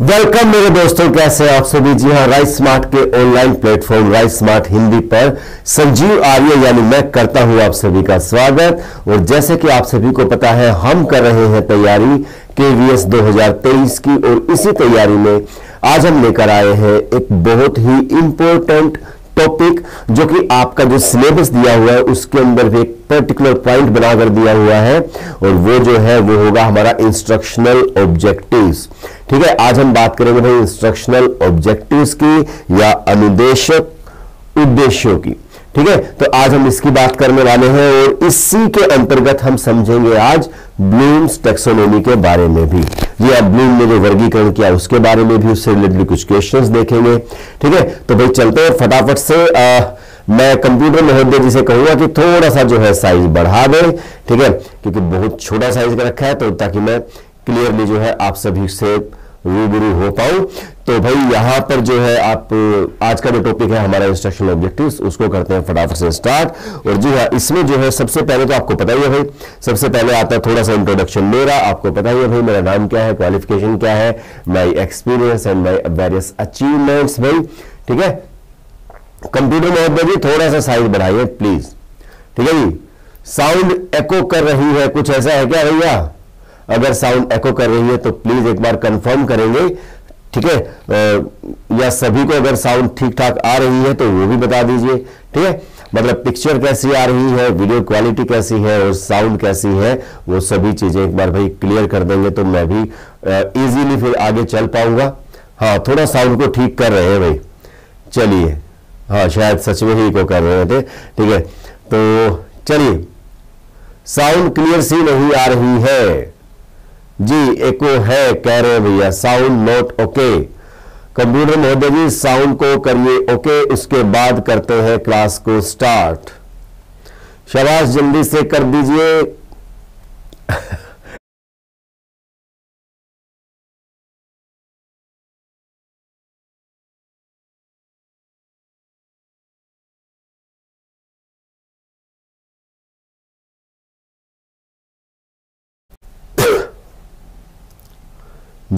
Welcome मेरे दोस्तों कैसे आप सभी जी हाँ राइस स्मार्ट के online platform rice smart Hindi पर संजीव आर्य यानी मैं करता हूं आप सभी का स्वागत और जैसे कि आप सभी को पता है हम कर रहे हैं तैयारी केवीएस 2023 की और इसी तैयारी में आज हम लेकर आए हैं एक बहुत ही इंपॉर्टेंट टॉपिक जो कि आपका जो सिलेबस दिया हुआ है उसके अंदर भी एक पर्टिकुलर पॉइंट बनाकर दिया हुआ है और वो जो है वो होगा हमारा इंस्ट्रक्शनल ऑब्जेक्टिव्स ठीक है आज हम बात करेंगे भाई इंस्ट्रक्शनल ऑब्जेक्टिव्स की या अनुदेशक उद्देश्यों की ठीक है तो आज हम इसकी बात करने वाले हैं और इसी के अंतर्गत हम समझेंगे आज ब्लूम्स टेक्सोनोमी के बारे में भी जी आप हाँ, ब्लूम ने जो वर्गीकरण किया उसके बारे में भी उससे रिलेटेड कुछ क्वेश्चंस देखेंगे ठीक है तो भाई चलते हैं फटाफट से आ, मैं कंप्यूटर महोदय जी से कहूंगा कि थोड़ा सा जो है साइज बढ़ा दें ठीक है क्योंकि बहुत छोटा साइज का रखा है तो ताकि मैं क्लियरली जो है आप सभी से रूबरू हो पाऊं तो भाई यहाँ पर जो है आप आज का जो टॉपिक है हमारा इंस्ट्रक्शनल ऑब्जेक्टिव उसको करते हैं फटाफट से स्टार्ट और जी हाँ इसमें जो है सबसे पहले तो आपको पता ही है भाई सबसे पहले आता है थोड़ा सा इंट्रोडक्शन मेरा आपको पता ही है भाई मेरा नाम क्या है क्वालिफिकेशन क्या है my experience and my various achievements भाई ठीक है तो कंप्यूटर महोदय जी थोड़ा सा साइज बढ़ाइए प्लीज ठीक है जी साउंड एको कर रही है कुछ ऐसा है क्या भैया अगर साउंड एको कर रही है तो प्लीज एक बार कंफर्म करेंगे ठीक है या सभी को अगर साउंड ठीक ठाक आ रही है तो वो भी बता दीजिए ठीक है मतलब पिक्चर कैसी आ रही है वीडियो क्वालिटी कैसी है और साउंड कैसी है वो सभी चीजें एक बार भाई क्लियर कर देंगे तो मैं भी इजीली फिर आगे चल पाऊंगा हाँ थोड़ा साउंड को ठीक कर रहे हैं भाई चलिए हाँ शायद सच में ही को कर रहे थे ठीक है तो चलिए साउंड क्लियर सी नहीं आ रही है जी एको है कह रहे भैया साउंड नॉट ओके कंप्यूटर महोदय जी साउंड को करिए ओके उसके बाद करते हैं क्लास को स्टार्ट शबाश जल्दी से कर दीजिए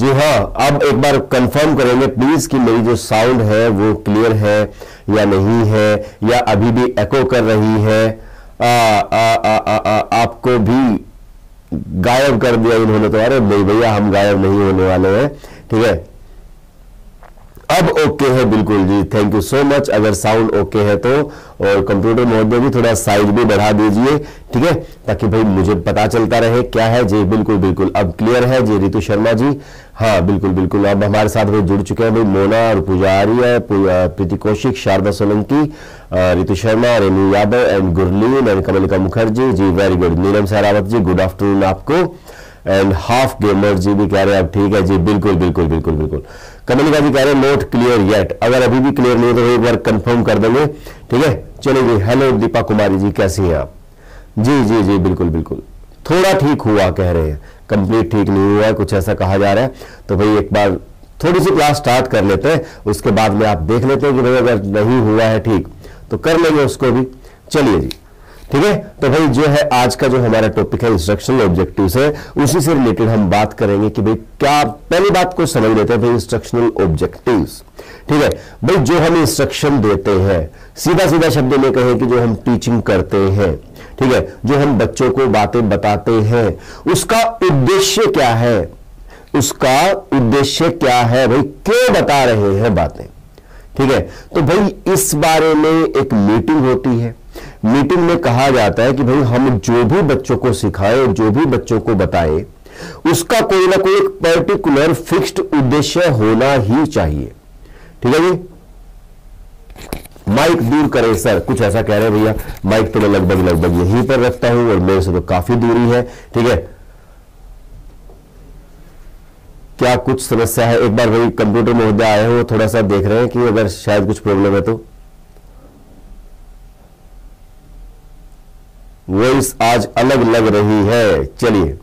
जी हाँ अब एक बार कंफर्म करेंगे प्लीज कि मेरी जो साउंड है वो क्लियर है या नहीं है या अभी भी एको कर रही है आ, आ, आ, आ, आ, आपको भी गायब कर दिया इन्होंने तो अरे नहीं भैया हम गायब नहीं होने वाले हैं ठीक है अब ओके है बिल्कुल जी थैंक यू सो मच अगर साउंड ओके है तो और कंप्यूटर मोड में भी थोड़ा साइज भी बढ़ा दीजिए ठीक है ताकि भाई मुझे पता चलता रहे क्या है जी बिल्कुल बिल्कुल अब क्लियर है जी रितु शर्मा जी हाँ बिल्कुल बिल्कुल अब हमारे साथ भाई जुड़ चुके हैं भाई मोना और पुजारी है Preeti Kaushik Sharda Solanki Ritu Sharma Renu Yadav and Gurleen and Kamalika Mukherjee ji very good Neelam Sehrawat ji good afternoon आपको एंड हाफ गेमर जी भी कह रहे हैं आप ठीक है जी बिल्कुल बिल्कुल बिल्कुल बिल्कुल कमल जी कह रहे हैं नोट क्लियर येट अगर अभी भी क्लियर नहीं हो तो एक बार कंफर्म कर देंगे ठीक है चलो जी हेलो दीपा कुमारी जी कैसी हैं आप जी जी जी बिल्कुल बिल्कुल थोड़ा ठीक हुआ कह रहे हैं कंप्लीट ठीक नहीं हुआ है कुछ ऐसा कहा जा रहा है तो भाई एक बार थोड़ी सी क्लास स्टार्ट कर लेते हैं उसके बाद में आप देख लेते हैं कि भाई अगर नहीं हुआ है ठीक तो कर लेंगे उसको भी चलिए जी ठीक है तो भाई जो है आज का जो हमारा टॉपिक है इंस्ट्रक्शनल ऑब्जेक्टिव्स है उसी से रिलेटेड हम बात करेंगे कि भाई क्या पहली बात को समझ लेते हैं भाई इंस्ट्रक्शनल ऑब्जेक्टिव्स ठीक है भाई जो हम इंस्ट्रक्शन देते हैं सीधा सीधा शब्द में कहें कि जो हम टीचिंग करते हैं ठीक है जो हम बच्चों को बातें बताते हैं उसका उद्देश्य क्या है उसका उद्देश्य क्या है भाई क्यों बता रहे हैं बातें ठीक है तो भाई इस बारे में एक मीटिंग होती है मीटिंग में कहा जाता है कि भाई हम जो भी बच्चों को सिखाए जो भी बच्चों को बताए उसका कोई ना कोई एक पर्टिकुलर फिक्स्ड उद्देश्य होना ही चाहिए ठीक है जी माइक दूर करें सर कुछ ऐसा कह रहे हैं भैया माइक तो मैं लगभग लगभग यहीं पर रखता हूं और मेरे से तो काफी दूरी है ठीक है क्या कुछ समस्या है एक बार भाई कंप्यूटर में हो आए हो थोड़ा सा देख रहे हैं कि अगर शायद कुछ प्रॉब्लम है तो वॉइस आज अलग लग रही है चलिए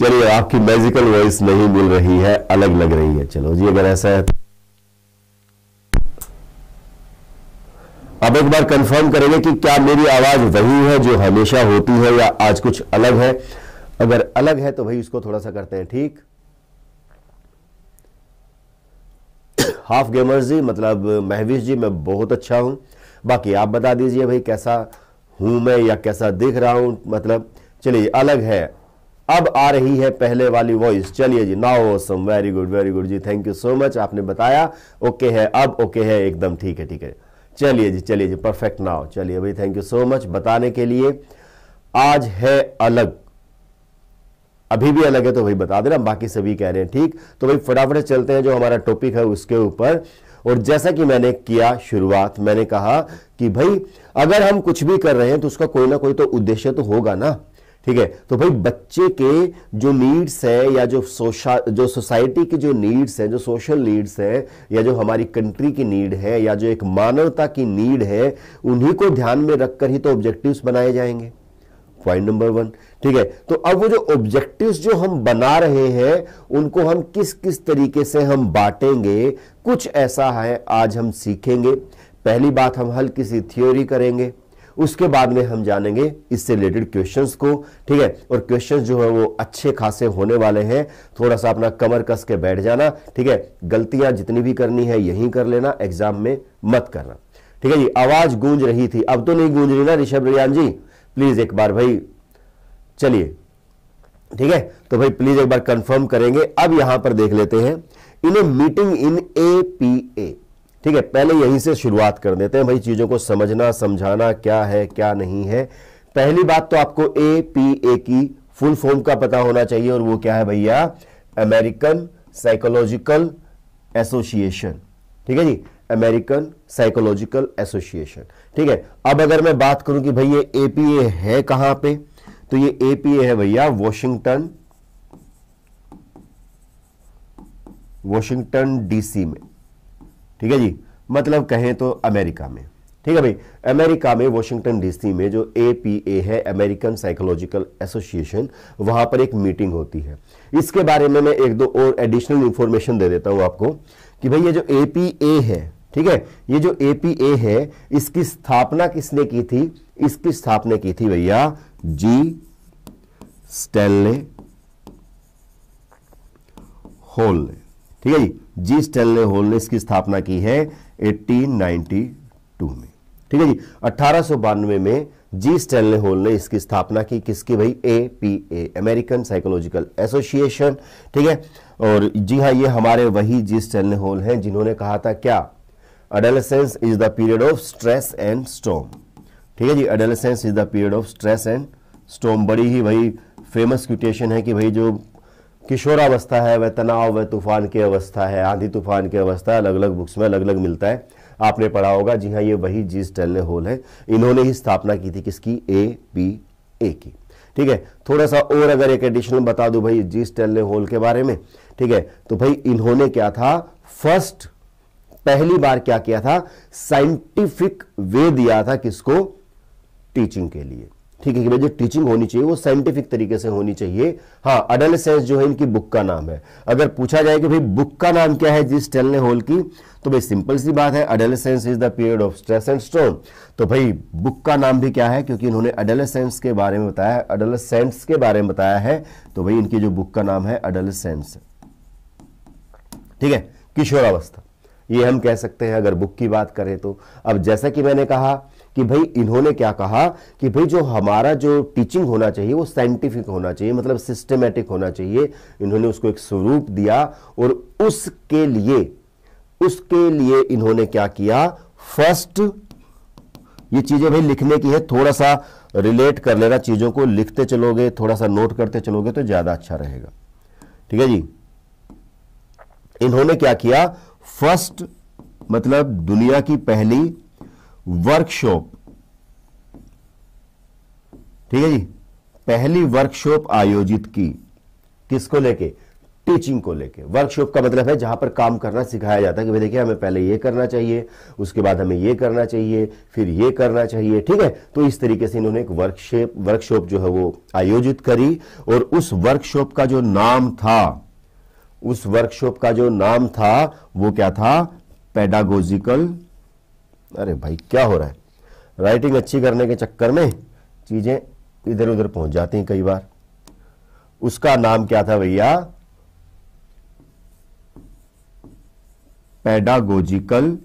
चलिए आपकी मैजिकल वॉइस नहीं मिल रही है अलग लग रही है चलो जी अगर ऐसा है तो- अब एक बार कंफर्म करेंगे कि क्या मेरी आवाज वही है जो हमेशा होती है या आज कुछ अलग है अगर अलग है तो भाई उसको थोड़ा सा करते हैं ठीक हाफ गेमर्स जी मतलब महवीश जी मैं बहुत अच्छा हूं बाकी आप बता दीजिए भाई कैसा हूं मैं या कैसा दिख रहा हूं मतलब चलिए अलग है अब आ रही है पहले वाली वॉइस चलिए जी now awesome very good very good जी थैंक यू सो मच आपने बताया ओके है अब ओके है एकदम ठीक है ठीक है चलिए जी चलिए जी परफेक्ट नाउ चलिए भाई थैंक यू सो मच बताने के लिए आज है अलग अभी भी अलग है तो भाई बता देना बाकी सभी कह रहे हैं ठीक तो भाई फटाफट चलते हैं जो हमारा टॉपिक है उसके ऊपर और जैसा कि मैंने किया शुरुआत मैंने कहा कि भाई अगर हम कुछ भी कर रहे हैं तो उसका कोई ना कोई तो उद्देश्य तो होगा ना ठीक है तो भाई बच्चे के जो नीड्स है या जो सोशा जो सोसाइटी की जो नीड्स है जो सोशल नीड्स है या जो हमारी कंट्री की नीड है या जो एक मानवता की नीड है उन्हीं को ध्यान में रखकर ही तो ऑब्जेक्टिव्स बनाए जाएंगे पॉइंट नंबर वन ठीक है तो अब वो जो ऑब्जेक्टिव्स जो हम बना रहे हैं उनको हम किस किस तरीके से हम बांटेंगे कुछ ऐसा है आज हम सीखेंगे पहली बात हम हल किसी थ्योरी करेंगे उसके बाद में हम जानेंगे इससे रिलेटेड क्वेश्चंस को ठीक है और क्वेश्चंस जो है वो अच्छे खासे होने वाले हैं थोड़ा सा अपना कमर कस के बैठ जाना ठीक है गलतियां जितनी भी करनी है यहीं कर लेना एग्जाम में मत करना ठीक है जी आवाज गूंज रही थी अब तो नहीं गूंज रही ना ऋषभ रियान जी प्लीज एक बार भाई चलिए ठीक है तो भाई प्लीज एक बार कंफर्म करेंगे अब यहां पर देख लेते हैं इन a meeting in A P ए ठीक है पहले यहीं से शुरुआत कर देते हैं भाई चीजों को समझना समझाना क्या है क्या नहीं है पहली बात तो आपको ए पी ए की फुल फॉर्म का पता होना चाहिए और वो क्या है भैया अमेरिकन साइकोलॉजिकल एसोसिएशन ठीक है जी अमेरिकन साइकोलॉजिकल एसोसिएशन ठीक है अब अगर मैं बात करूं कि भाई ये ए पी ए है कहां पे तो ये एपीए है भैया वॉशिंगटन वॉशिंगटन डीसी में ठीक है जी मतलब कहें तो अमेरिका में ठीक है भाई अमेरिका में वॉशिंगटन डीसी में जो एपीए है अमेरिकन साइकोलॉजिकल एसोसिएशन वहां पर एक मीटिंग होती है इसके बारे में मैं एक दो और एडिशनल इंफॉर्मेशन दे देता हूं आपको कि भाई ये जो एपीए है ठीक है ये जो एपीए है इसकी स्थापना किसने की थी इसकी स्थापना की थी भैया जी स्टेनले होल ने ठीक है जी जी स्टेनले होल ने इसकी स्थापना की है 1892 में ठीक है जी अट्ठारह में जी स्टेनले होल ने इसकी स्थापना की किसकी भाई A P A American psychological association ठीक है और जी हाँ ये हमारे वही जी स्टेनले होल हैं जिन्होंने कहा था क्या adolescence is the period of stress and storm ठीक है जी adolescence is the period of stress and storm बड़ी ही भाई फेमस क्यूटेशन है कि भाई जो किशोरावस्था है वह तनाव वह तूफान की अवस्था है आंधी तूफान की अवस्था अलग अलग बुक्स में अलग अलग मिलता है आपने पढ़ा होगा जी हाँ ये वही जी स्टेलने होल है इन्होंने ही स्थापना की थी किसकी ए पी ए की ठीक है थोड़ा सा और अगर एक एडिशनल बता दूं भाई जी स्टेलने होल के बारे में ठीक है तो भाई इन्होंने क्या था फर्स्ट पहली बार क्या किया था साइंटिफिक वे दिया था किसको टीचिंग के लिए ठीक है कि भाई जो टीचिंग होनी चाहिए वो साइंटिफिक तरीके से होनी चाहिए हाँ अडोलेसेंस जो है इनकी बुक का नाम है अगर पूछा जाए कि भाई बुक का नाम क्या है जिस टेलने होल की तो भाई सिंपल सी बात है adolescence is the period of stress and storm तो भाई बुक का नाम भी क्या है क्योंकि इन्होंने अडोलेसेंस के बारे में बताया अडल अडोलेसेंट्स के बारे में बताया है तो भाई इनकी जो बुक का नाम है अडोलेसेंस ठीक है किशोरावस्था ये हम कह सकते हैं अगर बुक की बात करें तो अब जैसा कि मैंने कहा कि भाई इन्होंने क्या कहा कि भाई जो हमारा जो टीचिंग होना चाहिए वो साइंटिफिक होना चाहिए मतलब सिस्टमेटिक होना चाहिए इन्होंने उसको एक स्वरूप दिया और उसके लिए उसके लिए इन्होंने क्या किया फर्स्ट ये चीजें भाई लिखने की है थोड़ा सा रिलेट कर लेना चीजों को लिखते चलोगे थोड़ा सा नोट करते चलोगे तो ज्यादा अच्छा रहेगा ठीक है जी इन्होंने क्या किया फर्स्ट मतलब दुनिया की पहली वर्कशॉप ठीक है जी पहली वर्कशॉप आयोजित की किसको लेके टीचिंग को लेके वर्कशॉप का मतलब है जहां पर काम करना सिखाया जाता है कि भाई देखिए हमें पहले यह करना चाहिए उसके बाद हमें यह करना चाहिए फिर यह करना चाहिए ठीक है तो इस तरीके से इन्होंने एक वर्कशॉप वर्कशॉप जो है वो आयोजित करी और उस वर्कशॉप का जो नाम था उस वर्कशॉप का जो नाम था वो क्या था पेडागोजिकल अरे भाई क्या हो रहा है राइटिंग अच्छी करने के चक्कर में चीज़ें इधर उधर पहुंच जाती हैं कई बार उसका नाम क्या था भैया पैडागोजिकल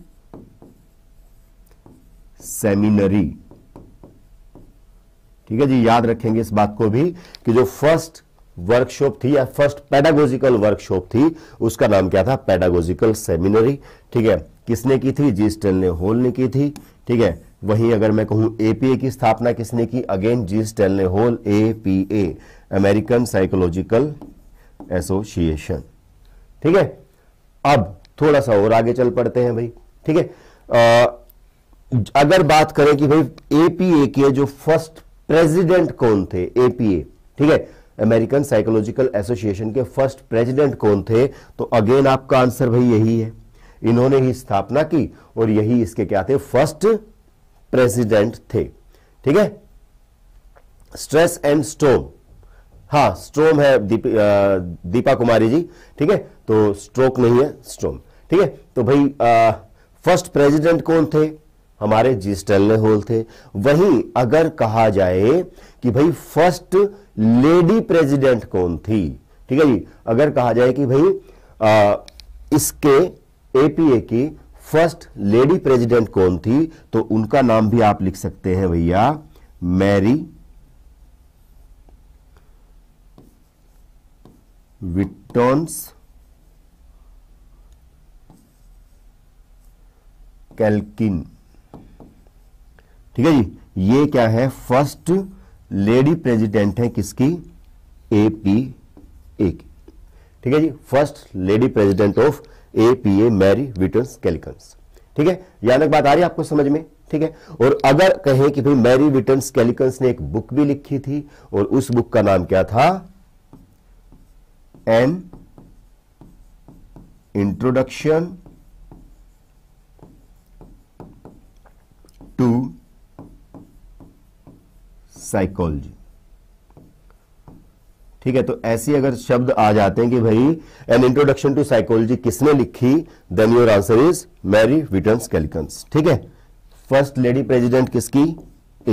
सेमिनरी ठीक है जी याद रखेंगे इस बात को भी कि जो फर्स्ट वर्कशॉप थी या फर्स्ट पैडागोजिकल वर्कशॉप थी उसका नाम क्या था पैडागोजिकल सेमिनरी ठीक है किसने की थी जी स्टेल ने होल ने की थी ठीक है वहीं अगर मैं कहूं एपीए की स्थापना किसने की again G Stanley Hall APA American psychological association ठीक है अब थोड़ा सा और आगे चल पड़ते हैं भाई ठीक है अगर बात करें कि भाई एपीए के जो फर्स्ट प्रेसिडेंट कौन थे एपीए ठीक है अमेरिकन साइकोलॉजिकल एसोसिएशन के फर्स्ट प्रेसिडेंट कौन थे तो अगेन आपका आंसर भाई यही है इन्होंने ही स्थापना की और यही इसके क्या थे फर्स्ट प्रेसिडेंट थे ठीक है स्ट्रेस एंड स्ट्रोम हाँ स्ट्रोम है दीप, दीपा कुमारी जी ठीक है तो स्ट्रोक नहीं है स्ट्रोम ठीक है तो भाई फर्स्ट प्रेसिडेंट कौन थे हमारे जी स्टेलने होल थे वहीं अगर कहा जाए कि भाई फर्स्ट लेडी प्रेसिडेंट कौन थी ठीक है जी अगर कहा जाए कि भाई आ, इसके एपीए की फर्स्ट लेडी प्रेसिडेंट कौन थी तो उनका नाम भी आप लिख सकते हैं भैया मैरी विटोन्स कैलकिन ठीक है जी ये क्या है फर्स्ट लेडी प्रेसिडेंट है किसकी एपीए की ठीक है जी first lady president of A P A Mary Whiton Calkins ठीक है यहां बात आ रही है आपको समझ में ठीक है और अगर कहें कि भाई मैरी विटन कैलिकन्स ने एक बुक भी लिखी थी और उस बुक का नाम क्या था एन इंट्रोडक्शन टू साइकोलॉजी ठीक है तो ऐसे अगर शब्द आ जाते हैं कि भाई एन इंट्रोडक्शन टू साइकोलॉजी किसने लिखी then your answer is Mary Whiton Calkins ठीक है फर्स्ट लेडी प्रेसिडेंट किसकी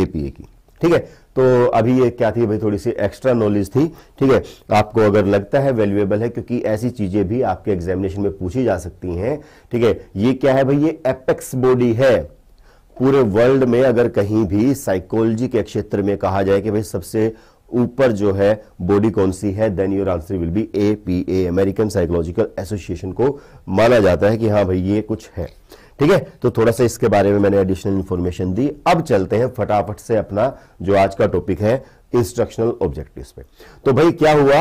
एपीए की ठीक है तो अभी ये क्या थी भाई थोड़ी सी एक्स्ट्रा नॉलेज थी ठीक है आपको अगर लगता है वैल्यूएबल है क्योंकि ऐसी चीजें भी आपके एग्जामिनेशन में पूछी जा सकती हैं ठीक है ये क्या है भाई ये एपेक्स बॉडी है पूरे वर्ल्ड में अगर कहीं भी साइकोलॉजी के क्षेत्र में कहा जाए कि भाई सबसे ऊपर जो है बॉडी कौन सी है then your answer will be A P A American psychological association को माना जाता है कि हाँ भाई ये कुछ है ठीक है तो थोड़ा सा इसके बारे में मैंने एडिशनल इंफॉर्मेशन दी अब चलते हैं फटाफट से अपना जो आज का टॉपिक है इंस्ट्रक्शनल ऑब्जेक्टिव्स पे तो भाई क्या हुआ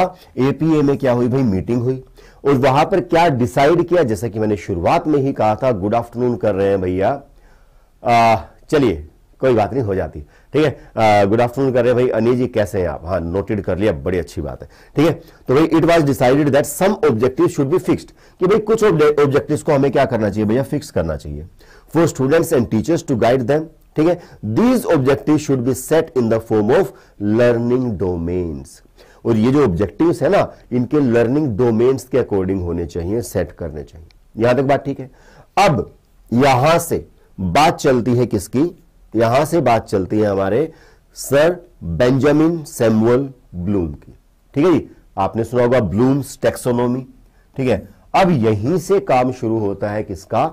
एपीए में क्या हुई भाई मीटिंग हुई और वहां पर क्या डिसाइड किया जैसा कि मैंने शुरुआत में ही कहा था गुड आफ्टरनून कर रहे हैं भैया चलिए कोई बात नहीं हो जाती ठीक है गुड आफ्टरनून कर रहे हैं भाई अनिल जी कैसे हैं आप हाँ नोटेड कर लिया बड़ी अच्छी बात है ठीक है तो भाई it was decided that some objective should be fixed कि भाई कुछ ऑब्जेक्टिव्स को हमें क्या करना चाहिए भैया फिक्स करना चाहिए for students and teachers to guide them ठीक है these objective should be set in the form of learning domains और ये जो ऑब्जेक्टिव है ना इनके लर्निंग डोमेन्स के अकॉर्डिंग होने चाहिए सेट करने चाहिए यहां तक बात ठीक है अब यहां से बात चलती है किसकी यहां से बात चलती है हमारे सर बेंजामिन सैमुअल ब्लूम की ठीक है जी आपने सुना होगा ब्लूम्स टेक्सोनोमी ठीक है अब यहीं से काम शुरू होता है किसका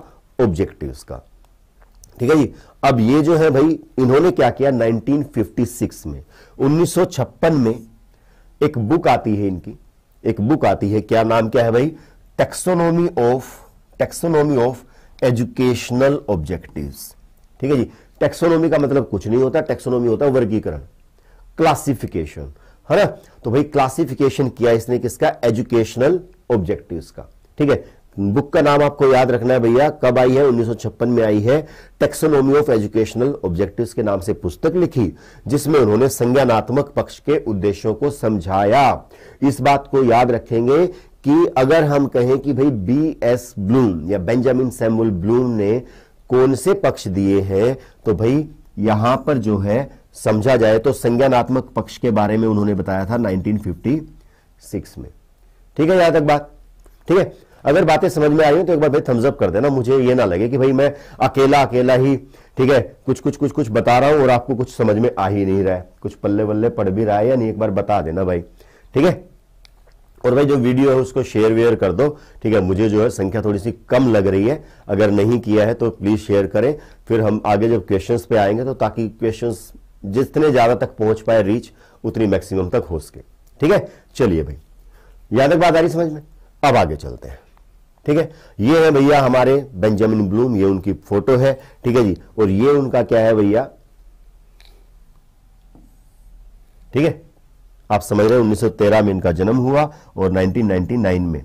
ऑब्जेक्टिव्स का ठीक है जी अब ये जो है भाई इन्होंने क्या किया 1956 में 1956 में एक बुक आती है इनकी एक बुक आती है क्या नाम क्या है भाई taxonomy of taxonomy of educational objectives ठीक है जी टेक्सोनोमी का मतलब कुछ नहीं होता टेक्सोनोमी होता है वर्गीकरण क्लासिफिकेशन है ना तो भाई क्लासिफिकेशन किया इसने किसका एजुकेशनल ऑब्जेक्टिव का ठीक है बुक का नाम आपको याद रखना है भैया कब आई है 1956 में आई है टेक्सोनोमी ऑफ एजुकेशनल ऑब्जेक्टिव्स के नाम से पुस्तक लिखी जिसमें उन्होंने संज्ञानात्मक पक्ष के उद्देश्यों को समझाया इस बात को याद रखेंगे कि अगर हम कहें कि भाई बी एस ब्लूम या बेंजामिन सैमुअल ब्लूम ने कौन से पक्ष दिए हैं तो भाई यहां पर जो है समझा जाए तो संज्ञानात्मक पक्ष के बारे में उन्होंने बताया था 1956 में ठीक है यहां तक बात ठीक है अगर बातें समझ में आई हो तो एक बार भाई थम्सअप कर देना मुझे ये ना लगे कि भाई मैं अकेला अकेला ही ठीक है कुछ कुछ कुछ कुछ बता रहा हूं और आपको कुछ समझ में आ ही नहीं रहा है कुछ पल्ले वल्ले पढ़ भी रहा है या नहीं एक बार बता देना भाई ठीक है और भाई जो वीडियो है उसको शेयर वेयर कर दो ठीक है मुझे जो है संख्या थोड़ी सी कम लग रही है अगर नहीं किया है तो प्लीज़ शेयर करें फिर हम आगे जब क्वेश्चंस पे आएंगे तो ताकि क्वेश्चंस जितने ज़्यादा तक पहुंच पाए रीच उतनी मैक्सिमम तक हो सके ठीक है चलिए भाई यादक बात आ रही समझ में अब आगे चलते हैं ठीक है ये है भैया हमारे बेंजामिन ब्लूम ये उनकी फोटो है ठीक है जी और ये उनका क्या है भैया ठीक है आप समझ रहे हैं 1913 में इनका जन्म हुआ और 1999 में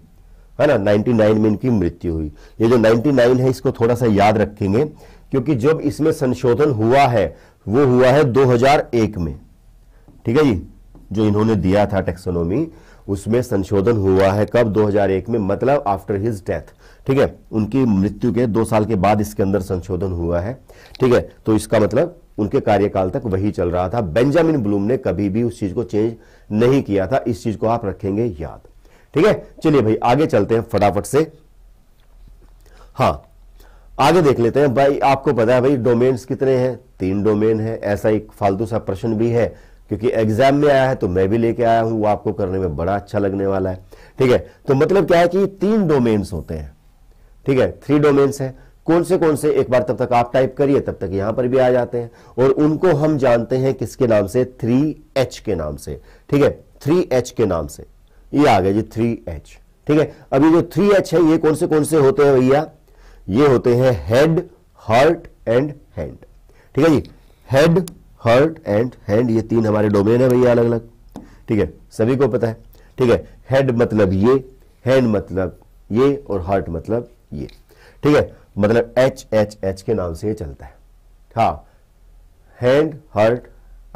है ना 99 में इनकी मृत्यु हुई ये जो 99 है इसको थोड़ा सा याद रखेंगे क्योंकि जब इसमें संशोधन हुआ है वो हुआ है 2001 में ठीक है जी जो इन्होंने दिया था टेक्सोनोमी उसमें संशोधन हुआ है कब 2001 में मतलब आफ्टर हिज डेथ ठीक है उनकी मृत्यु के दो साल के बाद इसके अंदर संशोधन हुआ है ठीक है तो इसका मतलब उनके कार्यकाल तक वही चल रहा था बेंजामिन ब्लूम ने कभी भी उस चीज को चेंज नहीं किया था इस चीज को आप रखेंगे याद ठीक है चलिए भाई आगे चलते हैं फटाफट से हाँ आगे देख लेते हैं भाई आपको पता है भाई डोमेन्स कितने हैं तीन डोमेन है ऐसा एक फालतू सा प्रश्न भी है क्योंकि एग्जाम में आया है तो मैं भी लेके आया हूं वो आपको करने में बड़ा अच्छा लगने वाला है ठीक है तो मतलब क्या है कि तीन डोमेन्स होते हैं ठीक है थ्री डोमेन्स है कौन से कौन से एक बार तब तक आप टाइप करिए तब तक यहां पर भी आ जाते हैं और उनको हम जानते हैं किसके नाम से थ्री एच के नाम से ठीक है थ्री एच के नाम से ये आ गया जी थ्री एच ठीक है अब ये जो थ्री एच है ये कौन से कौन से होते हैं भैया ये होते हैं हेड हार्ट एंड हैंड ठीक है जी हेड हार्ट एंड हैंड ये तीन हमारे डोमेन है भैया अलग अलग ठीक है सभी को पता है ठीक है हेड मतलब ये हैंड मतलब ये और हार्ट मतलब ये ठीक है मतलब एच एच एच के नाम से ये चलता है हाँ हैंड हर्ट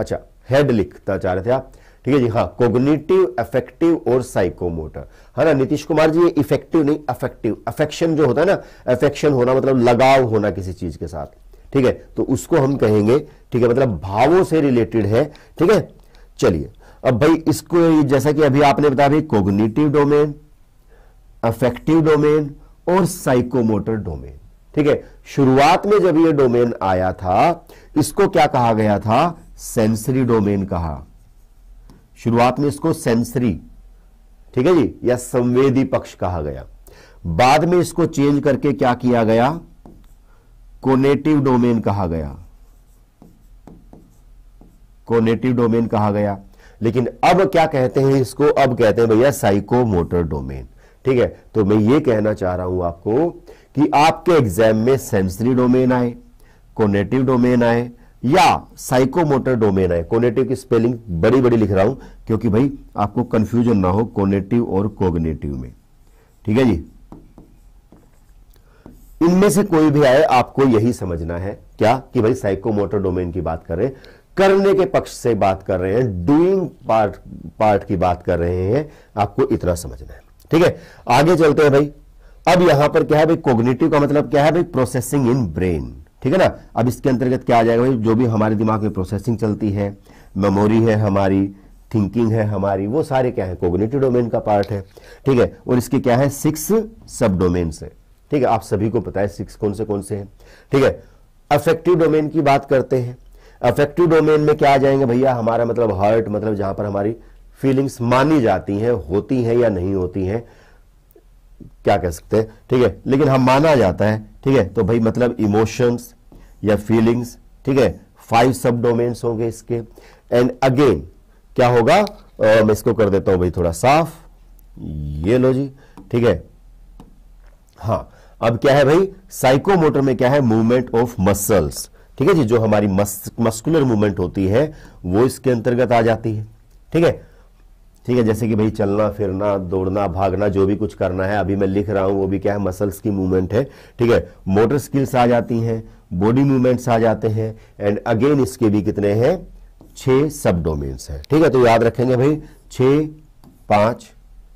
अच्छा हेड लिखता चाह रहे थे आप ठीक है जी हाँ कोग्निटिव अफेक्टिव और साइकोमोटर है हाँ ना नीतीश कुमार जी ये इफेक्टिव नहीं अफेक्टिव अफेक्शन जो होता है ना अफेक्शन होना मतलब लगाव होना किसी चीज के साथ ठीक है तो उसको हम कहेंगे ठीक है मतलब भावों से रिलेटेड है ठीक है चलिए अब भाई इसको जैसा कि अभी आपने बताया कोग्निटिव डोमेन अफेक्टिव डोमेन और साइकोमोटर डोमेन ठीक है शुरुआत में जब ये डोमेन आया था इसको क्या कहा गया था सेंसरी डोमेन कहा शुरुआत में इसको सेंसरी ठीक है जी या संवेदी पक्ष कहा गया बाद में इसको चेंज करके क्या किया गया कोनेटिव डोमेन कहा गया कोनेटिव डोमेन कहा गया लेकिन अब क्या कहते हैं इसको अब कहते हैं भैया साइको मोटर डोमेन ठीक है तो मैं ये कहना चाह रहा हूं आपको कि आपके एग्जाम में सेंसरी डोमेन आए कोनेटिव डोमेन आए या साइकोमोटर डोमेन आए कोनेटिव की स्पेलिंग बड़ी बड़ी लिख रहा हूं क्योंकि भाई आपको कंफ्यूजन ना हो कोनेटिव और कोग्नेटिव में ठीक है जी इनमें से कोई भी आए आपको यही समझना है क्या कि भाई साइकोमोटर डोमेन की बात कर रहे हैं करने के पक्ष से बात कर रहे हैं डूइंग पार्ट पार्ट की बात कर रहे हैं आपको इतना समझना है ठीक है आगे चलते हैं भाई अब यहां पर क्या है भाई कोग्नेटिव का मतलब क्या है भाई प्रोसेसिंग इन ब्रेन ठीक है ना अब इसके अंतर्गत क्या आ जाएगा भाई जो भी हमारे दिमाग में प्रोसेसिंग चलती है मेमोरी है हमारी थिंकिंग है हमारी वो सारे क्या है कोग्नेटिव डोमेन का पार्ट है ठीक है और इसके क्या है सिक्स सब डोमेन है ठीक है आप सभी को पता है सिक्स कौन से कौन से हैं ठीक है अफेक्टिव डोमेन की बात करते हैं अफेक्टिव डोमेन में क्या आ जाएंगे भैया हमारा मतलब हर्ट मतलब जहां पर हमारी फीलिंग्स मानी जाती हैं होती हैं या नहीं होती हैं क्या कह सकते हैं ठीक है लेकिन हम माना जाता है ठीक है तो भाई मतलब इमोशंस या फीलिंग्स ठीक है फाइव सब डोमेन्स होंगे इसके एंड अगेन क्या होगा आ, मैं इसको कर देता हूं भाई थोड़ा साफ ये लो जी ठीक है हाँ अब क्या है भाई साइकोमोटर में क्या है मूवमेंट ऑफ मसल्स ठीक है जी जो हमारी मस्कुलर मूवमेंट होती है वो इसके अंतर्गत आ जाती है ठीक है ठीक है जैसे कि भाई चलना फिरना दौड़ना भागना जो भी कुछ करना है अभी मैं लिख रहा हूं वो भी क्या है मसल्स की मूवमेंट है ठीक है मोटर स्किल्स आ जाती हैं बॉडी मूवमेंट्स आ जाते हैं एंड अगेन इसके भी कितने हैं छह सब डोमेन्स हैं ठीक है तो याद रखेंगे भाई छ पांच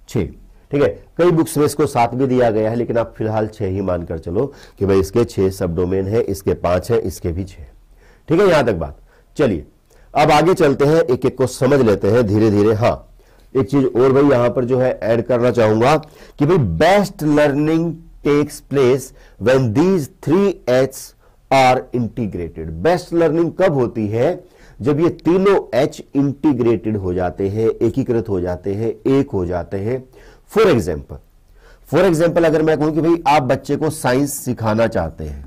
छ ठीक है कई बुक्स में इसको सात भी दिया गया है लेकिन आप फिलहाल छह ही मानकर चलो कि भाई इसके छह सब डोमेन है इसके पांच है इसके भी छह ठीक है यहां तक बात चलिए अब आगे चलते हैं एक एक को समझ लेते हैं धीरे धीरे हाँ एक चीज और भाई यहां पर जो है ऐड करना चाहूंगा कि भाई best learning takes place when these three H are integrated best learning कब होती है जब ये तीनों एच इंटीग्रेटेड हो जाते हैं एकीकृत हो जाते हैं एक हो जाते हैं फॉर एग्जाम्पल फॉर एग्जाम्पल अगर मैं कहूं कि भाई आप बच्चे को साइंस सिखाना चाहते हैं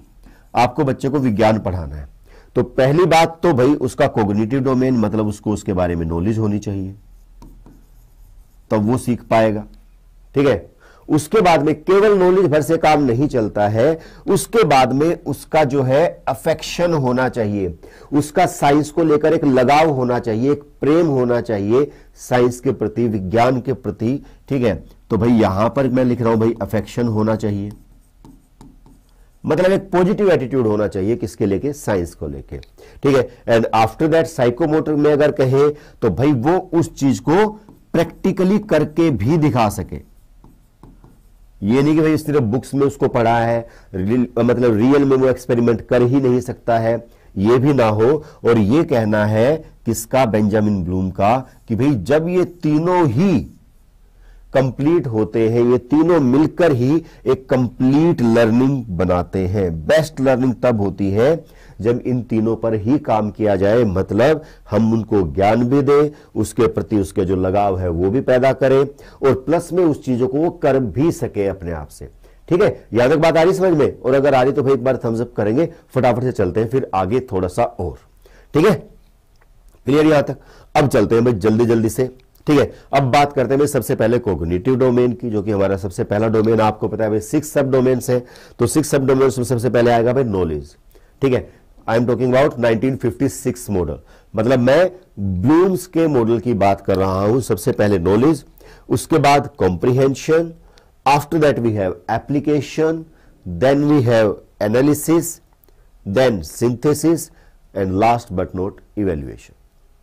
आपको बच्चे को विज्ञान पढ़ाना है तो पहली बात तो भाई उसका कोग्निटिव डोमेन मतलब उसको उसके बारे में नॉलेज होनी चाहिए तब तो वो सीख पाएगा ठीक है उसके बाद में केवल नॉलेज भर से काम नहीं चलता है उसके बाद में उसका जो है अफेक्शन होना चाहिए उसका साइंस को लेकर एक लगाव होना चाहिए एक प्रेम होना चाहिए साइंस के प्रति विज्ञान के प्रति ठीक है तो भाई यहां पर मैं लिख रहा हूं भाई अफेक्शन होना चाहिए मतलब एक पॉजिटिव एटीट्यूड होना चाहिए किसके लेके साइंस को लेके ठीक है एंड आफ्टर दैट साइकोमोटर में अगर कहे तो भाई वो उस चीज को प्रैक्टिकली करके भी दिखा सके ये नहीं कि भाई सिर्फ बुक्स में उसको पढ़ा है मतलब रियल में वो एक्सपेरिमेंट कर ही नहीं सकता है ये भी ना हो और ये कहना है किसका बेंजामिन ब्लूम का कि भाई जब ये तीनों ही कंप्लीट होते हैं ये तीनों मिलकर ही एक कंप्लीट लर्निंग बनाते हैं बेस्ट लर्निंग तब होती है जब इन तीनों पर ही काम किया जाए मतलब हम उनको ज्ञान भी दें उसके प्रति उसके जो लगाव है वो भी पैदा करें और प्लस में उस चीजों को वो कर भी सके अपने आप से ठीक है यहां तक बात आ रही समझ में और अगर आ रही तो भाई एक बार थम्सअप करेंगे फटाफट से चलते हैं फिर आगे थोड़ा सा और ठीक है क्लियर यहां तक अब चलते हैं भाई जल्दी जल्दी से ठीक है अब बात करते हैं सबसे पहले कोग्निटिव डोमेन की जो कि हमारा सबसे पहला डोमेन आपको पता है भाई सिक्स सब डोमेन्स है तो सिक्स सब डोमेन्स में सबसे पहले आएगा भाई नॉलेज ठीक है I am talking about 1956 model मतलब मैं ब्लूम्स के मॉडल की बात कर रहा हूं सबसे पहले नॉलेज उसके बाद comprehension after that we have application then we have analysis then synthesis and last but not evaluation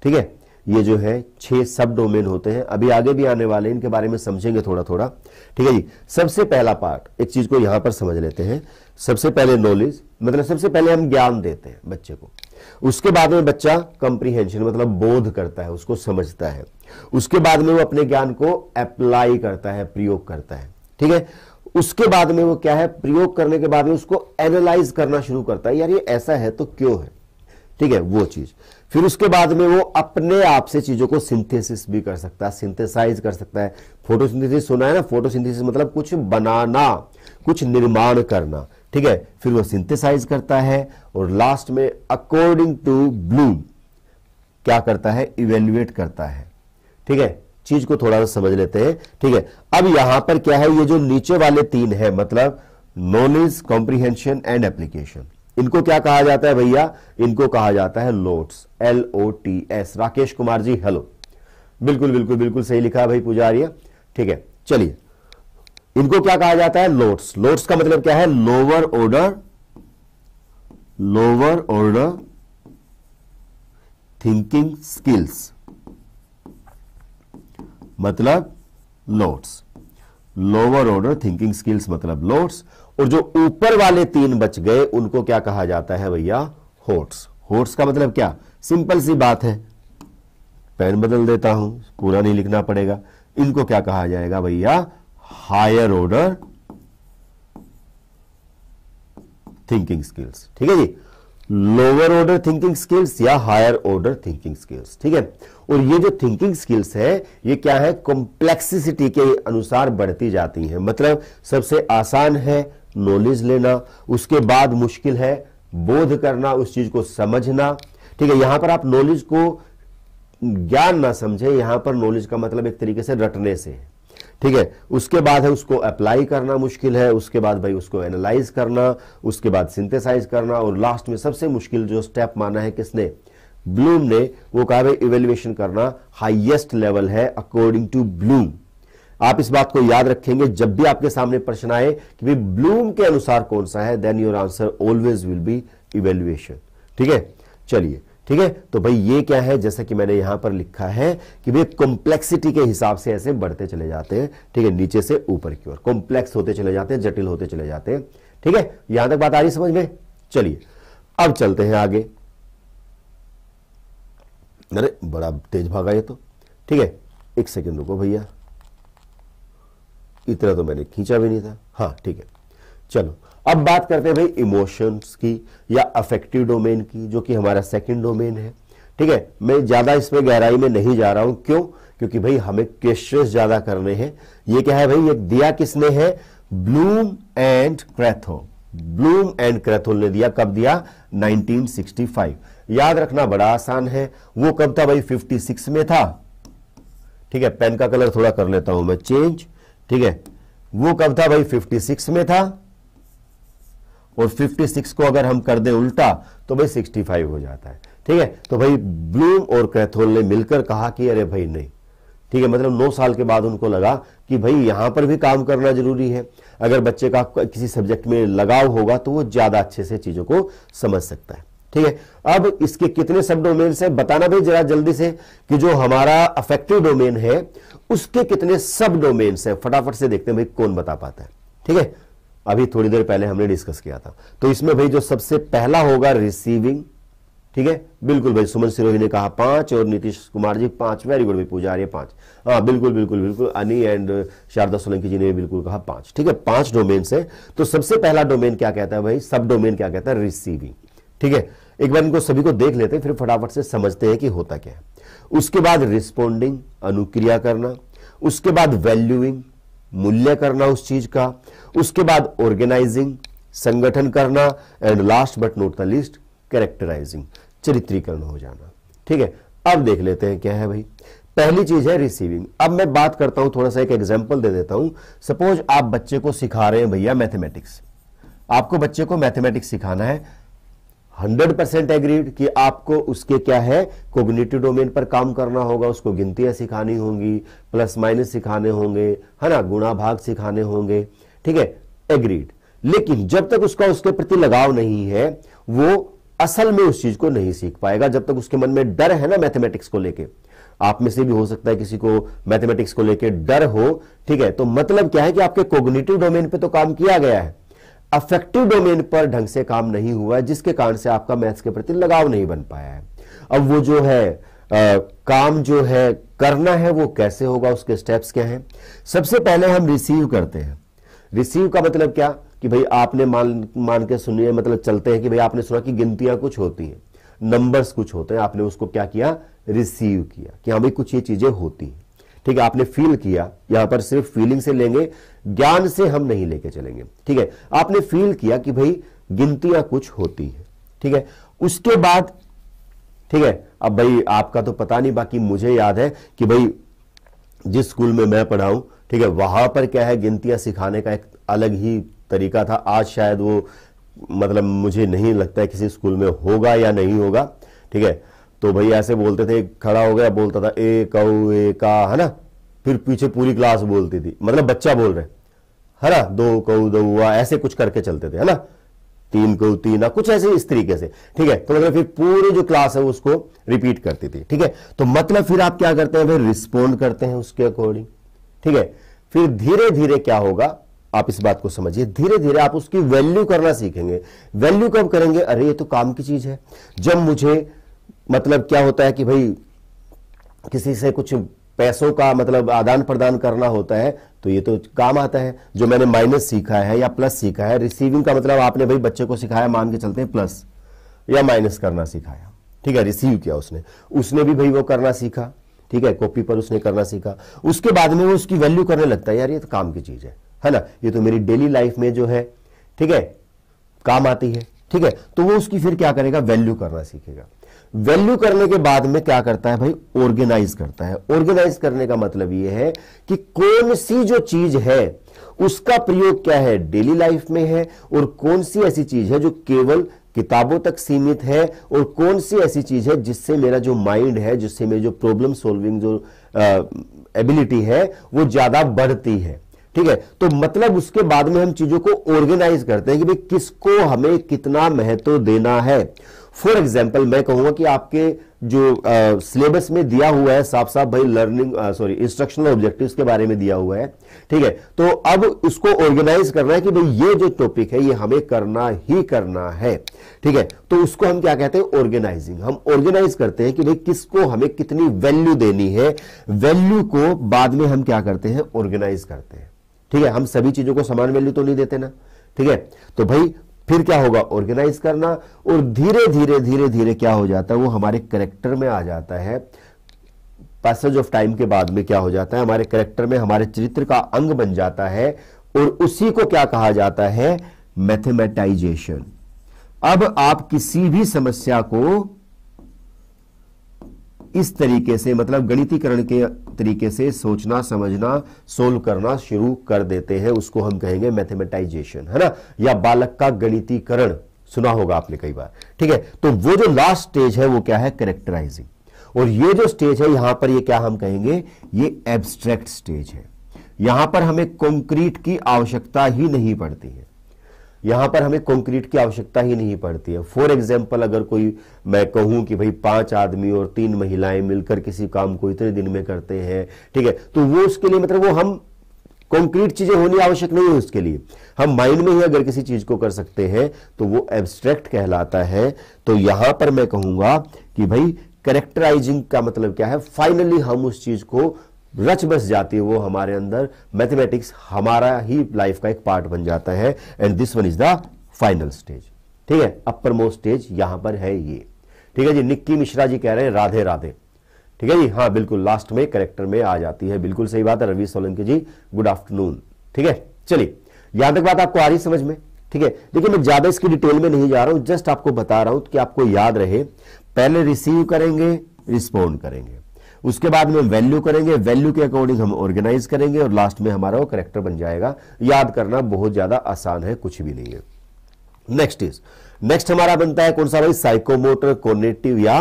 ठीक है ये जो है छह सब डोमेन होते हैं अभी आगे भी आने वाले इनके बारे में समझेंगे थोड़ा थोड़ा ठीक है जी सबसे पहला पार्ट एक चीज को यहां पर समझ लेते हैं सबसे पहले नॉलेज मतलब सबसे पहले हम ज्ञान देते हैं बच्चे को उसके बाद में बच्चा कंप्रीहेंशन मतलब बोध करता है उसको समझता है उसके बाद में वो अपने ज्ञान को अप्लाई करता है प्रयोग करता है ठीक है उसके बाद में वो क्या है प्रयोग करने के बाद में उसको एनालाइज करना शुरू करता है यार ये ऐसा है तो क्यों है ठीक है वो चीज फिर उसके बाद में वो अपने आप से चीजों को सिंथेसिस भी कर सकता है सिंथेसाइज कर सकता है फोटोसिंथेसिस सुना है ना फोटोसिंथेसिस मतलब कुछ बनाना कुछ निर्माण करना ठीक है फिर वो सिंथेसाइज करता है और लास्ट में अकॉर्डिंग टू ब्लूम क्या करता है इवेल्युएट करता है ठीक है चीज को थोड़ा सा समझ लेते हैं ठीक है अब यहां पर क्या है ये जो नीचे वाले तीन है मतलब नॉलेज कॉम्प्रीहेंशन एंड एप्लीकेशन इनको क्या कहा जाता है भैया इनको कहा जाता है LOTS L O T S Rakesh Kumar ji hello बिल्कुल बिल्कुल बिल्कुल सही लिखा है भाई पुजारिया ठीक है चलिए इनको क्या कहा जाता है लोट्स लोट्स का मतलब क्या है lower order lower order thinking skills मतलब LOTS lower order thinking skills मतलब लोट्स और जो ऊपर वाले तीन बच गए उनको क्या कहा जाता है भैया होट्स होट्स का मतलब क्या सिंपल सी बात है पेन बदल देता हूं पूरा नहीं लिखना पड़ेगा इनको क्या कहा जाएगा भैया हायर ऑर्डर थिंकिंग स्किल्स ठीक है जी लोअर ऑर्डर थिंकिंग स्किल्स या हायर ऑर्डर थिंकिंग स्किल्स ठीक है और ये जो थिंकिंग स्किल्स है ये क्या है कॉम्प्लेक्सिसिटी के अनुसार बढ़ती जाती है मतलब सबसे आसान है नॉलेज लेना उसके बाद मुश्किल है बोध करना उस चीज को समझना ठीक है यहां पर आप नॉलेज को ज्ञान ना समझे यहां पर नॉलेज का मतलब एक तरीके से रटने से है ठीक है उसके बाद है उसको अप्लाई करना मुश्किल है उसके बाद भाई उसको एनालाइज करना उसके बाद सिंथेसाइज करना और लास्ट में सबसे मुश्किल जो स्टेप माना है किसने ब्लूम ने वो कहा भाई इवेल्युएशन करना हाइएस्ट लेवल है अकॉर्डिंग टू ब्लूम आप इस बात को याद रखेंगे जब भी आपके सामने प्रश्न आए कि भाई ब्लूम के अनुसार कौन सा है then your answer always will be evaluation ठीक है चलिए ठीक है तो भाई ये क्या है जैसा कि मैंने यहां पर लिखा है कि भाई कॉम्प्लेक्सिटी के हिसाब से ऐसे बढ़ते चले जाते हैं ठीक है नीचे से ऊपर की ओर कॉम्प्लेक्स होते चले जाते हैं जटिल होते चले जाते हैं ठीक है यहां तक बात आ रही समझ में चलिए अब चलते हैं आगे अरे बड़ा तेज भागा ये तो ठीक है एक सेकेंड रुको भैया इतना तो मैंने खींचा भी नहीं था हाँ ठीक है चलो अब बात करते हैं भाई इमोशंस की या अफेक्टिव डोमेन की जो कि हमारा सेकंड डोमेन है ठीक है मैं ज़्यादा इसमें गहराई में नहीं जा रहा हूं क्यों क्योंकि भाई हमें क्वेश्चन ज़्यादा करने हैं ये क्या है भाई ये दिया किसने है Bloom and Krathwohl Bloom and Krathwohl ने दिया कब दिया 1965 याद रखना बड़ा आसान है वो कब था भाई 56 में था ठीक है पेन का कलर थोड़ा कर लेता हूं मैं चेंज ठीक है वो कब था भाई 56 में था और 56 को अगर हम कर दें उल्टा तो भाई 65 हो जाता है ठीक है तो भाई ब्लूम और कैथोल ने मिलकर कहा कि अरे भाई नहीं ठीक है मतलब नौ साल के बाद उनको लगा कि भाई यहां पर भी काम करना जरूरी है अगर बच्चे का किसी सब्जेक्ट में लगाव होगा तो वो ज़्यादा अच्छे से चीज़ों को समझ सकता है ठीक है अब इसके कितने सब डोमेन्स है बताना भाई जरा जल्दी से कि जो हमारा अफेक्टिव डोमेन है उसके कितने सब डोमेन्स है फटाफट से देखते हैं भाई कौन बता पाता है ठीक है अभी थोड़ी देर पहले हमने डिस्कस किया था तो इसमें भाई जो सबसे पहला होगा रिसीविंग ठीक है बिल्कुल भाई सुमन सिरोही ने कहा पांच और नीतीश कुमार जी पांच वेरी गुड भाई पूजा है पांच हाँ बिल्कुल बिल्कुल बिल्कुल अनी एंड शारदा सोलंकी जी ने बिल्कुल कहा पांच ठीक है पांच डोमेन से तो सबसे पहला डोमेन क्या कहता है भाई सब डोमेन क्या कहता है रिसीविंग ठीक है एक बार इनको सभी को देख लेते हैं फिर फटाफट से समझते हैं कि होता क्या है उसके बाद रिस्पोंडिंग अनुक्रिया करना उसके बाद वैल्यूइंग मूल्य करना उस चीज का उसके बाद ऑर्गेनाइजिंग संगठन करना and last but not the least characterising चरित्रीकरण हो जाना ठीक है अब देख लेते हैं क्या है भाई पहली चीज है रिसीविंग अब मैं बात करता हूं थोड़ा सा एक एग्जाम्पल दे देता हूं सपोज आप बच्चे को सिखा रहे हैं भैया मैथमेटिक्स आपको बच्चे को मैथमेटिक्स सिखाना है हंड्रेड परसेंट एग्रीड कि आपको उसके क्या है कोग्निटिव डोमेन पर काम करना होगा उसको गिनतियां सिखानी होंगी प्लस माइनस सिखाने होंगे है ना गुणा भाग सिखाने होंगे ठीक है एग्रीड लेकिन जब तक उसका उसके प्रति लगाव नहीं है वो असल में उस चीज को नहीं सीख पाएगा जब तक उसके मन में डर है ना मैथमेटिक्स को लेके आप में से भी हो सकता है किसी को मैथमेटिक्स को लेके डर हो ठीक है तो मतलब क्या है कि आपके कोग्निटिव डोमेन पे तो काम किया गया है अफेक्टिव डोमेन पर ढंग से काम नहीं हुआ जिसके कारण से आपका मैथ्स के प्रति लगाव नहीं बन पाया है अब वो जो है आ, काम जो है करना है वो कैसे होगा उसके स्टेप्स क्या हैं सबसे पहले हम रिसीव करते हैं रिसीव का मतलब क्या कि भाई आपने मान मान के सुनिए मतलब चलते हैं कि भाई आपने सुना कि गिनतियां कुछ होती हैं नंबर्स कुछ होते हैं आपने उसको क्या किया रिसीव किया कि हाँ भाई कुछ ये चीजें होती हैं ठीक है आपने फील किया यहां पर सिर्फ फीलिंग से लेंगे ज्ञान से हम नहीं लेके चलेंगे ठीक है आपने फील किया कि भाई गिनतियां कुछ होती है ठीक है उसके बाद ठीक है अब भाई आपका तो पता नहीं बाकी मुझे याद है कि भाई जिस स्कूल में मैं पढ़ाऊं ठीक है वहां पर क्या है गिनतियां सिखाने का एक अलग ही तरीका था आज शायद वो मतलब मुझे नहीं लगता है किसी स्कूल में होगा या नहीं होगा ठीक है तो भाई ऐसे बोलते थे खड़ा हो गया बोलता था ए कौ ए का है ना फिर पीछे पूरी क्लास बोलती थी मतलब बच्चा बोल रहे है ना दो दो हुआ ऐसे कुछ करके चलते थे है ना तीन कऊ तीना कुछ ऐसे इस तरीके से ठीक है तो मतलब फिर पूरी जो क्लास है उसको रिपीट करती थी ठीक है तो मतलब फिर आप क्या करते हैं फिर रिस्पोंड करते हैं उसके अकॉर्डिंग ठीक है फिर धीरे धीरे क्या होगा आप इस बात को समझिए धीरे धीरे आप उसकी वैल्यू करना सीखेंगे वैल्यू कब करेंगे अरे ये तो काम की चीज है जब मुझे मतलब क्या होता है कि भाई किसी से कुछ पैसों का मतलब आदान प्रदान करना होता है तो ये तो काम आता है जो मैंने माइनस सीखा है या प्लस सीखा है रिसीविंग का मतलब आपने भाई बच्चे को सिखाया मान के चलते हैं प्लस या माइनस करना सिखाया ठीक है रिसीव किया उसने उसने भी भाई वो करना सीखा ठीक है कॉपी पर उसने करना सीखा उसके बाद में वो उसकी वैल्यू करने लगता है यार ये तो काम की चीज़ है है ना ये तो मेरी डेली लाइफ में जो है ठीक है काम आती है ठीक है तो वो उसकी फिर क्या करेगा वैल्यू करना सीखेगा वैल्यू करने के बाद में क्या करता है भाई ऑर्गेनाइज करता है ऑर्गेनाइज करने का मतलब यह है कि कौन सी जो चीज है उसका प्रयोग क्या है डेली लाइफ में है और कौन सी ऐसी चीज है जो केवल किताबों तक सीमित है और कौन सी ऐसी चीज है जिससे मेरा जो माइंड है जिससे मेरी जो प्रॉब्लम सॉल्विंग जो एबिलिटी है वो ज्यादा बढ़ती है ठीक है तो मतलब उसके बाद में हम चीजों को ऑर्गेनाइज करते हैं कि भाई किसको हमें कितना महत्व देना है फॉर एग्जाम्पल मैं कहूंगा कि आपके जो सिलेबस में दिया हुआ है साफ साफ भाई लर्निंग सॉरी इंस्ट्रक्शनल ऑब्जेक्टिव्स के बारे में दिया हुआ है ठीक है तो अब उसको ऑर्गेनाइज करना है कि भाई ये जो टॉपिक है ये हमें करना ही करना है ठीक है तो उसको हम क्या कहते हैं ऑर्गेनाइजिंग हम ऑर्गेनाइज करते हैं कि भाई किसको हमें कितनी वैल्यू देनी है वैल्यू को बाद में हम क्या करते हैं ऑर्गेनाइज करते हैं ठीक है हम सभी चीजों को समान वैल्यू तो नहीं देते ना ठीक है तो भाई फिर क्या होगा ऑर्गेनाइज करना और धीरे धीरे धीरे धीरे क्या हो जाता है वो हमारे करेक्टर में आ जाता है पैसेज ऑफ टाइम के बाद में क्या हो जाता है हमारे करेक्टर में हमारे चरित्र का अंग बन जाता है और उसी को क्या कहा जाता है मैथमेटाइजेशन अब आप किसी भी समस्या को इस तरीके से मतलब गणितीकरण के तरीके से सोचना समझना सोल्व करना शुरू कर देते हैं उसको हम कहेंगे मैथमेटाइजेशन है ना या बालक का गणितीकरण सुना होगा आपने कई बार ठीक है तो वो जो लास्ट स्टेज है वो क्या है करेक्टराइजिंग और ये जो स्टेज है यहां पर ये क्या हम कहेंगे ये एब्स्ट्रैक्ट स्टेज है यहां पर हमें कंक्रीट की आवश्यकता ही नहीं पड़ती है यहां पर हमें कंक्रीट की आवश्यकता ही नहीं पड़ती है फॉर एग्जाम्पल अगर कोई मैं कहूं कि भाई पांच आदमी और तीन महिलाएं मिलकर किसी काम को इतने दिन में करते हैं ठीक है तो वो उसके लिए मतलब वो हम कंक्रीट चीजें होनी आवश्यक नहीं है उसके लिए हम माइंड में ही अगर किसी चीज को कर सकते हैं तो वो एब्स्ट्रैक्ट कहलाता है तो यहां पर मैं कहूंगा कि भाई करेक्टराइजिंग का मतलब क्या है फाइनली हम उस चीज को रच बस जाती है वो हमारे अंदर मैथमेटिक्स हमारा ही लाइफ का एक पार्ट बन जाता है and this one is the final stage ठीक है अपर मोस्ट स्टेज यहां पर है ये ठीक है जी निक्की मिश्रा जी कह रहे हैं राधे राधे ठीक है जी हाँ बिल्कुल लास्ट में करेक्टर में आ जाती है बिल्कुल सही बात है रवि सोलंकी जी गुड आफ्टरनून ठीक है चलिए यहां तक बात आपको आ रही समझ में ठीक है देखिए मैं ज्यादा इसकी डिटेल में नहीं जा रहा हूं जस्ट आपको बता रहा हूं कि आपको याद रहे पहले रिसीव करेंगे रिस्पॉन्ड करेंगे उसके बाद में वैल्यू करेंगे वैल्यू के अकॉर्डिंग हम ऑर्गेनाइज करेंगे और लास्ट में हमारा वो करेक्टर बन जाएगा याद करना बहुत ज्यादा आसान है कुछ भी नहीं है नेक्स्ट इज नेक्स्ट हमारा बनता है कौन सा भाई साइकोमोटर कोनेटिव या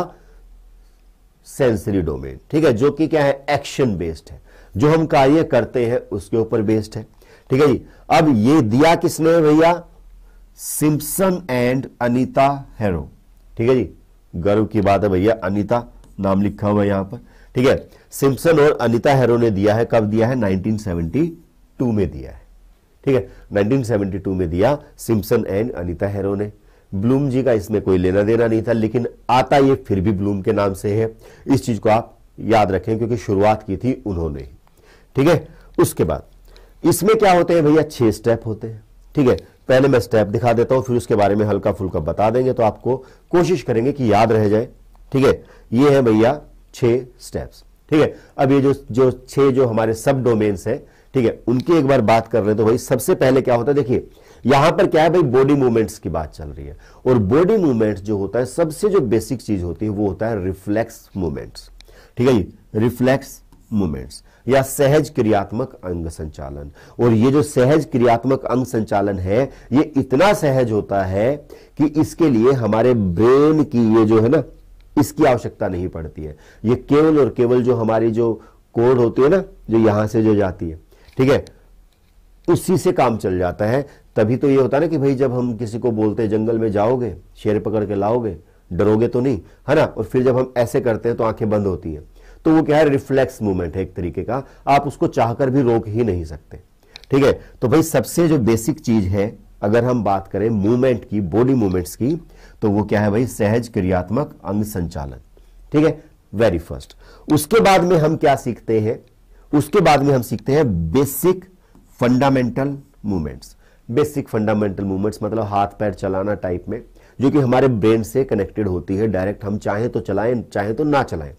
सेंसरी डोमेन ठीक है जो कि क्या है एक्शन बेस्ड है जो हम कार्य करते हैं उसके ऊपर बेस्ड है ठीक है जी अब ये दिया किसने भैया सिम्पसन एंड अनीता हैरो ठीक है जी गर्व की बात है भैया अनीता नाम लिखा हुआ है यहां पर ठीक है सिम्पसन और अनिता हैरो ने दिया है कब दिया है 1972 में दिया है ठीक है 1972 में दिया सिम्पसन एंड अनिता हैरो ने ब्लूम जी का इसमें कोई लेना देना नहीं था लेकिन आता ये फिर भी ब्लूम के नाम से है इस चीज को आप याद रखें क्योंकि शुरुआत की थी उन्होंने ठीक है उसके बाद इसमें क्या होते हैं भैया छह स्टेप होते हैं ठीक है पहले मैं स्टेप दिखा देता हूं फिर उसके बारे में हल्का फुल्का बता देंगे तो आपको कोशिश करेंगे कि याद रह जाए ठीक है ये है भैया छह स्टेप्स ठीक है अब ये जो जो छह जो हमारे सब डोमेन्स हैं ठीक है उनकी एक बार बात कर रहे हैं तो भाई सबसे पहले क्या होता है देखिए यहां पर क्या है भाई बॉडी मूवमेंट्स की बात चल रही है और बॉडी मूवमेंट्स जो होता है सबसे जो बेसिक चीज होती है वो होता है रिफ्लेक्स मूवमेंट्स ठीक है जी रिफ्लेक्स मूवमेंट्स या सहज क्रियात्मक अंग संचालन और ये जो सहज क्रियात्मक अंग संचालन है ये इतना सहज होता है कि इसके लिए हमारे ब्रेन की ये जो है ना इसकी आवश्यकता नहीं पड़ती है ये केवल और केवल जो हमारी जो कोड होती है ना जो यहां से जो जाती है ठीक है उसी से काम चल जाता है तभी तो ये होता है ना कि भाई जब हम किसी को बोलते हैं जंगल में जाओगे शेर पकड़ के लाओगे डरोगे तो नहीं है ना और फिर जब हम ऐसे करते हैं तो आंखें बंद होती हैं तो वो क्या है रिफ्लेक्स मूवमेंट है एक तरीके का आप उसको चाहकर भी रोक ही नहीं सकते ठीक है तो भाई सबसे जो बेसिक चीज है अगर हम बात करें मूवमेंट की बॉडी मूवमेंट्स की तो वो क्या है भाई सहज क्रियात्मक अंग संचालन ठीक है वेरी फर्स्ट उसके बाद में हम क्या सीखते हैं उसके बाद में हम सीखते हैं basic fundamental movements basic fundamental movements मतलब हाथ पैर चलाना टाइप में जो कि हमारे ब्रेन से कनेक्टेड होती है डायरेक्ट हम चाहें तो चलाएं चाहें तो ना चलाएं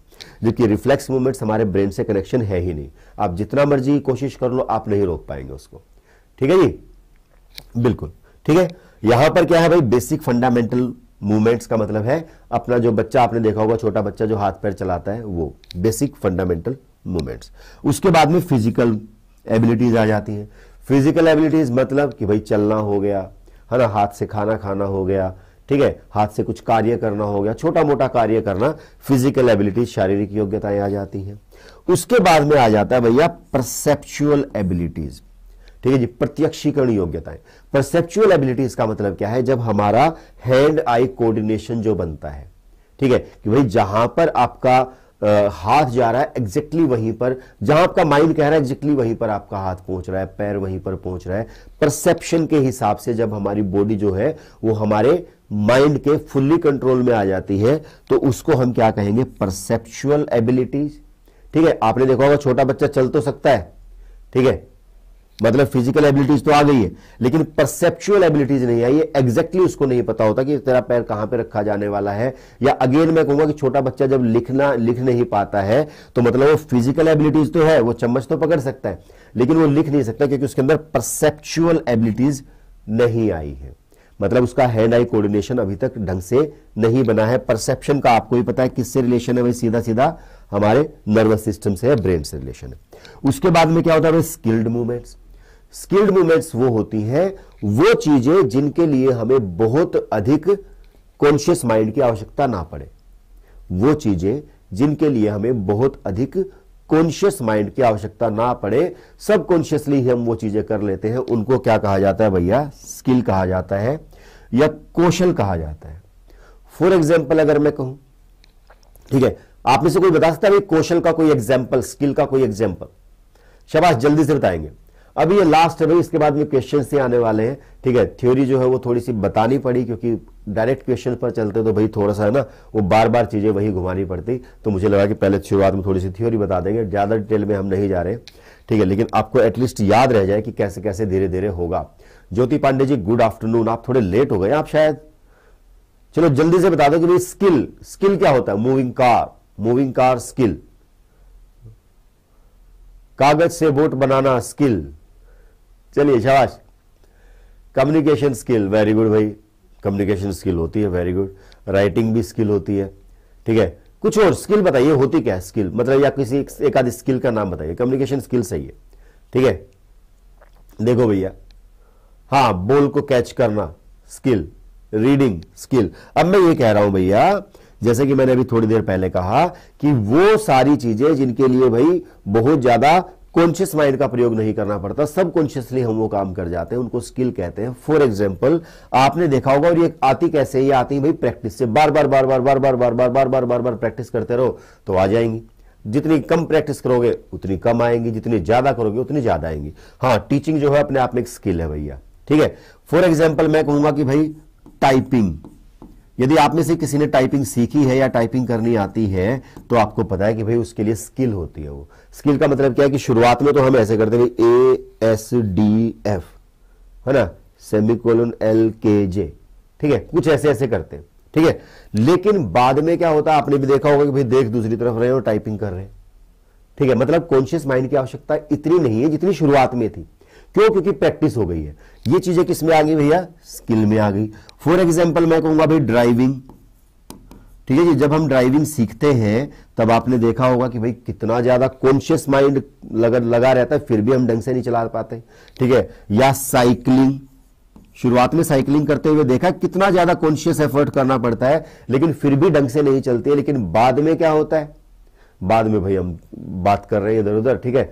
जबकि रिफ्लेक्स मूवमेंट्स हमारे ब्रेन से कनेक्शन है ही नहीं आप जितना मर्जी कोशिश कर लो आप नहीं रोक पाएंगे उसको ठीक है जी बिल्कुल ठीक है यहां पर क्या है भाई बेसिक फंडामेंटल मूवमेंट्स का मतलब है अपना जो बच्चा आपने देखा होगा छोटा बच्चा जो हाथ पैर चलाता है वो बेसिक फंडामेंटल मूवमेंट्स उसके बाद में फिजिकल एबिलिटीज आ जाती हैं फिजिकल एबिलिटीज मतलब कि भाई चलना हो गया है ना हाथ से खाना खाना हो गया ठीक है हाथ से कुछ कार्य करना हो गया छोटा मोटा कार्य करना फिजिकल एबिलिटीज शारीरिक योग्यताएं आ जाती हैं उसके बाद में आ जाता है भैया परसेप्चुअल एबिलिटीज ठीक है जी प्रत्यक्षीकरण योग्यताएं परसेप्चुअल एबिलिटीज का मतलब क्या है जब हमारा हैंड आई कोऑर्डिनेशन जो बनता है ठीक है कि भाई जहां पर आपका आ, हाथ जा रहा है एग्जैक्टली वहीं पर जहां आपका माइंड कह रहा है एग्जैक्टली वहीं पर आपका हाथ पहुंच रहा है पैर वहीं पर पहुंच रहा है परसेप्शन के हिसाब से जब हमारी बॉडी जो है वो हमारे माइंड के फुल्ली कंट्रोल में आ जाती है तो उसको हम क्या कहेंगे परसेप्चुअल एबिलिटीज ठीक है आपने देखा होगा छोटा बच्चा चल तो सकता है ठीक है मतलब फिजिकल एबिलिटीज तो आ गई है लेकिन परसेप्चुअल एबिलिटीज नहीं आई है एग्जैक्टली उसको नहीं पता होता कि तेरा पैर कहां पे रखा जाने वाला है या अगेन मैं कहूंगा कि छोटा बच्चा जब लिखना लिख नहीं पाता है तो मतलब वो फिजिकल एबिलिटीज तो है वो चम्मच तो पकड़ सकता है लेकिन वो लिख नहीं सकता क्योंकि उसके अंदर परसेप्चुअल एबिलिटीज नहीं आई है मतलब उसका हैंड आई कोऑर्डिनेशन अभी तक ढंग से नहीं बना है परसेप्शन का आपको भी पता है किससे रिलेशन है भाई सीधा सीधा हमारे नर्वस सिस्टम से है ब्रेन से रिलेशन है उसके बाद में क्या होता है भाई स्किल्ड मूवमेंट्स स्किल्ड मूवमेंट्स वो होती हैं वो चीजें जिनके लिए हमें बहुत अधिक कॉन्शियस माइंड की आवश्यकता ना पड़े वो चीजें जिनके लिए हमें बहुत अधिक कॉन्शियस माइंड की आवश्यकता ना पड़े सब कॉन्शियसली हम वो चीजें कर लेते हैं उनको क्या कहा जाता है भैया स्किल कहा जाता है या कौशल कहा जाता है फॉर एग्जाम्पल अगर मैं कहूं ठीक है आप में से कोई बता सकता है कौशल का कोई एग्जाम्पल स्किल का कोई एग्जाम्पल शबाश जल्दी से बताएंगे अभी ये लास्ट है भाई इसके बाद में क्वेश्चन से आने वाले हैं ठीक है थ्योरी जो है वो थोड़ी सी बतानी पड़ी क्योंकि डायरेक्ट क्वेश्चन पर चलते तो भाई थोड़ा सा है ना वो बार बार चीज़ें वही घुमानी पड़ती तो मुझे लगा कि पहले शुरुआत में थोड़ी सी थ्योरी बता देंगे ज़्यादा डिटेल में हम नहीं जा रहे ठीक है लेकिन आपको एटलीस्ट याद रह जाए कि कैसे कैसे धीरे धीरे होगा ज्योति पांडे जी गुड आफ्टरनून आप थोड़े लेट हो गए आप शायद चलो जल्दी से बता दो कि स्किल स्किल क्या होता है moving car moving car skill कागज से बोट बनाना स्किल चलिए शाबाश कम्युनिकेशन स्किल वेरी गुड भाई कम्युनिकेशन स्किल होती है वेरी गुड राइटिंग भी स्किल होती है ठीक है कुछ और स्किल बताइए होती क्या है स्किल मतलब या किसी एक आध स्किल का नाम बताइए कम्युनिकेशन स्किल सही है ठीक है देखो भैया हाँ बोल को कैच करना स्किल रीडिंग स्किल अब मैं ये कह रहा हूं भैया जैसे कि मैंने अभी थोड़ी देर पहले कहा कि वो सारी चीजें जिनके लिए भाई बहुत ज्यादा कॉन्शियस माइंड का प्रयोग नहीं करना पड़ता सब कॉन्शियसली हम वो काम कर जाते हैं उनको स्किल कहते हैं फॉर एग्जाम्पल आपने देखा होगा और ये आती कैसे ये आती भाई प्रैक्टिस से बार बार बार बार बार बार बार बार बार बार बार बार प्रैक्टिस करते रहो तो आ जाएंगी जितनी कम प्रैक्टिस करोगे उतनी कम आएंगी जितनी ज्यादा करोगे उतनी ज्यादा आएंगी हाँ टीचिंग जो है अपने आप में एक स्किल है भैया ठीक है फॉर एग्जाम्पल मैं कहूंगा कि भाई टाइपिंग यदि आप में से किसी ने टाइपिंग सीखी है या टाइपिंग करनी आती है तो आपको पता है कि भाई उसके लिए स्किल होती है वो स्किल का मतलब क्या है कि शुरुआत में तो हम ऐसे करते हैं ए एस डी एफ है ना सेमिकोलन एल के जे ठीक है कुछ ऐसे ऐसे करते हैं ठीक है लेकिन बाद में क्या होता है आपने भी देखा होगा कि भाई देख दूसरी तरफ रहे हो टाइपिंग कर रहे हैं ठीक है मतलब कॉन्शियस माइंड की आवश्यकता इतनी नहीं है जितनी शुरुआत में थी क्यों क्योंकि प्रैक्टिस हो गई है ये चीजें किस में आ गई भैया स्किल में आ गई फॉर एग्जाम्पल मैं कहूंगा भाई ड्राइविंग ठीक है जी जब हम ड्राइविंग सीखते हैं तब आपने देखा होगा कि भाई कितना ज्यादा कॉन्शियस माइंड लगा लगा रहता है फिर भी हम ढंग से नहीं चला पाते ठीक है या साइकिलिंग शुरुआत में साइकिलिंग करते हुए देखा कितना ज्यादा कॉन्शियस एफर्ट करना पड़ता है लेकिन फिर भी ढंग से नहीं चलती है लेकिन बाद में क्या होता है बाद में भाई हम बात कर रहे हैं इधर उधर ठीक है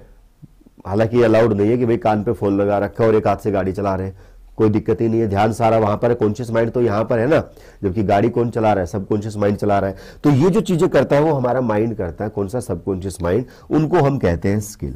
हालांकि अलाउड नहीं है कि भाई कान पे फोन लगा रखा है और एक हाथ से गाड़ी चला रहे कोई दिक्कत ही नहीं है ध्यान सारा वहां पर है कॉन्शियस माइंड तो यहाँ पर है ना जबकि गाड़ी कौन चला रहा है सब कॉन्शियस माइंड चला रहा है तो ये जो चीजें करता है वो हमारा माइंड करता है कौन सा सबकॉन्शियस माइंड उनको हम कहते हैं स्किल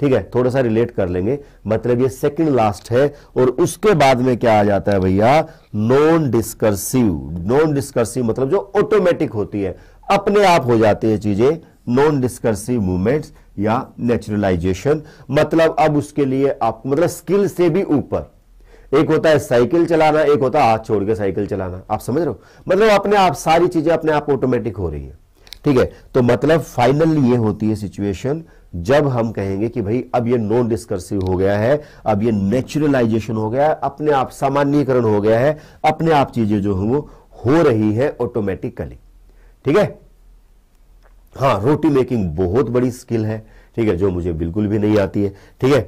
ठीक है थोड़ा सा रिलेट कर लेंगे मतलब ये सेकंड लास्ट है और उसके बाद में क्या आ जाता है भैया नॉन डिस्कर्सिव नॉन डिस्कर्सिव मतलब जो ऑटोमेटिक होती है अपने आप हो जाती है चीजें नॉन डिस्कर्सिव मूवमेंट्स या नेचुरलाइजेशन मतलब अब उसके लिए आपको मतलब स्किल से भी ऊपर एक होता है साइकिल चलाना एक होता है हाथ छोड़ के साइकिल चलाना आप समझ रहे हो मतलब अपने आप सारी चीजें अपने आप ऑटोमेटिक हो रही है ठीक है तो मतलब फाइनल ये होती है सिचुएशन जब हम कहेंगे कि भाई अब ये नॉन डिस्कर्सिव हो गया है अब ये नेचुरलाइजेशन हो गया है अपने आप सामान्यकरण हो गया है अपने आप चीजें जो हैं वो हो रही है ऑटोमेटिकली ठीक है हाँ रोटी मेकिंग बहुत बड़ी स्किल है ठीक है जो मुझे बिल्कुल भी नहीं आती है ठीक है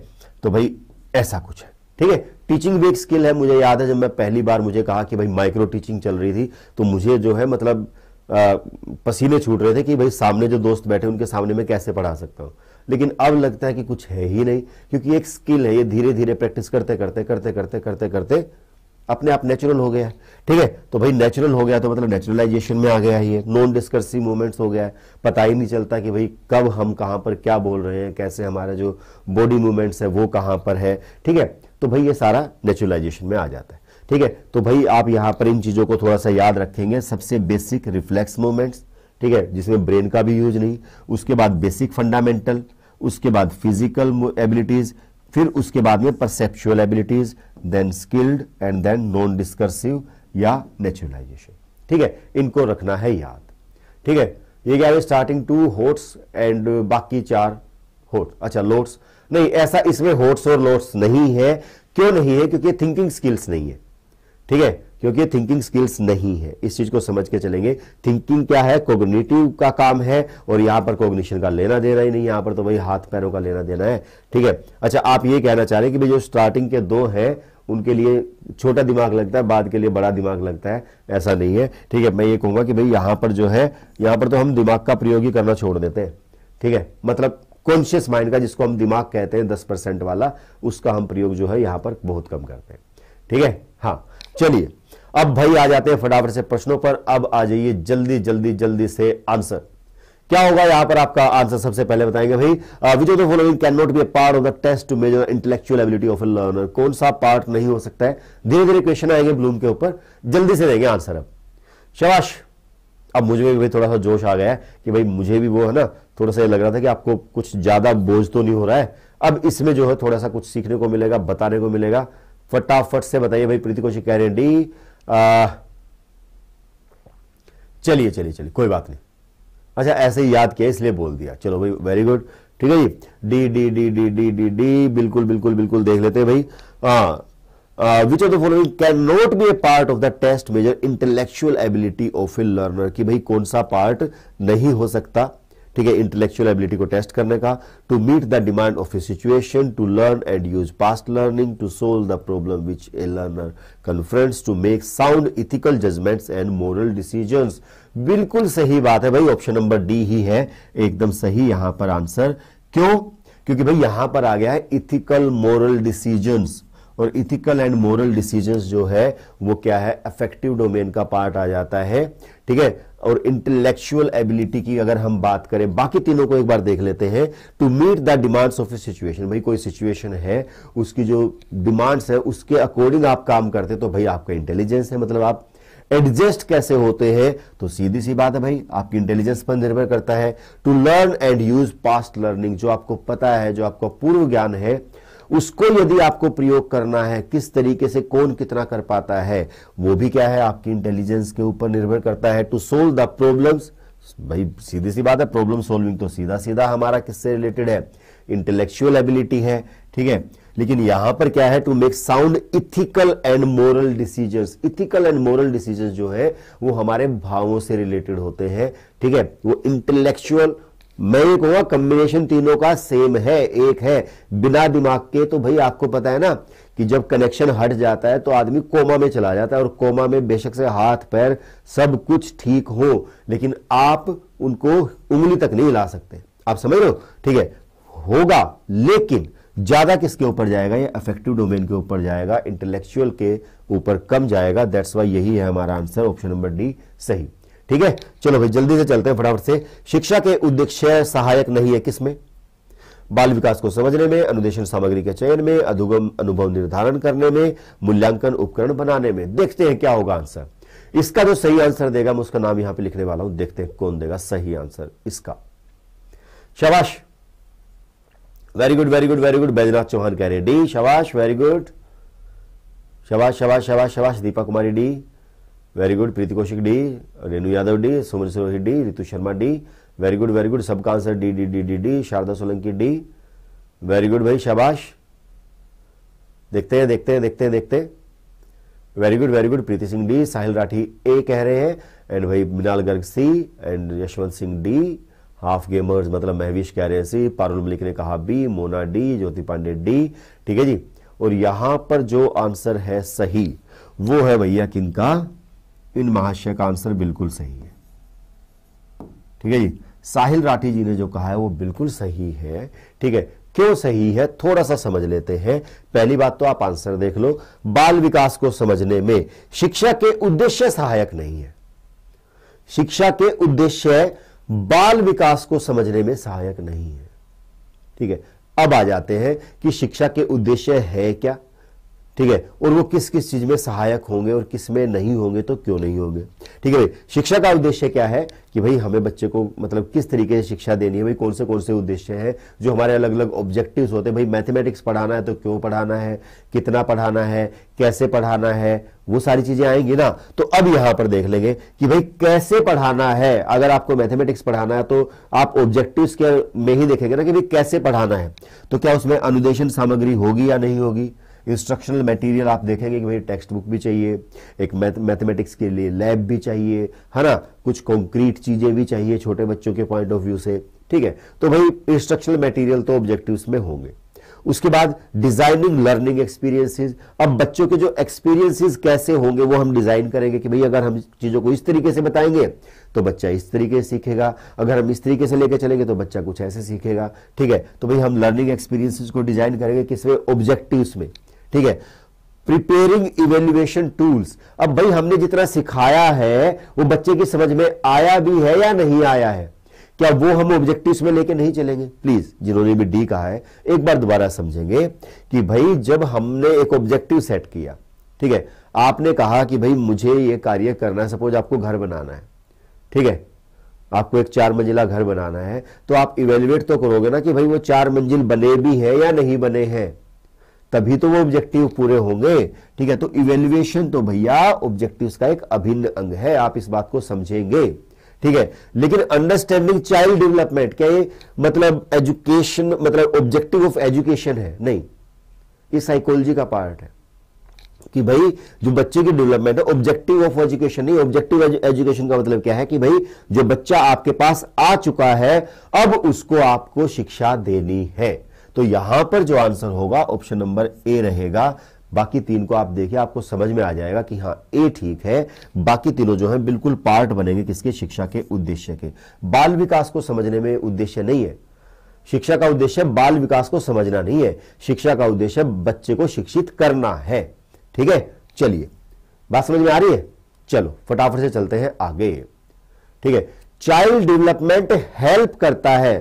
तो भाई ऐसा कुछ है ठीक है टीचिंग भी एक स्किल है मुझे याद है जब मैं पहली बार मुझे कहा कि भाई माइक्रो टीचिंग चल रही थी तो मुझे जो है मतलब आ, पसीने छूट रहे थे कि भाई सामने जो दोस्त बैठे उनके सामने मैं कैसे पढ़ा सकता हूँ लेकिन अब लगता है कि कुछ है ही नहीं क्योंकि एक स्किल है ये धीरे धीरे प्रैक्टिस करते करते करते करते करते करते अपने आप नेचुरल हो गया ठीक है तो भाई नेचुरल हो गया तो मतलब नेचुरलाइजेशन में आ गया ये नॉन डिस्कर्सिव मूवमेंट्स हो गया है पता ही नहीं चलता कि भाई कब हम कहाँ पर क्या बोल रहे हैं कैसे हमारा जो बॉडी मूवमेंट्स है वो कहाँ पर है ठीक है तो भाई ये सारा नेचुरलाइजेशन में आ जाता है ठीक है तो भाई आप यहाँ पर इन चीज़ों को थोड़ा सा याद रखेंगे सबसे बेसिक रिफ्लेक्स मूवमेंट्स ठीक है जिसमें ब्रेन का भी यूज नहीं उसके बाद बेसिक फंडामेंटल उसके बाद फिजिकल एबिलिटीज़ फिर उसके बाद में perceptual abilities then skilled and then non discursive या नेचुरलाइजेशन ठीक है इनको रखना है याद ठीक है ये क्या है स्टार्टिंग टू होट्स एंड बाकी चार होट अच्छा लोट्स नहीं ऐसा इसमें होट्स और लोट्स नहीं है क्यों नहीं है क्योंकि थिंकिंग स्किल्स नहीं है ठीक है क्योंकि ये थिंकिंग स्किल्स नहीं है इस चीज को समझ के चलेंगे थिंकिंग क्या है कोग्निटिव का काम है और यहां पर कोग्निशन का लेना देना ही नहीं यहां पर तो वही हाथ पैरों का लेना देना है ठीक है अच्छा आप ये कहना चाह रहे हैं कि जो स्टार्टिंग के दो हैं उनके लिए छोटा दिमाग लगता है बाद के लिए बड़ा दिमाग लगता है ऐसा नहीं है ठीक है मैं ये कहूंगा कि भाई यहां पर जो है यहां पर तो हम दिमाग का प्रयोग ही करना छोड़ देते हैं ठीक है मतलब कॉन्शियस माइंड का जिसको हम दिमाग कहते हैं दस परसेंट वाला उसका हम प्रयोग जो है यहां पर बहुत कम करते हैं ठीक है हाँ चलिए अब भाई आ जाते हैं फटाफट से प्रश्नों पर अब आ जाइए जल्दी जल्दी जल्दी से आंसर क्या होगा यहां पर आपका आंसर सबसे पहले बताएंगे भाई which of the following can not be a part of the test to measure intellectual ability of a learner कौन सा पार्ट नहीं हो सकता है धीरे धीरे क्वेश्चन आएंगे ब्लूम के ऊपर जल्दी से देंगे आंसर अब शबाश अब मुझे भी भाई थोड़ा सा जोश आ गया है कि भाई मुझे भी वो है ना थोड़ा सा लग रहा था कि आपको कुछ ज्यादा बोझ तो नहीं हो रहा है अब इसमें जो है थोड़ा सा कुछ सीखने को मिलेगा बताने को मिलेगा फटाफट से बताइए भाई प्रीति को कह रहे हैं डी चलिए चलिए चलिए कोई बात नहीं अच्छा ऐसे ही याद किया इसलिए बोल दिया चलो भाई वेरी गुड ठीक है जी D D D D D D D बिल्कुल बिल्कुल बिल्कुल देख लेते हैं भाई हाँ which of the following can not be a part of the test measure intellectual ability of a learner कि भाई कौन सा पार्ट नहीं हो सकता ठीक है इंटेलेक्चुअल एबिलिटी को टेस्ट करने का to meet the demand of a situation to learn and use past learning to solve the problem which a learner confronts to make sound ethical judgement and moral decision बिल्कुल सही बात है भाई option number D ही है एकदम सही यहां पर आंसर क्यों क्योंकि भाई यहां पर आ गया है इथिकल मोरल डिसीजन और इथिकल एंड मोरल डिसीजंस जो है वो क्या है अफेक्टिव डोमेन का पार्ट आ जाता है ठीक है और इंटेलेक्चुअल एबिलिटी की अगर हम बात करें बाकी तीनों को एक बार देख लेते हैं to meet the demands of a situation भाई कोई सिचुएशन है उसकी जो डिमांड्स है उसके अकॉर्डिंग आप काम करते तो भाई आपका इंटेलिजेंस है मतलब आप एडजस्ट कैसे होते हैं तो सीधी सी बात है भाई आपकी इंटेलिजेंस पर निर्भर करता है to learn and use past learning जो आपको पता है जो आपका पूर्व ज्ञान है उसको यदि आपको प्रयोग करना है किस तरीके से कौन कितना कर पाता है वो भी क्या है आपकी इंटेलिजेंस के ऊपर निर्भर करता है टू सोल्व द प्रॉब्लम्स भाई सीधी सी बात है प्रॉब्लम सोल्विंग तो सीधा सीधा हमारा किससे रिलेटेड है इंटेलेक्चुअल एबिलिटी है ठीक है लेकिन यहां पर क्या है to make sound ethical and moral decision ethical and moral decision जो है वो हमारे भावों से रिलेटेड होते हैं ठीक है वो इंटेलेक्चुअल मैं ये कहूंगा कॉम्बिनेशन तीनों का सेम है एक है बिना दिमाग के तो भाई आपको पता है ना कि जब कनेक्शन हट जाता है तो आदमी कोमा में चला जाता है और कोमा में बेशक से हाथ पैर सब कुछ ठीक हो लेकिन आप उनको उंगली तक नहीं ला सकते आप समझ लो ठीक है होगा लेकिन ज्यादा किसके ऊपर जाएगा ये अफेक्टिव डोमेन के ऊपर जाएगा इंटेलेक्चुअल के ऊपर कम जाएगा दैट्स वाई यही है हमारा आंसर ऑप्शन नंबर डी सही ठीक है चलो भाई जल्दी से चलते हैं फटाफट से शिक्षा के उद्देश्य सहायक नहीं है किसमें बाल विकास को समझने में अनुदेशन सामग्री के चयन में अधुगम अनुभव निर्धारण करने में मूल्यांकन उपकरण बनाने में देखते हैं क्या होगा आंसर इसका जो सही आंसर देगा मैं उसका नाम यहां पे लिखने वाला हूं देखते हैं कौन देगा सही आंसर इसका शबाश very good very good very good Baijnath Chauhan कह रहे डी शबाश वेरी गुड शबाश शबाश शबाश शबाश Deepa Kumari D very good Preeti Kaushik D Renu Yadav D Suman Sirohi D Ritu Sharma D very good very good सबका answer D D D D D Sharda Solanki D very good भाई शाबाश देखते हैं देखते हैं देखते हैं देखते हैं very good very good Preeti Singh D Sahil Rathi A कह रहे हैं एंड भाई Minal Garg C and Yashwant Singh D half gamers मतलब महवीश कह रहे हैं सी पारुल मलिक ने कहा B Mona D Jyoti Pandey D ठीक है जी और यहां पर जो आंसर है सही वो है भैया किनका इन महाशय का आंसर बिल्कुल सही है ठीक है जी साहिल राठी जी ने जो कहा है वो बिल्कुल सही है ठीक है क्यों सही है थोड़ा सा समझ लेते हैं पहली बात तो आप आंसर देख लो बाल विकास को समझने में शिक्षा के उद्देश्य सहायक नहीं है शिक्षा के उद्देश्य बाल विकास को समझने में सहायक नहीं है ठीक है अब आ जाते हैं कि शिक्षा के उद्देश्य है क्या ठीक है और वो किस किस चीज में सहायक होंगे और किस में नहीं होंगे तो क्यों नहीं होंगे ठीक है भाई शिक्षा का उद्देश्य क्या है कि भाई हमें बच्चे को मतलब किस तरीके से शिक्षा देनी है भाई कौन से कौन से उद्देश्य हैं जो हमारे अलग अलग ऑब्जेक्टिव्स होते हैं भाई मैथमेटिक्स पढ़ाना है तो क्यों पढ़ाना है कितना पढ़ाना है कैसे पढ़ाना है वो सारी चीजें आएंगी ना तो अब यहां पर देख लेंगे कि भाई कैसे पढ़ाना है अगर आपको मैथमेटिक्स पढ़ाना है तो आप ऑब्जेक्टिव के में ही देखेंगे ना कि भाई कैसे पढ़ाना है तो क्या उसमें अनुदेशन सामग्री होगी या नहीं होगी इंस्ट्रक्शनल मटेरियल आप देखेंगे कि भाई टेक्स्ट बुक भी चाहिए एक मैथमेटिक्स के लिए लैब भी चाहिए है ना कुछ कॉन्क्रीट चीजें भी चाहिए छोटे बच्चों के पॉइंट ऑफ व्यू से ठीक है तो भाई इंस्ट्रक्शनल मटेरियल तो ऑब्जेक्टिव में होंगे उसके बाद डिजाइनिंग लर्निंग एक्सपीरियंसेस अब बच्चों के जो एक्सपीरियंसेस कैसे होंगे वो हम डिजाइन करेंगे कि भाई अगर हम चीजों को इस तरीके से बताएंगे तो बच्चा इस तरीके से सीखेगा अगर हम इस तरीके से लेकर चलेंगे तो बच्चा कुछ ऐसे सीखेगा ठीक है तो भाई हम लर्निंग एक्सपीरियंसेस को डिजाइन करेंगे किस ऑब्जेक्टिव में ठीक है प्रिपेयरिंग इवेल्युएशन टूल्स अब भाई हमने जितना सिखाया है वो बच्चे की समझ में आया भी है या नहीं आया है क्या वो हम ऑब्जेक्टिव्स में लेके नहीं चलेंगे प्लीज जिन्होंने भी डी कहा है एक बार दोबारा समझेंगे कि भाई जब हमने एक ऑब्जेक्टिव सेट किया ठीक है आपने कहा कि भाई मुझे ये कार्य करना है सपोज आपको घर बनाना है ठीक है आपको एक चार मंजिला घर बनाना है तो आप इवेल्युएट तो करोगे ना कि भाई वो चार मंजिल बने भी हैं या नहीं बने हैं तभी तो वो ऑब्जेक्टिव पूरे होंगे ठीक है तो इवेल्युएशन तो भैया ऑब्जेक्टिव का एक अभिन्न अंग है आप इस बात को समझेंगे ठीक है लेकिन अंडरस्टैंडिंग चाइल्ड डेवलपमेंट क्या ये मतलब एजुकेशन मतलब ऑब्जेक्टिव ऑफ एजुकेशन है नहीं ये साइकोलॉजी का पार्ट है कि भाई जो बच्चे की डेवलपमेंट है ऑब्जेक्टिव ऑफ एजुकेशन नहीं ऑब्जेक्टिव एजुकेशन का मतलब क्या है कि भाई जो बच्चा आपके पास आ चुका है अब उसको आपको शिक्षा देनी है तो यहां पर जो आंसर होगा ऑप्शन नंबर ए रहेगा बाकी तीन को आप देखिए आपको समझ में आ जाएगा कि हाँ ए ठीक है बाकी तीनों जो है बिल्कुल पार्ट बनेंगे किसके शिक्षा के उद्देश्य के बाल विकास को समझने में उद्देश्य नहीं है शिक्षा का उद्देश्य बाल विकास को समझना नहीं है शिक्षा का उद्देश्य बच्चे को शिक्षित करना है ठीक है चलिए बात समझ में आ रही है चलो फटाफट से चलते हैं आगे ठीक है चाइल्ड डेवलपमेंट हेल्प करता है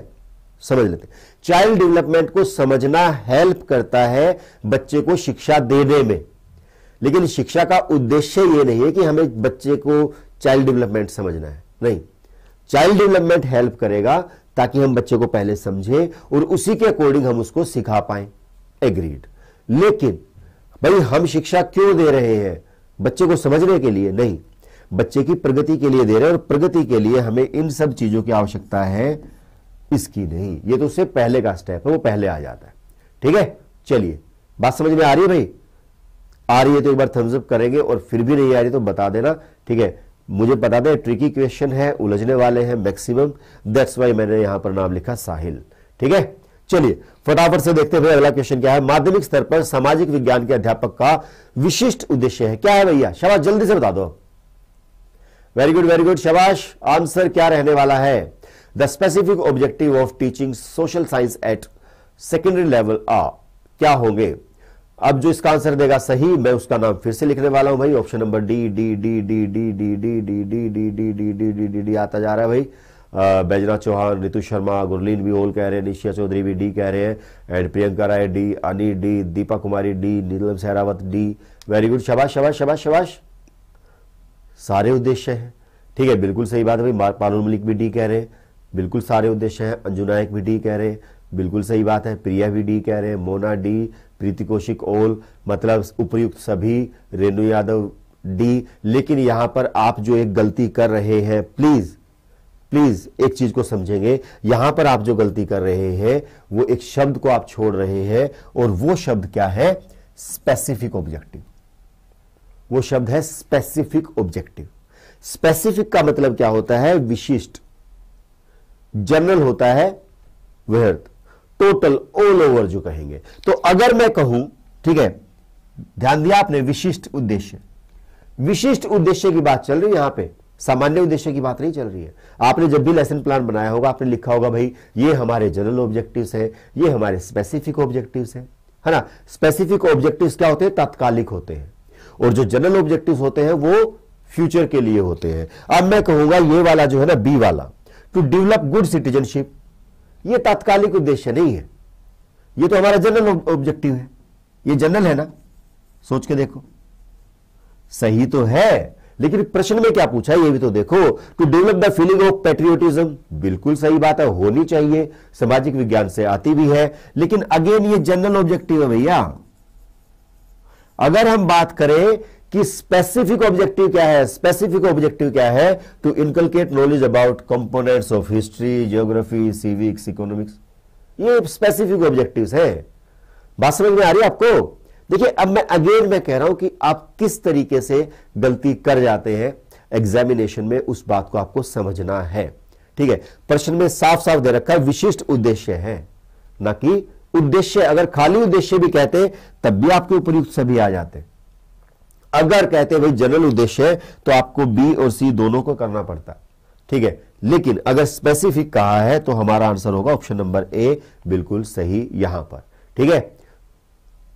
समझ लेते चाइल्ड डेवलपमेंट को समझना हेल्प करता है बच्चे को शिक्षा देने में लेकिन शिक्षा का उद्देश्य यह नहीं है कि हमें बच्चे को चाइल्ड डेवलपमेंट समझना है नहीं चाइल्ड डेवलपमेंट हेल्प करेगा ताकि हम बच्चे को पहले समझें और उसी के अकॉर्डिंग हम उसको सिखा पाए एग्रीड लेकिन भाई हम शिक्षा क्यों दे रहे हैं बच्चे को समझने के लिए नहीं बच्चे की प्रगति के लिए दे रहे हैं और प्रगति के लिए हमें इन सब चीजों की आवश्यकता है इसकी नहीं ये तो उससे पहले का स्टेप है वो पहले आ जाता है ठीक है चलिए बात समझ में आ रही है भाई आ रही है तो एक बार थम्सअप करेंगे और फिर भी नहीं आ रही तो बता देना ठीक है मुझे बता दें ट्रिकी क्वेश्चन है उलझने वाले हैं मैक्सिमम दैट्स वाई मैंने यहां पर नाम लिखा साहिल ठीक है चलिए फटाफट से देखते हुए अगला क्वेश्चन क्या है माध्यमिक स्तर पर सामाजिक विज्ञान के अध्यापक का विशिष्ट उद्देश्य है क्या है भैया शबाश जल्दी से बता दो वेरी गुड वेरी गुड शबाश आंसर क्या रहने वाला है the specific objective of teaching social science at secondary level आ क्या होंगे अब जो इसका आंसर देगा सही मैं उसका नाम फिर से लिखने वाला हूं भाई option number D D D D D D D D D D D D D D D D आता जा रहा है भाई बैजनाथ चौहान रितु शर्मा गुरलीन भी ओल कह रहे हैं निशिया चौधरी भी डी कह रहे हैं and Priyanka Rai D Ani D Deepa Kumari D Neelam Sehrawat D very good शबाश शबाश शबाश शबाश सारे उद्देश्य है ठीक है बिल्कुल सही बात है भाई पानुल मलिक भी डी कह रहे हैं बिल्कुल सारे उद्देश्य हैं अंजू नायक भी डी कह रहे हैं बिल्कुल सही बात है प्रिया भी डी कह रहे हैं मोना डी प्रीति कौशिक ओल मतलब उपयुक्त सभी रेणु यादव डी लेकिन यहां पर आप जो एक गलती कर रहे हैं प्लीज प्लीज एक चीज को समझेंगे यहां पर आप जो गलती कर रहे हैं वो एक शब्द को आप छोड़ रहे हैं और वो शब्द क्या है स्पेसिफिक ऑब्जेक्टिव वो शब्द है स्पेसिफिक ऑब्जेक्टिव स्पेसिफिक का मतलब क्या होता है विशिष्ट जनरल होता है व्यर्थ टोटल ऑल ओवर जो कहेंगे तो अगर मैं कहूं ठीक है ध्यान दिया आपने विशिष्ट उद्देश्य विशिष्ट उद्देश्य की बात चल रही है यहां पे सामान्य उद्देश्य की बात नहीं चल रही है आपने जब भी लेसन प्लान बनाया होगा आपने लिखा होगा भाई ये हमारे जनरल ऑब्जेक्टिव्स हैं ये हमारे स्पेसिफिक ऑब्जेक्टिव्स हैं है ना स्पेसिफिक ऑब्जेक्टिव्स क्या होते हैं तात्कालिक होते हैं और जो जनरल ऑब्जेक्टिव्स होते हैं वो फ्यूचर के लिए होते हैं अब मैं कहूंगा ये वाला जो है ना बी वाला टू डेवलप गुड सिटीजनशिप ये तात्कालिक उद्देश्य नहीं है ये तो हमारा जनरल ऑब्जेक्टिव है ये जनरल है ना सोच के देखो सही तो है लेकिन प्रश्न में क्या पूछा ये भी तो देखो to develop the feeling of patriotism बिल्कुल सही बात है होनी चाहिए सामाजिक विज्ञान से आती भी है लेकिन अगेन ये जनरल ऑब्जेक्टिव है भैया अगर हम बात करें कि स्पेसिफिक ऑब्जेक्टिव क्या है स्पेसिफिक ऑब्जेक्टिव क्या है to inculcate knowledge about components of history geography civics economics ये स्पेसिफिक ऑब्जेक्टिव्स है बात समझ में आ रही है आपको देखिए अब मैं अगेन मैं कह रहा हूं कि आप किस तरीके से गलती कर जाते हैं एग्जामिनेशन में उस बात को आपको समझना है ठीक है प्रश्न में साफ साफ दे रखा है विशिष्ट उद्देश्य है ना कि उद्देश्य अगर खाली उद्देश्य भी कहते तब भी आपके उपयुक्त सभी आ जाते हैं अगर कहते भाई जनरल उद्देश्य है तो आपको बी और सी दोनों को करना पड़ता ठीक है लेकिन अगर स्पेसिफिक कहा है तो हमारा आंसर होगा ऑप्शन नंबर ए बिल्कुल सही यहां पर ठीक है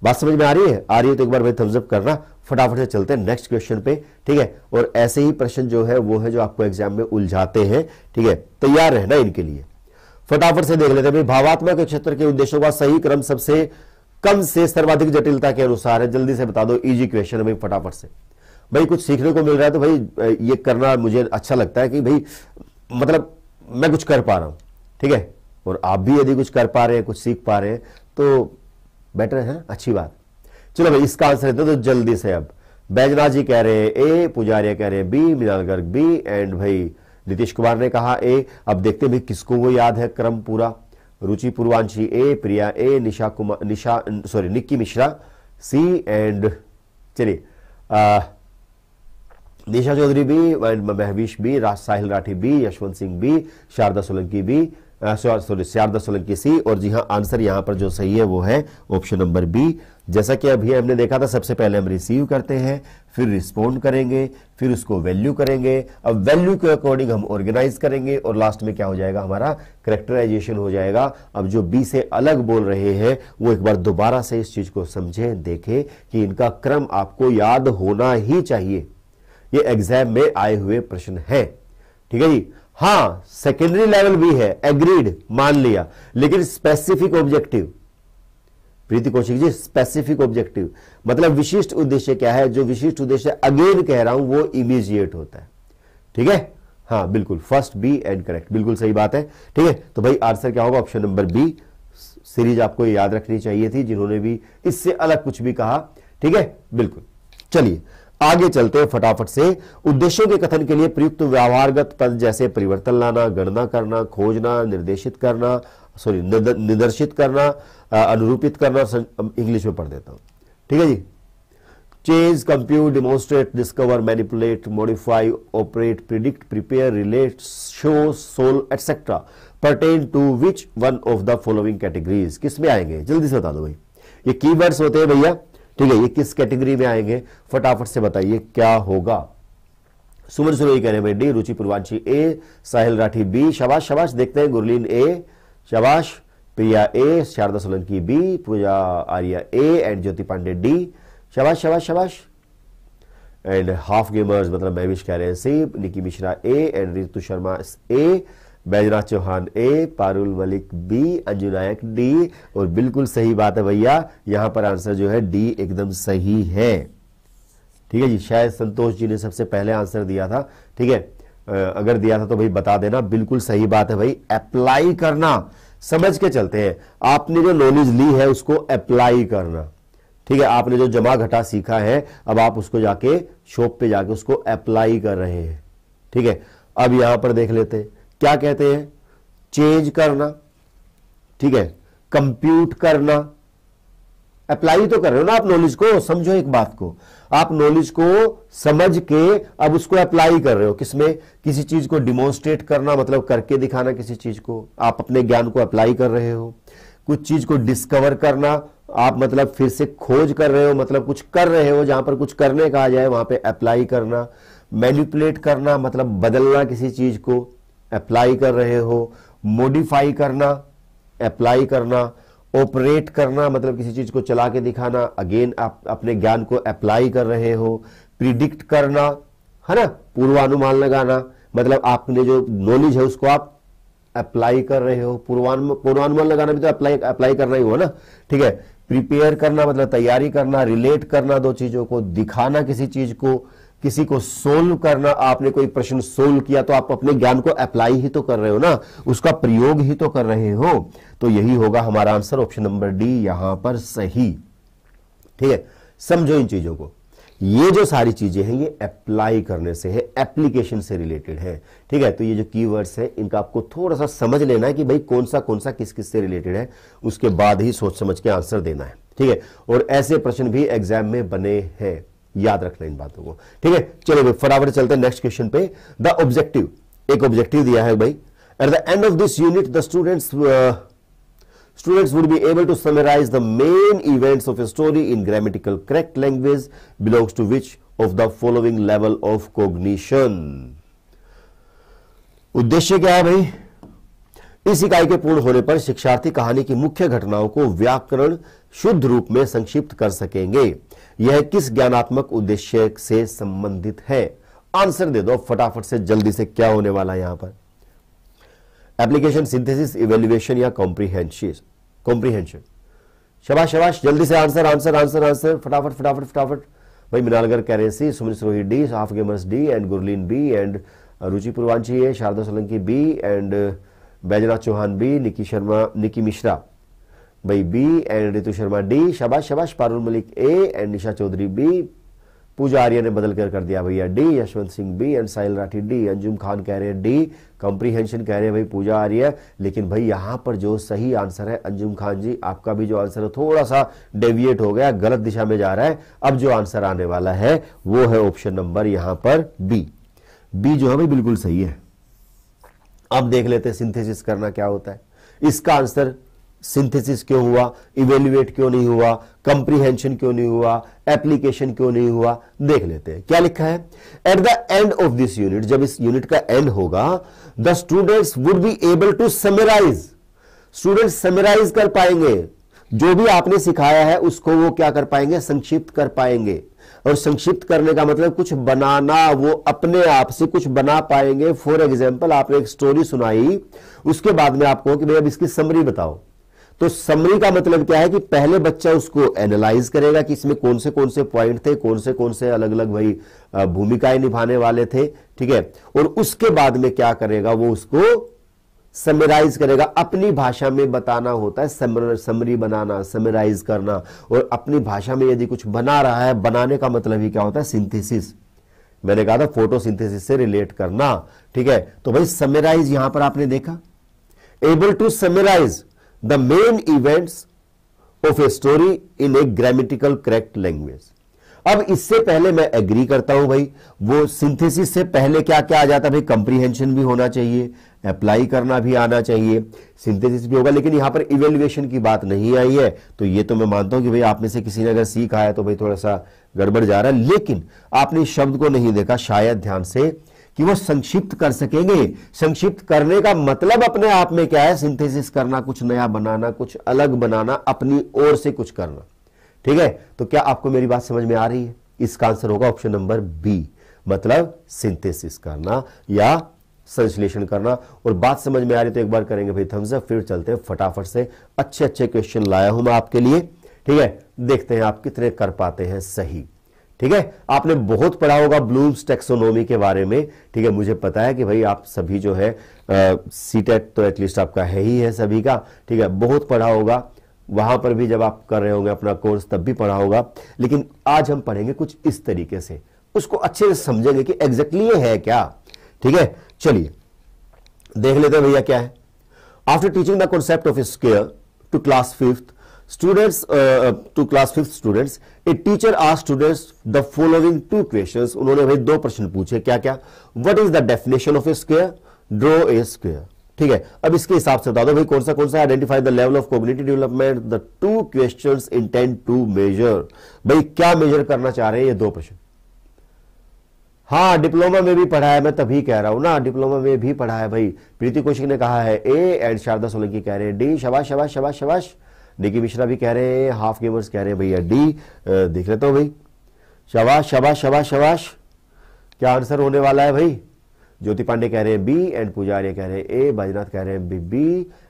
बात समझ में आ रही है आ रही है तो एक बार भाई थम्सअप करना फटाफट से चलते हैं नेक्स्ट क्वेश्चन पे ठीक है और ऐसे ही प्रश्न जो है वो है जो आपको एग्जाम में उलझाते हैं ठीक है तैयार रहना इनके लिए फटाफट से देख लेते हैं भावात्मक क्षेत्र के उद्देश्यों का सही क्रम सबसे कम से सर्वाधिक जटिलता के अनुसार है जल्दी से बता दो इजी क्वेश्चन है भाई फटाफट से भाई कुछ सीखने को मिल रहा है तो भाई ये करना मुझे अच्छा लगता है कि भाई मतलब मैं कुछ कर पा रहा हूं ठीक है और आप भी यदि कुछ कर पा रहे हैं कुछ सीख पा रहे हैं तो बेटर है अच्छी बात चलो भाई इसका आंसर देते तो जल्दी से अब बैजनाथ जी कह रहे हैं ए पुजारिया कह रहे हैं B Minal Garg B and भाई नीतीश कुमार ने कहा ए अब देखते भाई किसको वो याद है क्रम पूरा Ruchi Purvanshi A Priya A Nisha Kumar Nisha sorry Nikki Mishra C and चलिए Nisha Chaudhary B and Mahvish B Raj Sahil Rathi B Yashwant Singh B Sharda Solanki B sorry Sharda Solanki C और जी हाँ आंसर यहाँ पर जो सही है वो है ऑप्शन नंबर बी जैसा कि अभी हमने देखा था सबसे पहले हम रिसीव करते हैं फिर रिस्पोंड करेंगे फिर उसको वैल्यू करेंगे अब वैल्यू के अकॉर्डिंग हम ऑर्गेनाइज करेंगे और लास्ट में क्या हो जाएगा हमारा करेक्टराइजेशन हो जाएगा अब जो बी से अलग बोल रहे हैं वो एक बार दोबारा से इस चीज को समझें देखें कि इनका क्रम आपको याद होना ही चाहिए ये एग्जाम में आए हुए प्रश्न है ठीक है जी हां सेकेंडरी लेवल भी है एग्रीड मान लिया लेकिन specific objective Preeti Kaushik ji specific objective मतलब विशिष्ट उद्देश्य क्या है जो विशिष्ट उद्देश्य अगेन कह रहा हूं वो इमीजिएट होता है ठीक है हाँ बिल्कुल फर्स्ट बी एंड करेक्ट बिल्कुल सही बात है ठीक है तो भाई आंसर क्या होगा ऑप्शन नंबर बी सीरीज आपको याद रखनी चाहिए थी जिन्होंने भी इससे अलग कुछ भी कहा ठीक है बिल्कुल चलिए आगे चलते फटाफट से उद्देश्यों के कथन के लिए प्रयुक्त व्यवहारगत पद जैसे परिवर्तन लाना गणना करना खोजना निर्देशित करना सॉरी निदर्शित करना अनुरूपित करना इंग्लिश में पढ़ देता हूं ठीक है जी change compute demonstrate discover manipulate modify operate predict prepare relate show solve etcetera pertain to which one of the following categories किस में आएंगे जल्दी से बता दो भाई ये कीवर्ड्स होते हैं भैया ठीक तो है ये किस कैटेगरी में आएंगे फटाफट से बताइए क्या होगा सुमन सुरोही कह रहे हैं D Ruchi Purvanshi A Sahil Rathi B शबाश शबाश देखते हैं गुरलीन ए शबाश Priya A Sharda Solanki B Pooja Arya A and Jyoti Pandey D शबाश शबाश शबाश एंड हाफ गेमर्स मतलब महविश कह रहे हैं C Nikki Mishra A and Ritu Sharma A Baijnath Chauhan A Parul Malik B Anju Nayak D और बिल्कुल सही बात है भैया यहां पर आंसर जो है डी एकदम सही है ठीक है जी शायद संतोष जी ने सबसे पहले आंसर दिया था ठीक है अगर दिया था तो भाई बता देना बिल्कुल सही बात है भाई अप्लाई करना समझ के चलते हैं आपने जो नॉलेज ली है उसको अप्लाई करना ठीक है आपने जो जमा घटा सीखा है अब आप उसको जाके शॉप पे जाके उसको अप्लाई कर रहे हैं ठीक है अब यहां पर देख लेते हैं क्या कहते हैं चेंज करना ठीक है कंप्यूट करना अप्लाई तो कर रहे हो ना आप नॉलेज को समझो एक बात को आप नॉलेज को समझ के अब उसको अप्लाई कर रहे हो किसमें किसी चीज को डिमोन्स्ट्रेट करना मतलब करके दिखाना किसी चीज को आप अपने ज्ञान को अप्लाई कर रहे हो कुछ चीज को डिस्कवर करना आप मतलब फिर से खोज कर रहे हो मतलब कुछ कर रहे हो जहां पर कुछ करने का आ जाए वहां पे अप्लाई करना मैनिपुलेट करना मतलब बदलना किसी चीज को अप्लाई कर रहे हो मॉडिफाई करना अप्लाई करना ऑपरेट करना मतलब किसी चीज को चला के दिखाना अगेन आप अपने ज्ञान को अप्लाई कर रहे हो प्रिडिक्ट करना है ना पूर्वानुमान लगाना मतलब आपने जो नॉलेज है उसको आप अप्लाई कर रहे हो पूर्वानुमान पूर्वानुमान लगाना भी तो अप्लाई अप्लाई करना ही हुआ ना ठीक है प्रिपेयर करना मतलब तैयारी करना रिलेट करना दो चीजों को दिखाना किसी चीज को किसी को सोल्व करना आपने कोई प्रश्न सोल्व किया तो आप अपने ज्ञान को अप्लाई ही तो कर रहे हो ना उसका प्रयोग ही तो कर रहे हो तो यही होगा हमारा आंसर ऑप्शन नंबर डी यहां पर सही ठीक है समझो इन चीजों को ये जो सारी चीजें हैं ये अप्लाई करने से है एप्लीकेशन से रिलेटेड है ठीक है तो ये जो कीवर्ड्स हैं इनका आपको थोड़ा सा समझ लेना है कि भाई कौन सा कौन सा किस किस से रिलेटेड है उसके बाद ही सोच समझ के आंसर देना है ठीक है और ऐसे प्रश्न भी एग्जाम में बने हैं याद रखना इन बातों को ठीक है चलो भाई फटाफट चलते हैं नेक्स्ट क्वेश्चन पे द ऑब्जेक्टिव एक ऑब्जेक्टिव दिया है भाई at the end of this unit the students students would be able to summarise the main events of a story in grammatical correct language belongs to which of the following level of cognition उद्देश्य क्या है भाई इस इकाई के पूर्ण होने पर शिक्षार्थी कहानी की मुख्य घटनाओं को व्याकरण शुद्ध रूप में संक्षिप्त कर सकेंगे यह किस ज्ञानात्मक उद्देश्य से संबंधित है आंसर दे दो फटाफट से जल्दी से क्या होने वाला है यहां पर एप्लीकेशन सिंथेसिस इवेल्युएशन या कॉम्प्रीहेंशिस कॉम्प्रीहेंशन शबाश शबाश जल्दी से आंसर आंसर आंसर आंसर फटाफट फटाफट फटाफट भाई Minalgar C Suman Sarohi D half gamers D and Gurleen B and Ruchi Purvanchi है Sharda Solanki B and Baijnath Chauhan B Nikki Sharma Nikki Mishra भाई B and Ritu Sharma D शबाश शबाश Parul Malik A and Nisha Chaudhary B Pooja Arya ने बदल कर कर दिया भैया D Yashwant Singh B and Sahil Rathi D Anjum Khan कह रहे हैं डी कॉम्प्रीहेंशन कह रहे हैं भाई पूजा आर्या लेकिन भाई यहां पर जो सही आंसर है अंजुम खान जी आपका भी जो आंसर है थोड़ा सा डेविएट हो गया गलत दिशा में जा रहा है अब जो आंसर आने वाला है वो है ऑप्शन नंबर यहां पर बी बी जो है भाई बिल्कुल सही है अब देख लेते हैं सिंथेसिस करना क्या होता है इसका आंसर सिंथेसिस क्यों हुआ इवेल्युएट क्यों नहीं हुआ कंप्रीहेंशन क्यों नहीं हुआ एप्लीकेशन क्यों नहीं हुआ देख लेते हैं क्या लिखा है at the end of this unit जब इस यूनिट का एंड होगा the students would be able to summarise student summarise कर पाएंगे जो भी आपने सिखाया है उसको वो क्या कर पाएंगे संक्षिप्त कर पाएंगे और संक्षिप्त करने का मतलब कुछ बनाना वो अपने आप से कुछ बना पाएंगे फॉर एग्जाम्पल आपने एक स्टोरी सुनाई उसके बाद में आपको कि भाई अब इसकी समरी बताओ तो समरी का मतलब क्या है कि पहले बच्चा उसको एनालाइज करेगा कि इसमें कौन से कौन से पॉइंट थे कौन से कौन से अलग अलग भाई भूमिकाएं निभाने वाले थे ठीक है और उसके बाद में क्या करेगा वो उसको समराइज करेगा अपनी भाषा में बताना होता है समर, समरी बनाना समराइज करना और अपनी भाषा में यदि कुछ बना रहा है बनाने का मतलब ही क्या होता है सिंथेसिस मैंने कहा था फोटोसिंथेसिस से रिलेट करना ठीक है तो भाई समराइज यहां पर आपने देखा able to summarise the main events of a story in a grammatical correct language. अब इससे पहले मैं एग्री करता हूं भाई वो सिंथेसिस से पहले क्या क्या आ जाता है भाई कंप्रीहेंशन भी होना चाहिए अप्लाई करना भी आना चाहिए सिंथेसिस भी होगा लेकिन यहां पर इवेल्युएशन की बात नहीं आई है तो ये तो मैं मानता हूं कि भाई आप में से किसी ने अगर सीखा है तो भाई थोड़ा सा गड़बड़ जा रहा है लेकिन आपने शब्द को नहीं देखा शायद ध्यान से कि वो संक्षिप्त कर सकेंगे संक्षिप्त करने का मतलब अपने आप में क्या है सिंथेसिस करना कुछ नया बनाना कुछ अलग बनाना अपनी ओर से कुछ करना ठीक है तो क्या आपको मेरी बात समझ में आ रही है इसका आंसर होगा ऑप्शन नंबर बी मतलब सिंथेसिस करना या संश्लेषण करना और बात समझ में आ रही तो एक बार करेंगे भाई थम्स अप फिर चलते हैं फटाफट से अच्छे अच्छे क्वेश्चन लाया हूं मैं आपके लिए ठीक है देखते हैं आप कितने कर पाते हैं सही ठीक है आपने बहुत पढ़ा होगा ब्लूम्स टेक्सोनोमी के बारे में ठीक है मुझे पता है कि भाई आप सभी जो है सीटेट e तो एटलीस्ट आपका है ही है सभी का ठीक है बहुत पढ़ा होगा वहां पर भी जब आप कर रहे होंगे अपना कोर्स तब भी पढ़ा होगा लेकिन आज हम पढ़ेंगे कुछ इस तरीके से उसको अच्छे से समझेंगे कि एग्जैक्टली है क्या ठीक है चलिए देख लेते हैं भैया क्या है after teaching the concept of square to class fifth students to class fifth students a teacher are students the following two question उन्होंने भाई दो प्रश्न पूछे क्या क्या what is the definition of a square draw a square ठीक है अब इसके हिसाब से बता दो भाई कौन सा कौन सा identify the level of community development the two question intent to measure भाई क्या मेजर करना चाह रहे हैं ये दो प्रश्न हाँ डिप्लोमा में भी पढ़ा है मैं तभी कह रहा हूं ना डिप्लोमा में भी पढ़ा है भाई प्रीति कौशिक ने कहा है ए एंड शारदा सोलंकी कह रहे हैं डी शबाश शबाश शबाश शबाश निकी मिश्रा भी कह रहे हैं हाफ गेमर्स कह रहे हैं भैया डी देख लेता हूं भाई शबाश शबाश शबाश शबाश क्या आंसर होने वाला है भाई ज्योति पांडे कह रहे हैं बी एंड पुजारी कह रहे हैं ए बाजीनाथ कह रहे हैं B B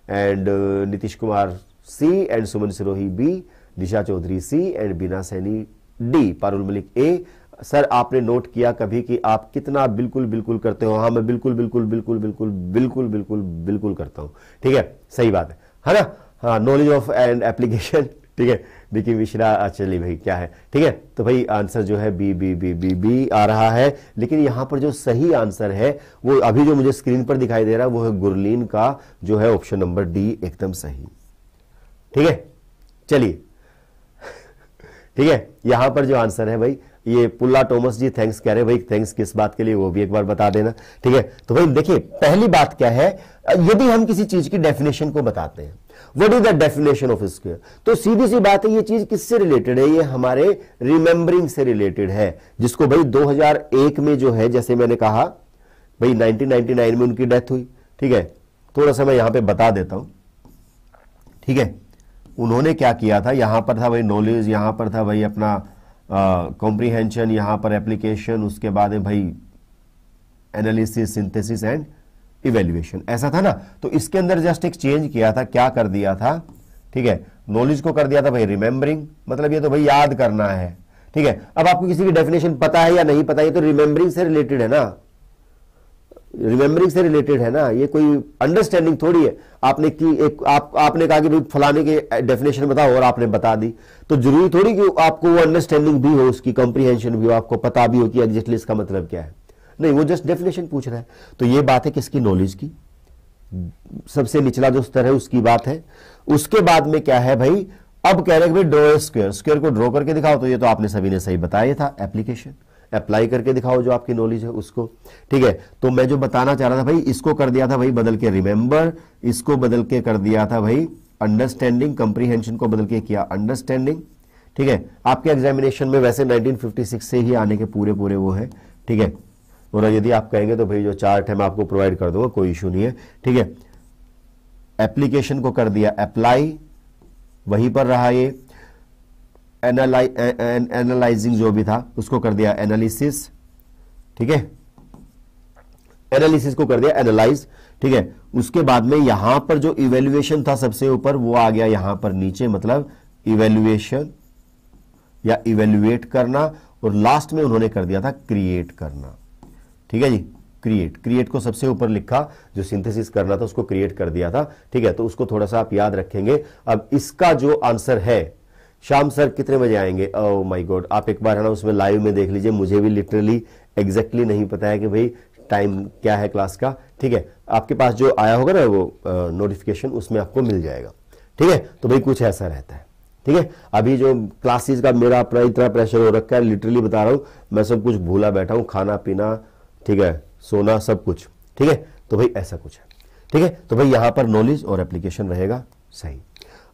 and Nitish Kumar C and Suman Sirohi B Disha Chaudhary C and Beena Saini D Parul Malik A sir आपने नोट किया कभी कि आप कितना बिल्कुल बिल्कुल करते हो हाँ मैं बिल्कुल बिल्कुल बिल्कुल बिल्कुल बिल्कुल बिल्कुल बिल्कुल करता हूं ठीक है सही बात है है ना हाँ नॉलेज ऑफ एंड एप्लीकेशन ठीक है विकी मिश्रा चलिए भाई क्या है ठीक है तो भाई आंसर जो है B B B B B आ रहा है लेकिन यहाँ पर जो सही आंसर है वो अभी जो मुझे स्क्रीन पर दिखाई दे रहा है वो है गुरलीन का जो है ऑप्शन नंबर डी एकदम सही ठीक है चलिए ठीक है यहां पर जो आंसर है भाई ये पुल्ला टोमस जी थैंक्स कह रहे भाई थैंक्स किस बात के लिए वो भी एक बार बता देना ठीक है तो भाई देखिए पहली बात क्या है यदि हम किसी चीज की डेफिनेशन को बताते हैं what is the definition of square तो सीधी सी बात है ये चीज किससे रिलेटेड है ये हमारे रिमेंबरिंग से रिलेटेड है जिसको भाई 2001 में जो है जैसे मैंने कहा भाई 1999 में उनकी डेथ हुई ठीक है थोड़ा सा मैं यहां पे बता देता हूं ठीक है उन्होंने क्या किया था यहां पर था भाई नॉलेज यहां पर था भाई अपना कॉम्प्रीहेंशन यहां पर एप्लीकेशन उसके बाद है भाई एनालिसिस सिंथेसिस एंड इवेल्युएशन ऐसा था ना तो इसके अंदर जस्ट एक चेंज किया था क्या कर दिया था ठीक है नॉलेज को कर दिया था भाई रिमेंबरिंग मतलब ये तो भाई याद करना है ठीक है अब आपको किसी की डेफिनेशन पता है या नहीं पता ये तो रिमेंबरिंग से रिलेटेड है ना रिमेंबरिंग से रिलेटेड है ना ये कोई अंडरस्टैंडिंग थोड़ी है आपने की एक आप आपने कहा कि फलाने के डेफिनेशन बताओ और आपने बता दी तो जरूरी थोड़ी कि आपको वो अंडरस्टैंडिंग भी हो उसकी कॉम्प्रीहेंशन भी हो आपको पता भी हो कि एग्जैक्टली इसका मतलब क्या है नहीं वो जस्ट डेफिनेशन पूछ रहा है तो ये बात है किसकी नॉलेज की सबसे निचला जो स्तर है उसकी बात है उसके बाद में क्या है भाई अब कह रहे हैं ड्रॉ स्क्र को ड्रॉ करके दिखाओ तो ये तो आपने सभी ने सही बताया था एप्लीकेशन अप्लाई करके दिखाओ जो आपकी नॉलेज है उसको ठीक है तो मैं जो बताना चाह रहा था भाई इसको कर दिया था भाई बदल के रिमेंबर इसको बदल के कर दिया था भाई अंडरस्टैंडिंग कंप्रीहेंशन को बदल के किया अंडरस्टैंडिंग ठीक है आपके एग्जामिनेशन में वैसे 1956 से ही आने के पूरे पूरे वो है ठीक है वरना यदि आप कहेंगे तो भाई जो चार्ट है मैं आपको प्रोवाइड कर दूंगा कोई इशू नहीं है ठीक है एप्लीकेशन को कर दिया अप्लाई वहीं पर रहा ये एनालाइजिंग जो भी था उसको कर दिया एनालिसिस ठीक है एनालिसिस को कर दिया एनालाइज ठीक है उसके बाद में यहां पर जो इवेल्युएशन था सबसे ऊपर वो आ गया यहां पर नीचे मतलब इवेल्युएशन या इवेल्युएट करना और लास्ट में उन्होंने कर दिया था क्रिएट करना ठीक है जी क्रिएट क्रिएट को सबसे ऊपर लिखा जो सिंथेसिस करना था उसको क्रिएट कर दिया था ठीक है तो उसको थोड़ा सा आप याद रखेंगे अब इसका जो आंसर है शाम सर कितने बजे आएंगे ओ माय गॉड आप एक बार है ना उसमें लाइव में देख लीजिए मुझे भी लिटरली एग्जैक्टली नहीं पता है कि भाई टाइम क्या है क्लास का ठीक है आपके पास जो आया होगा ना वो नोटिफिकेशन uh, उसमें आपको मिल जाएगा ठीक है तो भाई कुछ ऐसा रहता है ठीक है अभी जो क्लासेस का मेरा अपना इतना प्रेशर हो रखा है लिटरली बता रहा हूं मैं सब कुछ भूला बैठा हूँ खाना पीना ठीक है सोना सब कुछ ठीक है तो भाई ऐसा कुछ है ठीक है तो भाई यहां पर नॉलेज और एप्लीकेशन रहेगा सही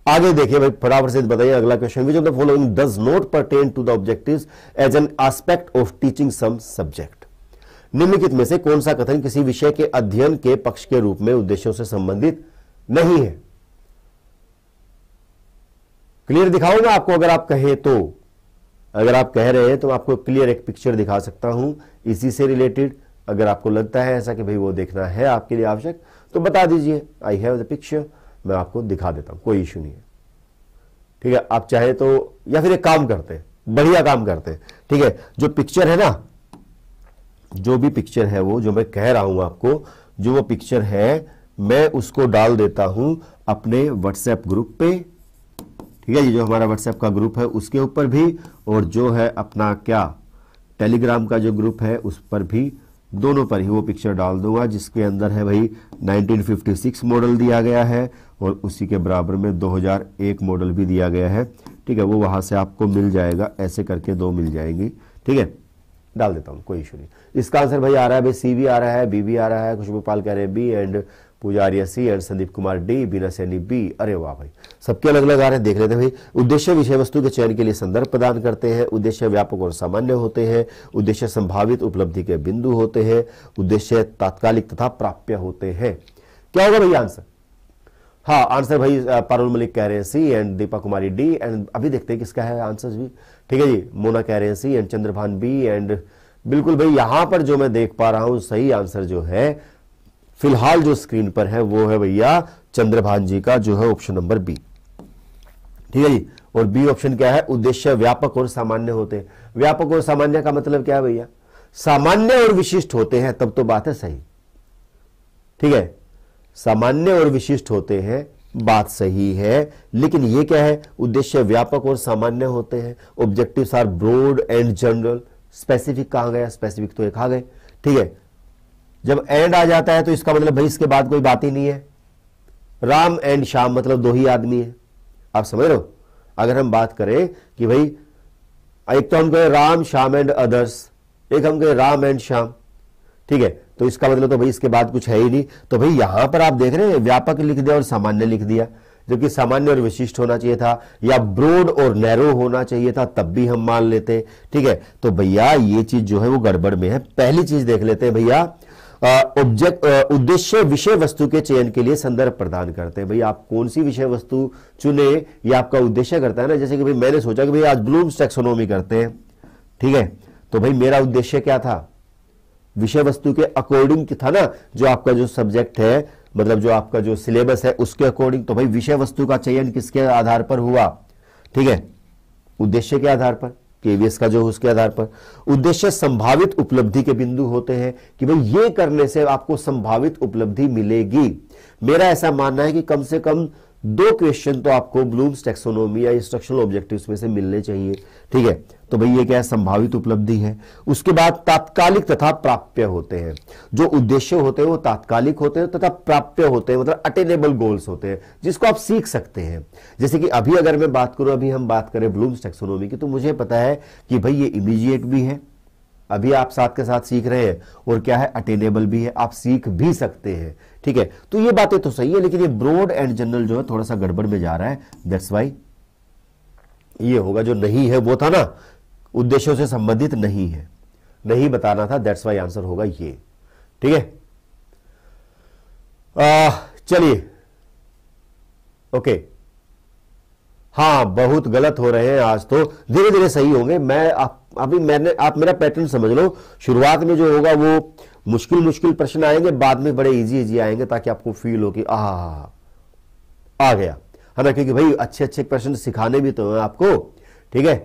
आगे देखिए भाई फटाफट से बताइए अगला question which of the following does not pertain to the objectives as an aspect of teaching some subject निम्नलिखित में से कौन सा कथन किसी विषय के अध्ययन के पक्ष के रूप में उद्देश्यों से संबंधित नहीं है क्लियर ना आपको अगर आप कहें तो अगर आप कह रहे हैं तो आपको क्लियर एक पिक्चर दिखा सकता हूं इसी से रिलेटेड अगर आपको लगता है ऐसा कि भाई वो देखना है आपके लिए आवश्यक तो बता दीजिए आई हैव द पिक्चर मैं आपको दिखा देता हूं कोई इशू नहीं है ठीक है आप चाहे तो या फिर एक काम करते हैं बढ़िया काम करते हैं ठीक है जो पिक्चर है ना जो भी पिक्चर है वो जो मैं कह रहा हूं आपको जो वो पिक्चर है मैं उसको डाल देता हूं अपने व्हाट्सएप ग्रुप पे ठीक है ये जो हमारा व्हाट्सएप का ग्रुप है उसके ऊपर भी और जो है अपना क्या टेलीग्राम का जो ग्रुप है उस पर भी दोनों पर ही वो पिक्चर डाल दूंगा जिसके अंदर है भाई 1956 मॉडल दिया गया है और उसी के बराबर में 2001 मॉडल भी दिया गया है ठीक है वो वहां से आपको मिल जाएगा ऐसे करके दो मिल जाएंगी ठीक है डाल देता हूँ कोई इशू नहीं इसका आंसर भाई आ रहा है भाई सी भी आ रहा है बी भी आ रहा है खुशबूपाल कह रहे हैं B and Pujaria C and Sandeep Kumar D Beena Saini B अरे वाह भाई सबके अलग अलग आ रहे हैं देख लेते हैं भाई उद्देश्य विषय वस्तु के चयन के लिए संदर्भ प्रदान करते हैं उद्देश्य व्यापक और सामान्य होते हैं उद्देश्य संभावित उपलब्धि के बिंदु होते हैं उद्देश्य तात्कालिक तथा प्राप्य होते हैं क्या होगा भाई आंसर हाँ आंसर भाई पारुल मलिक कह रहे हैं C and Deepa Kumari D and अभी देखते हैं किसका है आंसर भी ठीक है जी मोना कह रहे हैं C and Chandrabhan B and बिल्कुल भाई यहां पर जो मैं देख पा रहा हूं सही आंसर जो है फिलहाल जो स्क्रीन पर है वो है भैया चंद्रभान जी का जो है ऑप्शन नंबर बी ठीक है जी और बी ऑप्शन क्या है उद्देश्य व्यापक और सामान्य होते हैं व्यापक और सामान्य का मतलब क्या है भैया सामान्य और विशिष्ट होते हैं तब तो बात है सही ठीक है सामान्य और विशिष्ट होते हैं बात सही है लेकिन ये क्या है उद्देश्य व्यापक और सामान्य होते हैं objectives are broad and general specific कहा गया स्पेसिफिक तो एक आ गए ठीक है जब एंड आ जाता है तो इसका मतलब भाई इसके बाद कोई बात ही नहीं है राम एंड श्याम मतलब दो ही आदमी है आप समझ रहे हो अगर हम बात करें कि भाई एक तो हम कहें राम श्याम एंड अदर्स एक हम कहें राम एंड श्याम ठीक है तो इसका मतलब तो भाई इसके बाद कुछ है ही नहीं तो भाई यहां पर आप देख रहे हैं व्यापक लिख दिया और सामान्य लिख दिया जबकि सामान्य और विशिष्ट होना चाहिए था या ब्रोड और नैरो होना चाहिए था तब भी हम मान लेते ठीक है तो भैया ये चीज जो है वो गड़बड़ में है पहली चीज देख लेते हैं भैया ऑब्जेक्ट उद्देश्य विषय वस्तु के चयन के लिए संदर्भ प्रदान करते हैं भाई आप कौन सी विषय वस्तु चुने ये आपका उद्देश्य करता है ना जैसे कि भाई मैंने सोचा कि भाई आज ब्लूम टेक्सोनोमी करते हैं ठीक है तो भाई मेरा उद्देश्य क्या था विषय वस्तु के अकॉर्डिंग था ना जो आपका जो सब्जेक्ट है मतलब जो आपका जो सिलेबस है उसके अकॉर्डिंग तो भाई विषय वस्तु का चयन किसके आधार पर हुआ ठीक है उद्देश्य के आधार पर केवीएस का जो है उसके आधार पर उद्देश्य संभावित उपलब्धि के बिंदु होते हैं कि भाई ये करने से आपको संभावित उपलब्धि मिलेगी मेरा ऐसा मानना है कि कम से कम दो क्वेश्चन तो आपको ब्लूम्स टेक्सोनोमी या इंस्ट्रक्शनल ऑब्जेक्टिव्स में से मिलने चाहिए ठीक है तो भाई ये क्या है संभावित उपलब्धि है उसके बाद तात्कालिक तथा प्राप्य होते हैं जो उद्देश्य होते हैं वो तात्कालिक होते हैं तथा प्राप्य होते हैं मतलब अटेनेबल गोल्स होते हैं जिसको आप सीख सकते हैं जैसे कि अभी अगर मैं बात करूं अभी हम बात करें ब्लूम्स टेक्सोनोमी की तो मुझे पता है कि भाई ये इमीजिएट भी है अभी आप साथ के साथ सीख रहे हैं और क्या है अटेनेबल भी है आप सीख भी सकते हैं ठीक है तो ये बातें तो सही है लेकिन ये ब्रॉड एंड जनरल जो है थोड़ा सा गड़बड़ में जा रहा है दैट्स वाई ये होगा जो नहीं है वो था ना उद्देश्यों से संबंधित नहीं है नहीं बताना था दैट्स वाई आंसर होगा ये ठीक है चलिए ओके हाँ बहुत गलत हो रहे हैं आज तो धीरे धीरे सही होंगे मैं आप अभी मैंने आप मेरा पैटर्न समझ लो शुरुआत में जो होगा वो मुश्किल मुश्किल प्रश्न आएंगे बाद में बड़े इजी इजी आएंगे ताकि आपको फील हो कि आ आ गया है ना क्योंकि भाई अच्छे अच्छे प्रश्न सिखाने भी तो हैं आपको ठीक है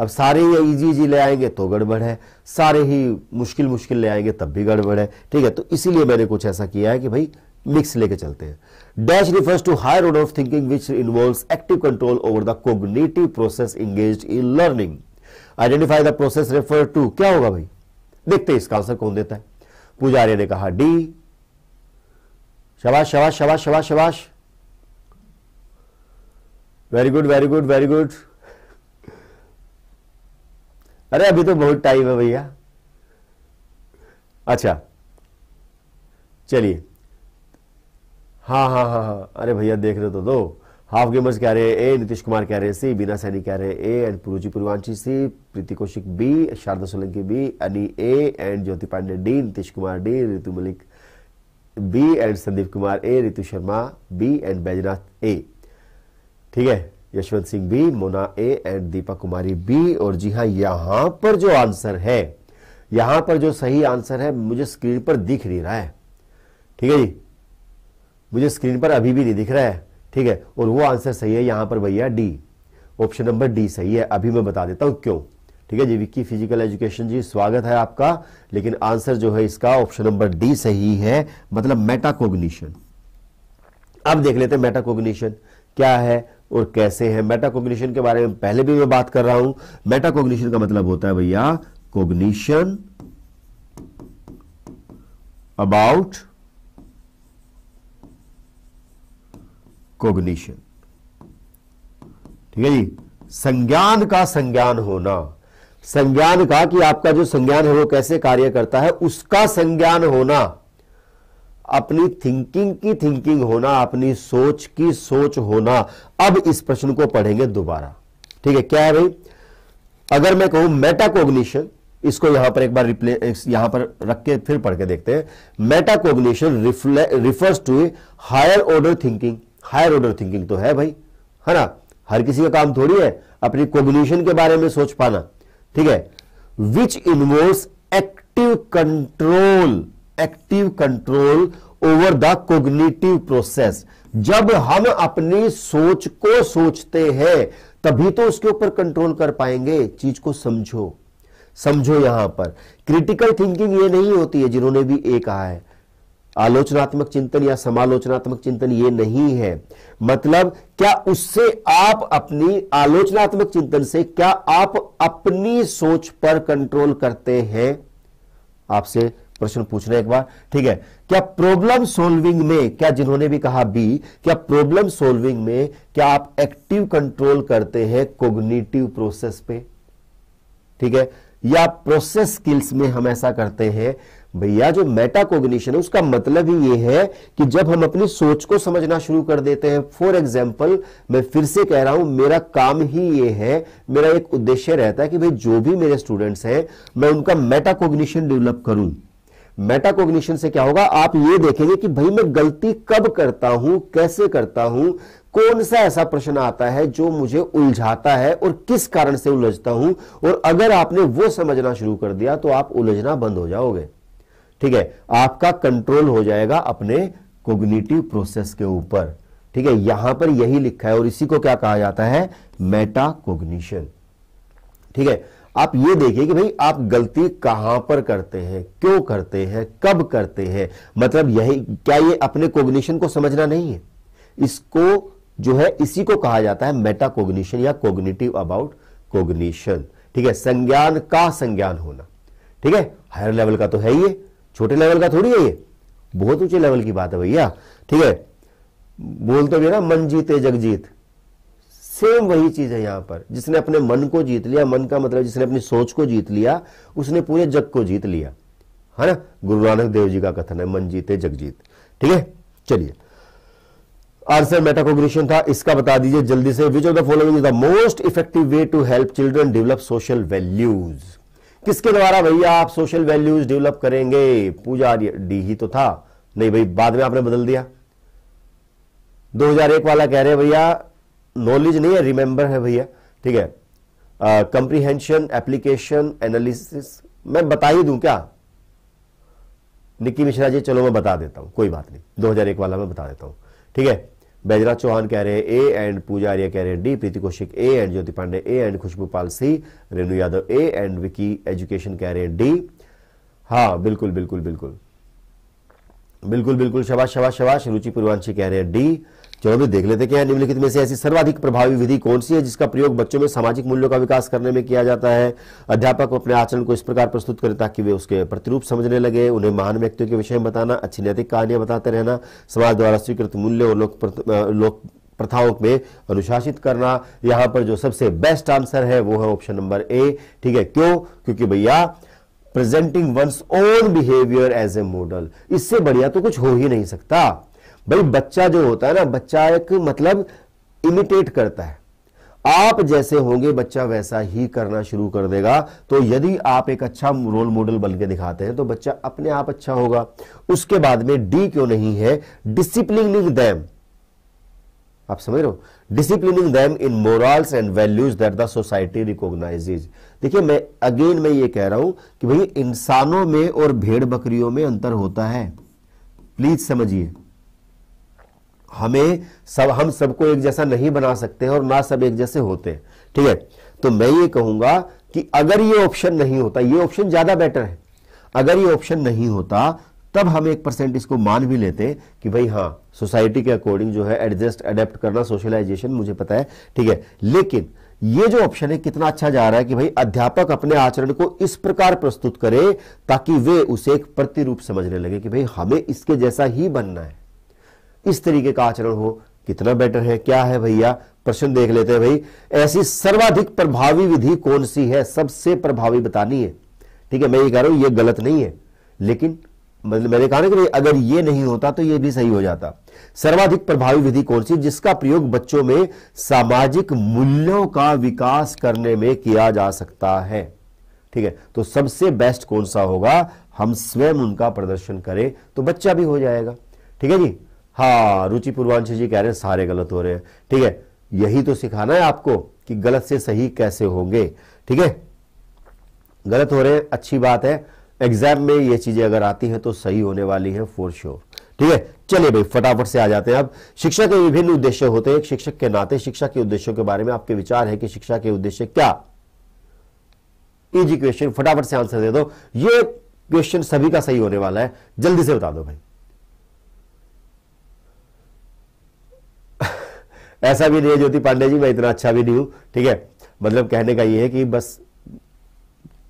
अब सारे ही इजी इजी ले आएंगे तो गड़बड़ है सारे ही मुश्किल मुश्किल ले आएंगे तब भी गड़बड़ है ठीक है तो इसीलिए मैंने कुछ ऐसा किया है कि भाई मिक्स लेके चलते हैं dash refers to high road of thinking which involve active control over the cognitive process engage in learning identify the process refer to क्या होगा भाई देखते इसका आंसर कौन देता है पुजारी ने कहा डी शबाश शबाश शबाश शबाश शबाश very good very good very good अरे अभी तो बहुत टाइम है भैया अच्छा चलिए हाँ हाँ हाँ हाँ अरे भैया देख रहे तो दो हाफ गेमर्स कह रहे हैं ए नीतीश कुमार कह रहे हैं सी बीना सैनी कह रहे हैं A and Puruji Purvanshi C Preeti Kaushik B Sharda Solanki B Ani A and Jyoti Pandey D Nitish Kumar D Ritu Malik B and Sandeep Kumar A Ritu Sharma B and Baijnath A ठीक है Yashwant Singh B Mona A and Deepa Kumari B और जी हाँ यहां पर जो आंसर है यहां पर जो सही आंसर है मुझे स्क्रीन पर दिख नहीं रहा है ठीक है जी मुझे स्क्रीन पर अभी भी नहीं दिख रहा है ठीक है और वो आंसर सही है यहां पर भैया डी ऑप्शन नंबर डी सही है अभी मैं बता देता हूं क्यों ठीक है जी विक्की फिजिकल एजुकेशन जी स्वागत है आपका लेकिन आंसर जो है इसका ऑप्शन नंबर डी सही है मतलब मेटाकोग्निशन अब देख लेते हैं मेटाकोग्निशन क्या है और कैसे है मेटाकोग्निशन के बारे में पहले भी मैं बात कर रहा हूं मेटाकोग्निशन का मतलब होता है भैया कोग्निशन अबाउट कोग्निशन ठीक है जी संज्ञान का संज्ञान होना संज्ञान का कि आपका जो संज्ञान है वो कैसे कार्य करता है उसका संज्ञान होना अपनी थिंकिंग की थिंकिंग होना अपनी सोच की सोच होना अब इस प्रश्न को पढ़ेंगे दोबारा ठीक है क्या है भाई अगर मैं कहूं मेटाकोग्निशन इसको यहां पर एक बार रिप्ले यहां पर रख के फिर पढ़ के देखते हैं metacognition refers to higher order thinking higher order thinking तो है भाई है ना हर किसी का काम थोड़ी है अपनी कोग्निशन के बारे में सोच पाना ठीक है which involve active control active control over the cognitive process जब हम अपनी सोच को सोचते हैं तभी तो उसके ऊपर कंट्रोल कर पाएंगे चीज को समझो समझो यहां पर क्रिटिकल थिंकिंग ये नहीं होती है जिन्होंने भी ए कहा है आलोचनात्मक चिंतन या समालोचनात्मक चिंतन ये नहीं है मतलब क्या उससे आप अपनी आलोचनात्मक चिंतन से क्या आप अपनी सोच पर कंट्रोल करते हैं आपसे प्रश्न पूछ रहे एक बार ठीक है क्या प्रॉब्लम सोल्विंग में क्या जिन्होंने भी कहा बी क्या प्रॉब्लम सोल्विंग में क्या आप एक्टिव कंट्रोल करते हैं कोग्निटिव प्रोसेस पे ठीक है या प्रोसेस स्किल्स में हम ऐसा करते हैं भैया जो मेटाकोग्निशन है उसका मतलब ही ये है कि जब हम अपनी सोच को समझना शुरू कर देते हैं फॉर एग्जाम्पल मैं फिर से कह रहा हूं मेरा काम ही ये है मेरा एक उद्देश्य रहता है कि भाई जो भी मेरे स्टूडेंट्स हैं मैं उनका मेटाकोग्निशन डेवलप करूं मेटाकोग्निशन से क्या होगा आप ये देखेंगे कि भाई मैं गलती कब करता हूं कैसे करता हूं कौन सा ऐसा प्रश्न आता है जो मुझे उलझाता है और किस कारण से उलझता हूं और अगर आपने वो समझना शुरू कर दिया तो आप उलझना बंद हो जाओगे ठीक है आपका कंट्रोल हो जाएगा अपने कोग्निटिव प्रोसेस के ऊपर ठीक है यहां पर यही लिखा है और इसी को क्या कहा जाता है मेटा कोग्निशन ठीक है आप ये देखिए कि भाई आप गलती कहां पर करते हैं क्यों करते हैं कब करते हैं मतलब यही क्या ये अपने कोग्निशन को समझना नहीं है इसको जो है इसी को कहा जाता है मेटा कोग्निशन या कोग्निटिव अबाउट कोग्निशन ठीक है संज्ञान का संज्ञान होना ठीक है हायर लेवल का तो है ही छोटे लेवल का थोड़ी है ये बहुत ऊंचे लेवल की बात है भैया ठीक है बोलते तो ना मन जीते जग जीत सेम वही चीज है यहां पर जिसने अपने मन को जीत लिया मन का मतलब जिसने अपनी सोच को जीत लिया उसने पूरे जग को जीत लिया है ना गुरु नानक देव जी का कथन है मन जीते जग जीत ठीक है चलिए आंसर मेटाकोग्रेशन था इसका बता दीजिए जल्दी से which of the following is the most effective way to help children develop social values किसके द्वारा भैया आप सोशल वैल्यूज डेवलप करेंगे पूजा डी ही तो था नहीं भाई बाद में आपने बदल दिया 2001 वाला कह रहे भैया नॉलेज नहीं है रिमेंबर है भैया ठीक है कंप्रीहेंशन एप्लीकेशन एनालिसिस मैं बता ही दूं क्या निक्की मिश्रा जी चलो मैं बता देता हूं कोई बात नहीं 2001 वाला मैं बता देता हूं ठीक है बैजराज चौहान कह रहे हैं ए एंड पूजा आर्या कह रहे हैं D Preeti Kaushik A and Jyoti Pandey A and Khushboo Pal C Renu Yadav A and Vicky education कह रहे हैं डी हाँ बिल्कुल बिल्कुल बिल्कुल बिल्कुल बिल्कुल शबाश शबाश शबाश रुचि पूर्वांशी कह रहे हैं डी चलो भी देख लेते हैं निम्नलिखित में से ऐसी सर्वाधिक प्रभावी विधि कौन सी है जिसका प्रयोग बच्चों में सामाजिक मूल्यों का विकास करने में किया जाता है अध्यापक अपने आचरण को इस प्रकार प्रस्तुत करें ताकि वे उसके प्रतिरूप समझने लगे उन्हें महान व्यक्तियों के विषय में बताना अच्छी नैतिक कहानियां बताते रहना समाज द्वारा स्वीकृत मूल्य और लोक लोक प्रथाओं में अनुशासित करना यहां पर जो सबसे बेस्ट आंसर है वो है ऑप्शन नंबर ए ठीक है क्यों क्योंकि भैया presenting one's own behaviour as a model इससे बढ़िया तो कुछ हो ही नहीं सकता भाई बच्चा जो होता है ना बच्चा एक मतलब इमिटेट करता है आप जैसे होंगे बच्चा वैसा ही करना शुरू कर देगा तो यदि आप एक अच्छा रोल मॉडल बन के दिखाते हैं तो बच्चा अपने आप अच्छा होगा उसके बाद में डी क्यों नहीं है डिसिप्लिनिंग दैम आप समझ रहे हो disciplining them in morals and values that the society recognises देखिए मैं अगेन मैं ये कह रहा हूं कि भाई इंसानों में और भेड़ बकरियों में अंतर होता है प्लीज समझिए हमें सब हम सबको एक जैसा नहीं बना सकते और ना सब एक जैसे होते हैं ठीक है तो मैं ये कहूंगा कि अगर ये ऑप्शन नहीं होता ये ऑप्शन ज्यादा बेटर है अगर ये ऑप्शन नहीं होता तब हम एक परसेंट इसको मान भी लेते कि भाई हाँ सोसाइटी के अकॉर्डिंग जो है एडजस्ट अडेप्ट करना सोशलाइजेशन मुझे पता है ठीक है लेकिन ये जो ऑप्शन है कितना अच्छा जा रहा है कि भाई अध्यापक अपने आचरण को इस प्रकार प्रस्तुत करे ताकि वे उसे एक प्रतिरूप समझने लगे कि भाई हमें इसके जैसा ही बनना है इस तरीके का आचरण हो कितना बेटर है क्या है भैया प्रश्न देख लेते हैं भाई ऐसी सर्वाधिक प्रभावी विधि कौन सी है सबसे प्रभावी बतानी है ठीक है मैं ये कह रहा हूं ये गलत नहीं है लेकिन मतलब मैंने कहा ना कि अगर ये नहीं होता तो ये भी सही हो जाता सर्वाधिक प्रभावी विधि कौन सी जिसका प्रयोग बच्चों में सामाजिक मूल्यों का विकास करने में किया जा सकता है ठीक है तो सबसे बेस्ट कौन सा होगा हम स्वयं उनका प्रदर्शन करें तो बच्चा भी हो जाएगा ठीक है जी हाँ रुचि पूर्वांशी जी कह रहे हैं सारे गलत हो रहे हैं ठीक है यही तो सिखाना है आपको कि गलत से सही कैसे होंगे ठीक है गलत हो रहे हैं अच्छी बात है एग्जाम में ये चीजें अगर आती हैं तो सही होने वाली है फॉर श्योर ठीक है चलिए भाई फटाफट से आ जाते हैं अब शिक्षा के विभिन्न उद्देश्य होते हैं एक शिक्षक के नाते शिक्षा के उद्देश्यों के बारे में आपके विचार है कि शिक्षा के उद्देश्य क्या इजी क्वेश्चन फटाफट से आंसर दे दो ये क्वेश्चन सभी का सही होने वाला है जल्दी से बता दो भाई ऐसा भी नहीं है ज्योति पांडे जी मैं इतना अच्छा भी नहीं हूं ठीक है मतलब कहने का ये है कि बस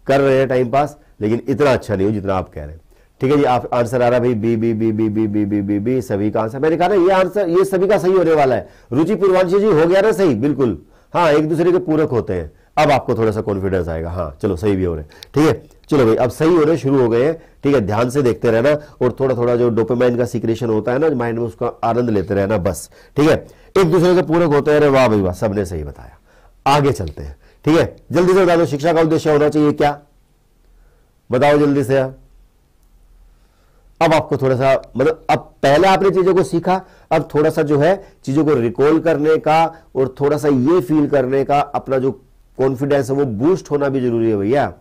कर रहे हैं टाइम पास लेकिन इतना अच्छा नहीं हूं जितना आप कह रहे हैं ठीक है जी आप आंसर आ रहा है भाई B B B B B B B B B सभी का आंसर मैंने कहा ना ये आंसर ये सभी का सही होने वाला है रुचि पूर्वांशी जी हो गया ना सही बिल्कुल हाँ एक दूसरे के पूरक होते हैं अब आपको थोड़ा सा कॉन्फिडेंस आएगा हाँ चलो सही भी हो रहे ठीक है चलो भाई अब सही होने शुरू हो गए हैं ठीक है ध्यान से देखते रहना और थोड़ा थोड़ा जो डोपामाइन का सिक्रेशन होता है ना माइंड में उसका आनंद लेते रहना बस ठीक है एक दूसरे से पूरक होते हैं वाह भाई वाह सबने सही बताया आगे चलते हैं ठीक है जल्दी से बता दो शिक्षा का उद्देश्य होना चाहिए क्या बताओ जल्दी से अब आपको थोड़ा सा मतलब अब पहले आपने चीजों को सीखा अब थोड़ा सा जो है चीजों को रिकॉल करने का और थोड़ा सा ये फील करने का अपना जो कॉन्फिडेंस है वो बूस्ट होना भी जरूरी है भैया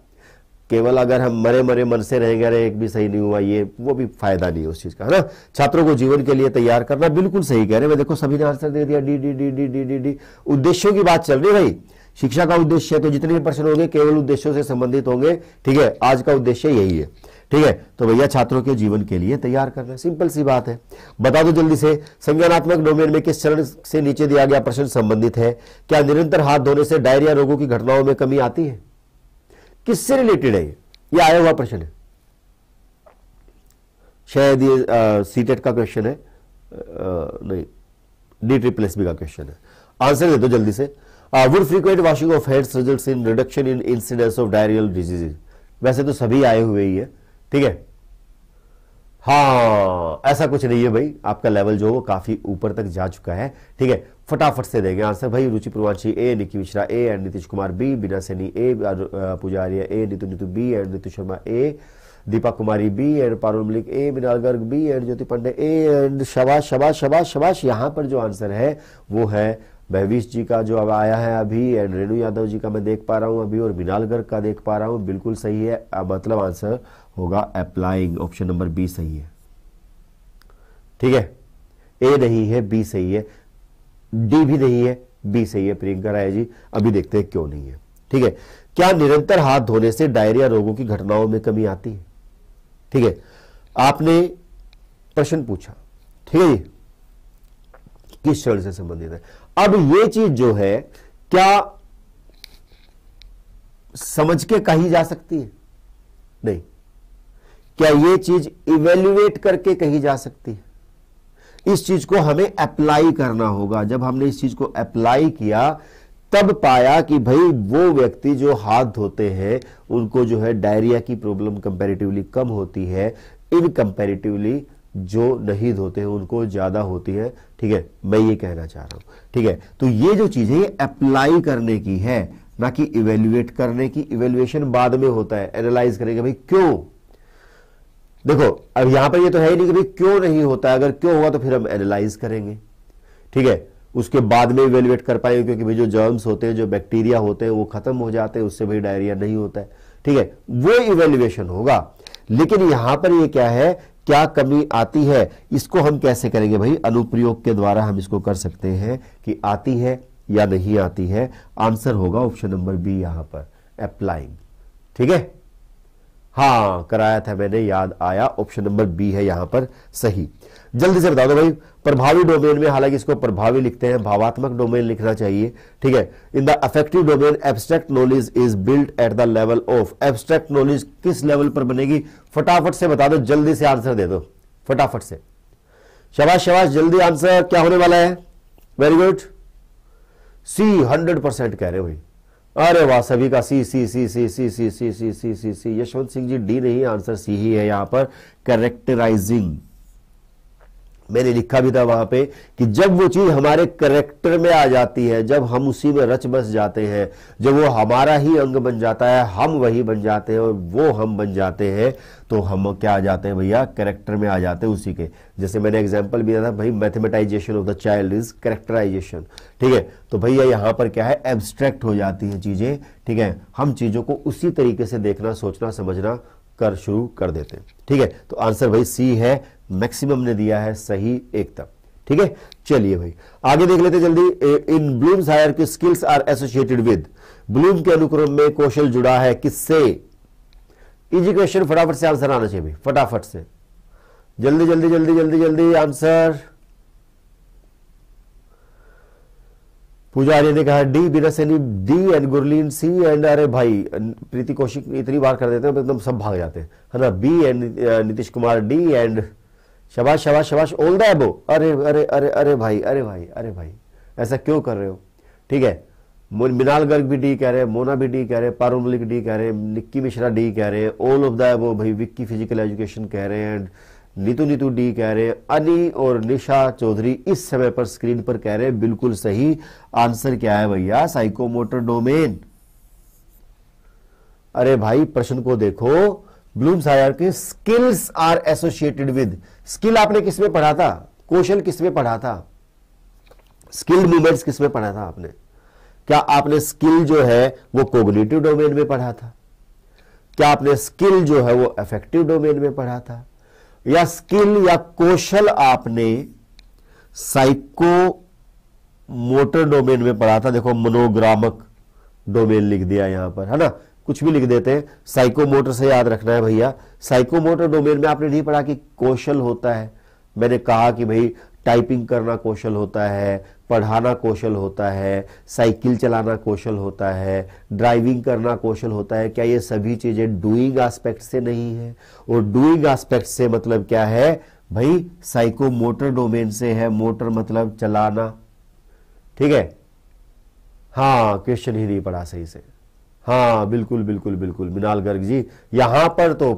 केवल अगर हम मरे मरे मन से रहेंगे अरे एक भी सही नहीं हुआ ये वो भी फायदा नहीं है उस चीज़ का है ना छात्रों को जीवन के लिए तैयार करना बिल्कुल सही कह रहे हैं देखो सभी ने आंसर दे दिया D D D D D D D उद्देश्यों की बात चल रही भाई शिक्षा का उद्देश्य तो जितने भी प्रश्न होंगे केवल उद्देश्यों से संबंधित होंगे ठीक है आज का उद्देश्य यही है ठीक है तो भैया छात्रों के जीवन के लिए तैयार करना सिंपल सी बात है बता दो जल्दी से संज्ञानात्मक डोमेन में किस चरण से नीचे दिया गया प्रश्न संबंधित है क्या निरंतर हाथ धोने से डायरिया रोगों की घटनाओं में कमी आती है किससे रिलेटेड है ये आया हुआ प्रश्न है शायद ये सीटेट e का क्वेश्चन है आ, नहीं डी ट्रिप्लेस बी का क्वेश्चन है आंसर दे दो जल्दी से would frequent washing of hands results in reduction in incidence of diarrhoeal disease वैसे तो सभी आए हुए ही है ठीक है हाँ ऐसा कुछ नहीं है भाई आपका लेवल जो वो काफी ऊपर तक जा चुका है ठीक है फटाफट से देंगे आंसर भाई Ruchi Pravanshi A Nikki Mishra A and Nitish Kumar B Bina Saini A Pujaria A Neetu Neetu B and Neetu Sharma A Deepa Kumari B and Parul Malik A Minal Garg B and Jyoti Pande A and शबाश शबाश शबाश शबाश यहाँ पर जो आंसर है वो है महवीश जी का जो अब आया है अभी एंड रेणु यादव जी का मैं देख पा रहा हूँ अभी और मिनाल गर्ग का देख पा रहा हूँ बिल्कुल सही है मतलब आंसर होगा अप्लाइंग ऑप्शन नंबर बी सही है ठीक है ए नहीं है बी सही है डी भी नहीं है बी सही है प्रियंका राय जी अभी देखते हैं क्यों नहीं है ठीक है क्या निरंतर हाथ धोने से डायरिया रोगों की घटनाओं में कमी आती है ठीक है आपने प्रश्न पूछा ठीक है जी किस क्षण से संबंधित है अब ये चीज जो है क्या समझ के कही जा सकती है नहीं क्या ये चीज इवेल्युएट करके कही जा सकती है इस चीज को हमें अप्लाई करना होगा जब हमने इस चीज को अप्लाई किया तब पाया कि भाई वो व्यक्ति जो हाथ धोते हैं उनको जो है डायरिया की प्रॉब्लम कंपैरेटिवली कम होती है इन कंपैरेटिवली जो नहीं धोते हैं उनको ज्यादा होती है ठीक है मैं ये कहना चाह रहा हूं ठीक है तो ये जो चीज है ये अप्लाई करने की है ना कि इवेल्युएट करने की इवेल्युएशन बाद में होता है एनालाइज करेंगे भाई क्यों देखो अब यहां पर ये तो है ही नहीं कि भाई क्यों नहीं होता अगर क्यों होगा तो फिर हम एनालाइज करेंगे ठीक है उसके बाद में इवेल्युएट कर पाएंगे क्योंकि भाई जो जर्म्स होते हैं जो बैक्टीरिया होते हैं वो खत्म हो जाते हैं उससे भाई डायरिया नहीं होता है ठीक है वो इवेल्युएशन होगा लेकिन यहां पर ये क्या है क्या कमी आती है इसको हम कैसे करेंगे भाई अनुप्रयोग के द्वारा हम इसको कर सकते हैं कि आती है या नहीं आती है आंसर होगा ऑप्शन नंबर बी यहां पर अप्लाइंग ठीक है हाँ कराया था मैंने याद आया ऑप्शन नंबर बी है यहां पर सही जल्दी से बता दो भाई प्रभावी डोमेन में हालांकि इसको प्रभावी लिखते हैं भावात्मक डोमेन लिखना चाहिए ठीक है in the affective domain abstract knowledge is build at the level of abstract knowledge किस लेवल पर बनेगी फटाफट से बता दो जल्दी से आंसर दे दो फटाफट से शबाश शबाश जल्दी आंसर क्या होने वाला है very good C hundred percent कह रहे हो भाई अरे वाह सभी का C C C C C C C C C C Yashwant Singh ji D नहीं आंसर सी ही है यहां पर करेक्टराइजिंग मैंने लिखा भी था वहां पे कि जब वो चीज हमारे करेक्टर में आ जाती है जब हम उसी में रच बस जाते हैं जब वो हमारा ही अंग बन जाता है हम वही बन जाते हैं और वो हम बन जाते हैं तो हम क्या आ जाते हैं भैया करेक्टर में आ जाते हैं उसी के जैसे मैंने एग्जाम्पल भी दिया था भाई mathematisation of the child is characterisation ठीक है तो भैया यहाँ पर क्या है एब्स्ट्रैक्ट हो जाती है चीज़ें ठीक है हम चीज़ों को उसी तरीके से देखना सोचना समझना कर शुरू कर देते हैं ठीक है तो आंसर भाई सी है मैक्सिमम ने दिया है सही एक तक ठीक है चलिए भाई आगे देख लेते जल्दी इन ब्लूम्स हायर की skills are associated with Bloom के अनुक्रम में कौशल जुड़ा है किससे इजी क्वेश्चन फटाफट से आंसर आना चाहिए फटाफट से जल्दी जल्दी जल्दी जल्दी जल्दी आंसर पुजारी ने कहा D Beera Saini D and Gurleen C and अरे भाई प्रीति कौशिक इतनी बार कर देते हैं तो एकदम सब भाग जाते हैं ना B and Nitish Kumar D and शबाश शबाश शबाश ओल द एबो अरे अरे अरे अरे भाई अरे भाई अरे भाई ऐसा क्यों कर रहे हो ठीक है मिनाल गर्ग भी डी कह रहे हैं मोना भी डी कह रहे हैं पारोमलिक डी कह रहे हैं निक्की मिश्रा डी कह रहे हैं ओल ऑफ द एबो भाई विक्की फिजिकल एजुकेशन कह रहे हैं एंड नीतू नीतू डी कह रहे अनी और निशा चौधरी इस समय पर स्क्रीन पर कह रहे बिल्कुल सही आंसर क्या है भैया साइकोमोटर डोमेन अरे भाई प्रश्न को देखो ब्लूम्स आयर के skills are associated with skill आपने किसमें पढ़ा था क्वेश्चन किसमें पढ़ा था स्किल मूवमेंट्स किसमें पढ़ा था आपने क्या आपने स्किल जो है वो कोग्नेटिव डोमेन में पढ़ा था क्या आपने स्किल जो है वो एफेक्टिव डोमेन में पढ़ा था या स्किल या कौशल आपने साइको मोटर डोमेन में पढ़ा था देखो मनोग्रामक डोमेन लिख दिया यहां पर है ना कुछ भी लिख देते हैं साइको मोटर से याद रखना है भैया साइको मोटर डोमेन में आपने नहीं पढ़ा कि कौशल होता है मैंने कहा कि भाई टाइपिंग करना कौशल होता है पढ़ाना कौशल होता है साइकिल चलाना कौशल होता है ड्राइविंग करना कौशल होता है क्या ये सभी चीज़ें डूइंग एस्पेक्ट से नहीं है और डूइंग एस्पेक्ट से मतलब क्या है भाई साइको मोटर डोमेन से है मोटर मतलब चलाना ठीक है हाँ क्वेश्चन ही नहीं पढ़ा सही से हाँ बिल्कुल बिल्कुल बिल्कुल मिनाल गर्ग जी यहां पर तो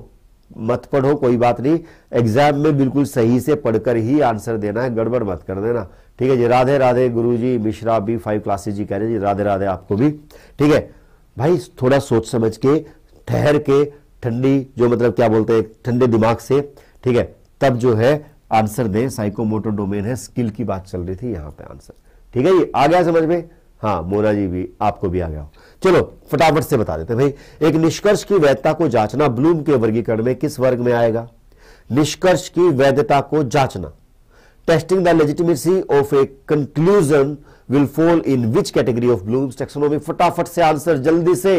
मत पढ़ो कोई बात नहीं एग्जाम में बिल्कुल सही से पढ़कर ही आंसर देना है गड़बड़ मत कर देना ठीक है जी राधे राधे गुरु जी मिश्रा भी फाइव क्लासेस जी कह रहे जी राधे राधे आपको भी ठीक है भाई थोड़ा सोच समझ के ठहर के ठंडी जो मतलब क्या बोलते हैं ठंडे दिमाग से ठीक है तब जो है आंसर दें साइकोमोटो डोमेन है स्किल की बात चल रही थी यहां पे आंसर ठीक है जी आ गया समझ में हाँ मोना जी भी आपको भी आ गया चलो फटाफट से बता देते भाई एक निष्कर्ष की वैधता को जांचना ब्लूम के वर्गीकरण में किस वर्ग में आएगा निष्कर्ष की वैधता को जांचना testing the legitimacy of a conclusion will fall in which category of Bloom's taxonomy फटाफट से आंसर जल्दी से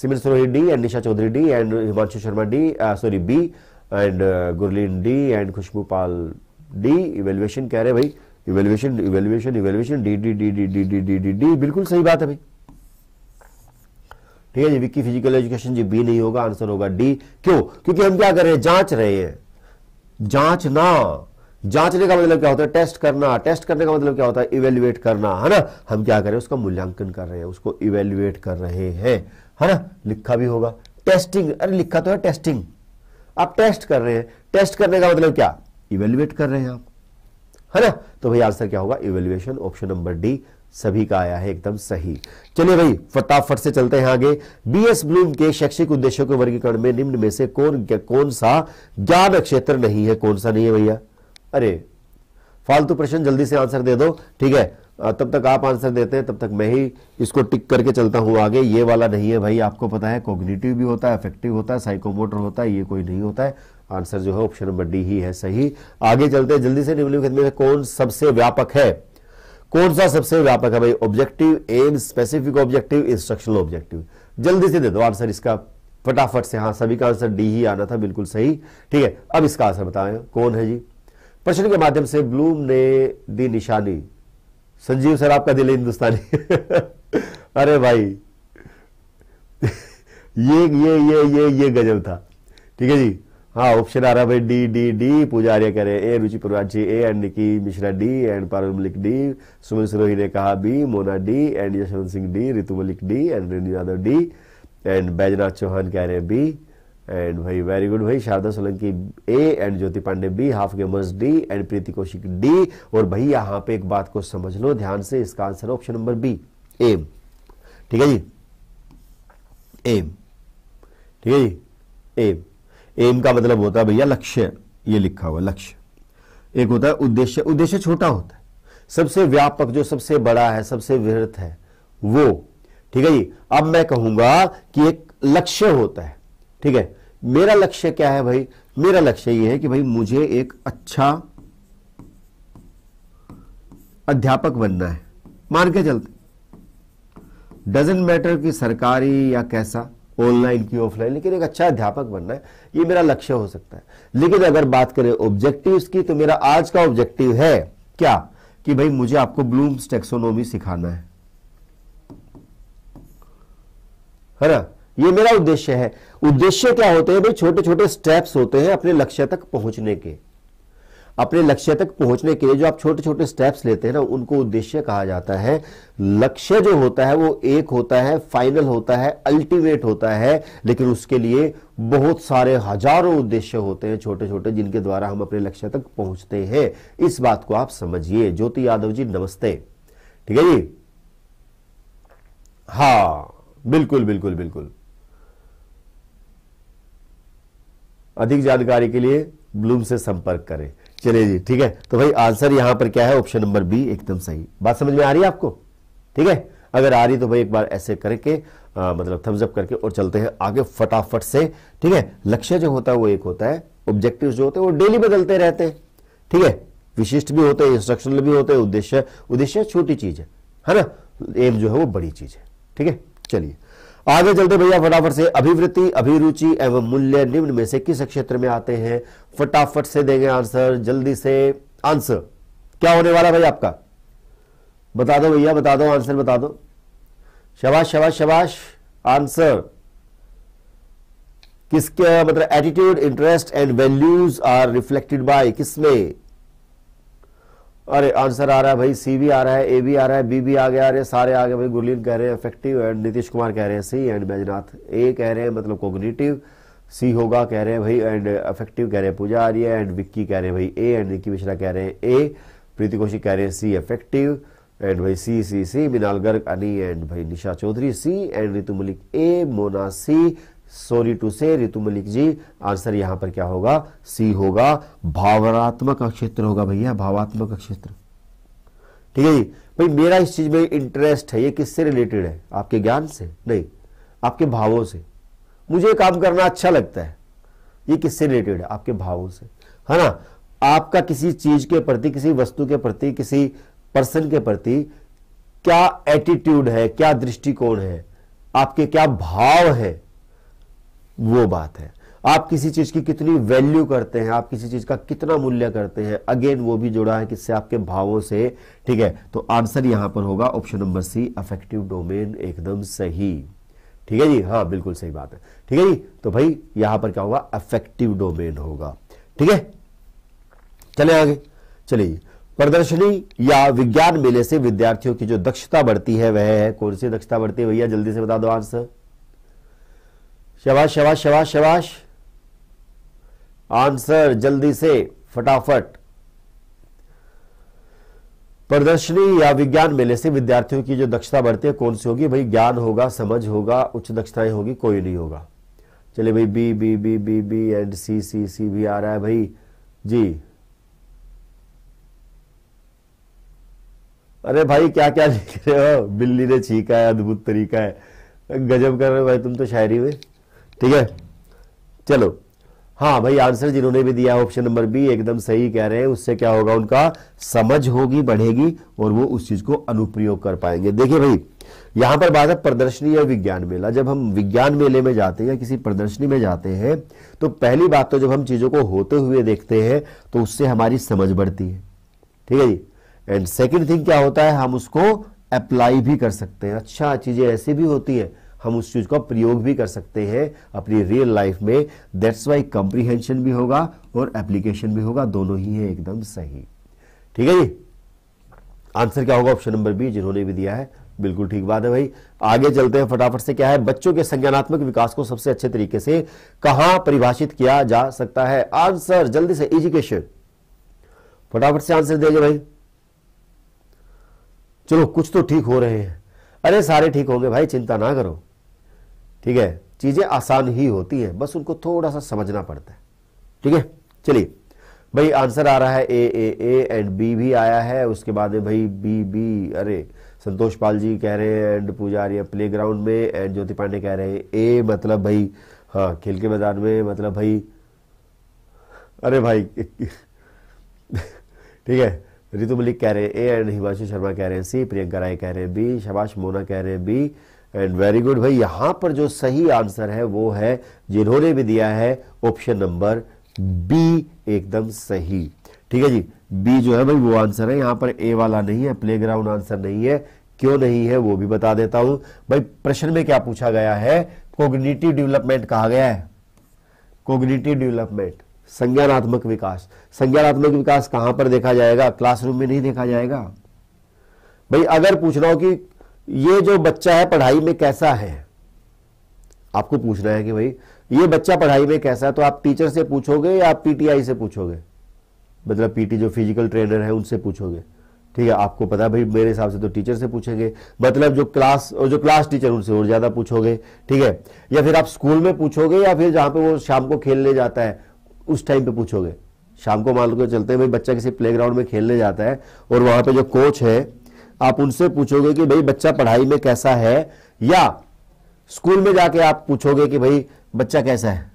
Simir Sarohi D and Nisha Chaudhary D and Himanshu Sharma D sorry B and Gurleen D and Khushboo Pal D evaluation कह रहे भाई evaluation evaluation evaluation D D D D D D D D D बिल्कुल सही बात है भाई ठीक है जी Vicky physical education ji B नहीं होगा आंसर होगा डी क्यों क्योंकि हम क्या कर रहे हैं जांच रहे हैं जांच ना जांचने का मतलब क्या होता है टेस्ट करना टेस्ट करने का मतलब क्या होता है इवेल्युएट करना है ना हम क्या कर रहे हैं उसका मूल्यांकन कर रहे हैं उसको इवेल्युएट कर रहे हैं है ना लिखा भी होगा टेस्टिंग अरे लिखा तो है टेस्टिंग आप टेस्ट कर रहे हैं टेस्ट करने का मतलब क्या इवेल्युएट कर रहे हैं आप है ना तो भाई आंसर क्या होगा इवेल्युएशन ऑप्शन नंबर डी सभी का आया है एकदम सही चलिए भाई फटाफट से चलते हैं आगे बी एस ब्लूम के शैक्षिक उद्देश्यों के वर्गीकरण में निम्न में से कौन कौन सा ज्ञान क्षेत्र नहीं है कौन सा नहीं है भैया अरे फालतू प्रश्न जल्दी से आंसर दे दो ठीक है तब तक आप आंसर देते हैं तब तक मैं ही इसको टिक करके चलता हूं आगे ये वाला नहीं है भाई आपको पता है कॉग्निटिव भी होता है अफेक्टिव होता है साइकोमोटर होता है ये कोई नहीं होता है आंसर जो है ऑप्शन नंबर डी ही है सही आगे चलते हैं जल्दी से निम्नलिखित में कौन सबसे व्यापक है कौन सा सबसे व्यापक है भाई objective aim specific objective instructional objective जल्दी से दे दो आंसर इसका फटाफट से हाँ सभी का आंसर डी ही आना था बिल्कुल सही ठीक है अब इसका आंसर बताएं कौन है जी प्रश्न के माध्यम से ब्लूम ने दी निशानी संजीव सर आपका दिल हिंदुस्तानी अरे भाई ये ये ये ये ये गजल था ठीक है जी हाँ ऑप्शन आ रहा भाई D D D Pooja Arya कह रहे A Ruchi Pravachi A and Nikki Mishra D and Parul Malik D Suman Sirohi ने कहा B Mona D and Yashwant Singh D Ritu Malik D and Renu Yadav D and Baijnath Chauhan कह रहे हैं बी एंड भाई वेरी गुड भाई Sharda Solanki A and Jyoti Pandey B half gamers D and Preeti Kaushik D और भाई यहां पे एक बात को समझ लो ध्यान से इसका answer option number B aim ठीक है जी एम ठीक है जी एम एम का मतलब होता है भैया लक्ष्य ये लिखा हुआ लक्ष्य एक होता है उद्देश्य उद्देश्य छोटा होता है सबसे व्यापक जो सबसे बड़ा है सबसे विहृत है वो ठीक है जी अब मैं कहूंगा कि एक लक्ष्य होता है ठीक है मेरा लक्ष्य क्या है भाई मेरा लक्ष्य ये है कि भाई मुझे एक अच्छा अध्यापक बनना है मान के चलते डजेंट मैटर कि सरकारी या कैसा ऑनलाइन की ऑफलाइन लेकिन एक अच्छा अध्यापक बनना है ये मेरा लक्ष्य हो सकता है लेकिन अगर बात करें ऑब्जेक्टिव्स की तो मेरा आज का ऑब्जेक्टिव है क्या कि भाई मुझे आपको ब्लूम्स टेक्सोनोमी सिखाना है है ना ये मेरा उद्देश्य है उद्देश्य क्या होते हैं भाई छोटे छोटे स्टेप्स होते हैं अपने लक्ष्य तक पहुंचने के अपने लक्ष्य तक पहुंचने के लिए जो आप छोटे छोटे स्टेप्स लेते हैं ना उनको उद्देश्य कहा जाता है लक्ष्य जो होता है वो एक होता है फाइनल होता है अल्टीमेट होता है लेकिन उसके लिए बहुत सारे हजारों उद्देश्य होते हैं छोटे छोटे जिनके द्वारा हम अपने लक्ष्य तक पहुंचते हैं इस बात को आप समझिए ज्योति यादव जी नमस्ते ठीक है जी हाँ बिल्कुल बिल्कुल बिल्कुल अधिक जानकारी के लिए ब्लूम से संपर्क करें चलिए जी ठीक है तो भाई आंसर यहां पर क्या है ऑप्शन नंबर बी एकदम सही बात समझ में आ रही है आपको ठीक है अगर आ रही तो भाई एक बार ऐसे करके आ, मतलब थम्स अप करके और चलते हैं आगे फटाफट से ठीक है लक्ष्य जो होता है वो एक होता है ऑब्जेक्टिव जो होते हैं वो डेली बदलते रहते हैं ठीक है विशिष्ट भी होते हैं इंस्ट्रक्शनल भी होते हैं उद्देश्य उद्देश्य छोटी चीज है है ना एम जो है वो बड़ी चीज है ठीक है चलिए आगे चलते भैया फटाफट से अभिवृत्ति अभिरुचि एवं मूल्य निम्न में से किस क्षेत्र में आते हैं फटाफट से देंगे आंसर जल्दी से आंसर क्या होने वाला भाई आपका बता दो भैया बता दो आंसर बता दो शबाश शबाश शबाश आंसर किसके मतलब attitude interest and values are reflected by किसमें अरे आंसर आ रहा है भाई सी भी आ रहा है ए भी आ रहा है बी भी आ गया अरे सारे आ गए भाई गुरलीन कह रहे हैं इफेक्टिव एंड नीतीश कुमार कह रहे हैं सी एंड बैजनाथ ए कह रहे हैं मतलब कोग्नेटिव सी होगा कह रहे हैं भाई एंड इफेक्टिव कह रहे हैं पूजा आ रही है एंड विक्की कह रहे हैं भाई ए एंड निक्की मिश्रा कह रहे हैं ए प्रीति कौशिक कह रहे हैं सी इफेक्टिव एंड भाई सी C C Minal Garg Ani and भाई Nisha Chaudhary C and Ritu Malik A Mona C sorry to say Ritu Malik ji answer यहां पर क्या होगा सी होगा भावनात्मक क्षेत्र होगा भैया भावात्मक क्षेत्र ठीक है जी भाई मेरा इस चीज में इंटरेस्ट है ये किससे रिलेटेड है आपके ज्ञान से नहीं आपके भावों से मुझे काम करना अच्छा लगता है ये किससे रिलेटेड है आपके भावों से है ना आपका किसी चीज के प्रति किसी वस्तु के प्रति किसी पर्सन के प्रति क्या एटीट्यूड है क्या दृष्टिकोण है आपके क्या भाव है वो बात है आप किसी चीज़ की कितनी वैल्यू करते हैं आप किसी चीज़ का कितना मूल्य करते हैं अगेन वो भी जुड़ा है किससे आपके भावों से ठीक है तो आंसर यहां पर होगा option number C affective domain एकदम सही ठीक है जी हाँ बिल्कुल सही बात है ठीक है जी तो भाई यहां पर क्या होगा अफेक्टिव डोमेन होगा ठीक है चले आगे चलिए प्रदर्शनी या विज्ञान मेले से विद्यार्थियों की जो दक्षता बढ़ती है वह है कौन सी दक्षता बढ़ती है भैया जल्दी से बता दो आंसर शबाश शबाश शबाश शबाश आंसर जल्दी से फटाफट प्रदर्शनी या विज्ञान मेले से विद्यार्थियों की जो दक्षता बढ़ती है कौन सी होगी भाई ज्ञान होगा समझ होगा उच्च दक्षताएं होगी कोई नहीं होगा चलिए भाई B B B B B and C C C भी आ रहा है भाई जी अरे भाई क्या क्या लिख रहे हो बिल्ली ने छीका है अद्भुत तरीका है गजब कर रहे हो भाई तुम तो शायरी में ठीक है चलो हाँ भाई आंसर जिन्होंने भी दिया ऑप्शन नंबर बी एकदम सही कह रहे हैं उससे क्या होगा उनका समझ होगी बढ़ेगी और वो उस चीज को अनुप्रयोग कर पाएंगे देखिए भाई यहां पर बात है प्रदर्शनी या विज्ञान मेला जब हम विज्ञान मेले में जाते हैं या किसी प्रदर्शनी में जाते हैं तो पहली बात तो जब हम चीजों को होते हुए देखते हैं तो उससे हमारी समझ बढ़ती है ठीक है जी एंड सेकेंड थिंग क्या होता है हम उसको अप्लाई भी कर सकते हैं अच्छा चीजें ऐसी भी होती है हम उस चीज का प्रयोग भी कर सकते हैं अपनी रियल लाइफ में दैट्स वाई कंप्रीहेंशन भी होगा और एप्लीकेशन भी होगा दोनों ही है एकदम सही ठीक है जी आंसर क्या होगा ऑप्शन नंबर बी जिन्होंने भी दिया है बिल्कुल ठीक बात है भाई आगे चलते हैं फटाफट से क्या है बच्चों के संज्ञानात्मक विकास को सबसे अच्छे तरीके से कहां परिभाषित किया जा सकता है आंसर जल्दी से एजुकेशन फटाफट से आंसर देंगे भाई चलो कुछ तो ठीक हो रहे हैं अरे सारे ठीक होंगे भाई चिंता ना करो ठीक है चीज़ें आसान ही होती हैं बस उनको थोड़ा सा समझना पड़ता है ठीक है चलिए भाई आंसर आ रहा है ए ए ए एंड बी भी आया है उसके बाद में भाई बी बी अरे संतोष पाल जी कह रहे हैं एंड पूजा आ रही है प्ले ग्राउंड में एंड ज्योति पांडे कह रहे हैं ए मतलब भाई हाँ खेल के मैदान में मतलब भाई अरे भाई ठीक है रितु मलिक कह रहे हैं ए एंड हिमांशु शर्मा कह रहे हैं सी प्रियंका राय कह रहे हैं बी शबाश मोना कह रहे हैं बी एंड वेरी गुड भाई यहां पर जो सही आंसर है वो है जिन्होंने भी दिया है ऑप्शन नंबर बी एकदम सही ठीक है जी बी जो है भाई वो आंसर है यहां पर ए वाला नहीं है प्ले ग्राउंड आंसर नहीं है क्यों नहीं है वो भी बता देता हूं भाई प्रश्न में क्या पूछा गया है कोग्निटिव डेवलपमेंट कहा गया है कोग्निटिव डेवलपमेंट संज्ञानात्मक विकास संज्ञानात्मक विकास कहां पर देखा जाएगा क्लासरूम में नहीं देखा जाएगा भाई अगर पूछ रहा हो कि ये जो बच्चा है पढ़ाई में कैसा है आपको पूछना है कि भाई ये बच्चा पढ़ाई में कैसा है तो आप टीचर से पूछोगे या आप पीटीआई से पूछोगे मतलब पीटी जो फिजिकल ट्रेनर है उनसे पूछोगे ठीक है आपको पता भाई मेरे हिसाब से तो टीचर से पूछेंगे मतलब जो क्लास और जो क्लास टीचर उनसे और ज़्यादा पूछोगे ठीक है या फिर आप स्कूल में पूछोगे या फिर जहां पे वो शाम को खेलने जाता है उस टाइम पे पूछोगे शाम को मान लो चलते हैं भाई बच्चा किसी प्लेग्राउंड में खेलने जाता है और वहां पे जो कोच है आप उनसे पूछोगे कि भाई बच्चा पढ़ाई में कैसा है या स्कूल में जाके आप पूछोगे कि भाई बच्चा कैसा है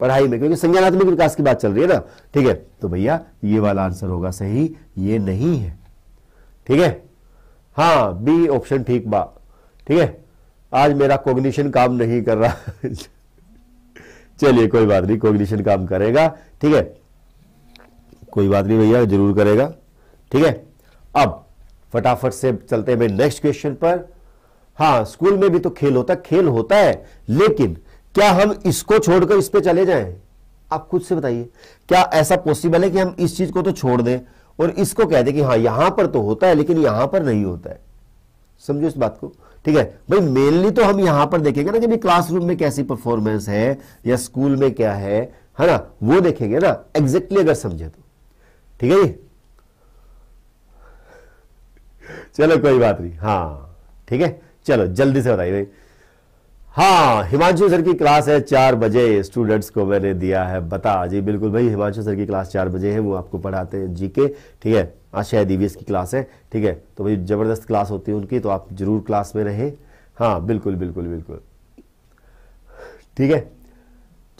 पढ़ाई में क्योंकि संज्ञानात्मक विकास की बात चल रही है ना ठीक है तो भैया ये वाला आंसर होगा सही ये नहीं है ठीक है हाँ बी ऑप्शन ठीक बा ठीक है आज मेरा कोग्निशन काम नहीं कर रहा चलिए कोई बात नहीं कोग्निशन काम करेगा ठीक है कोई बात नहीं भैया जरूर करेगा ठीक है अब फटाफट से चलते हैं नेक्स्ट क्वेश्चन पर हाँ स्कूल में भी तो खेल होता है खेल होता है लेकिन क्या हम इसको छोड़कर इस पर चले जाएं आप खुद से बताइए क्या ऐसा पॉसिबल है कि हम इस चीज को तो छोड़ दें और इसको कह दें कि हाँ यहां पर तो होता है लेकिन यहां पर नहीं होता है समझो इस बात को ठीक है भाई मेनली तो हम यहां पर देखेंगे ना कि भाई क्लासरूम में कैसी परफॉर्मेंस है या स्कूल में क्या है है ना वो देखेंगे ना एग्जैक्टली अगर समझे तो ठीक है जी चलो कोई बात नहीं हाँ ठीक है चलो जल्दी से बताइए भाई हाँ हिमांशु सर की क्लास है चार बजे स्टूडेंट्स को मैंने दिया है बता जी बिल्कुल भाई हिमांशु सर की क्लास चार बजे है वो आपको पढ़ाते हैं जी के ठीक है आशा दीवीएस की क्लास है ठीक है तो भाई ज़बरदस्त क्लास होती है उनकी तो आप जरूर क्लास में रहें हाँ बिल्कुल बिल्कुल बिल्कुल ठीक है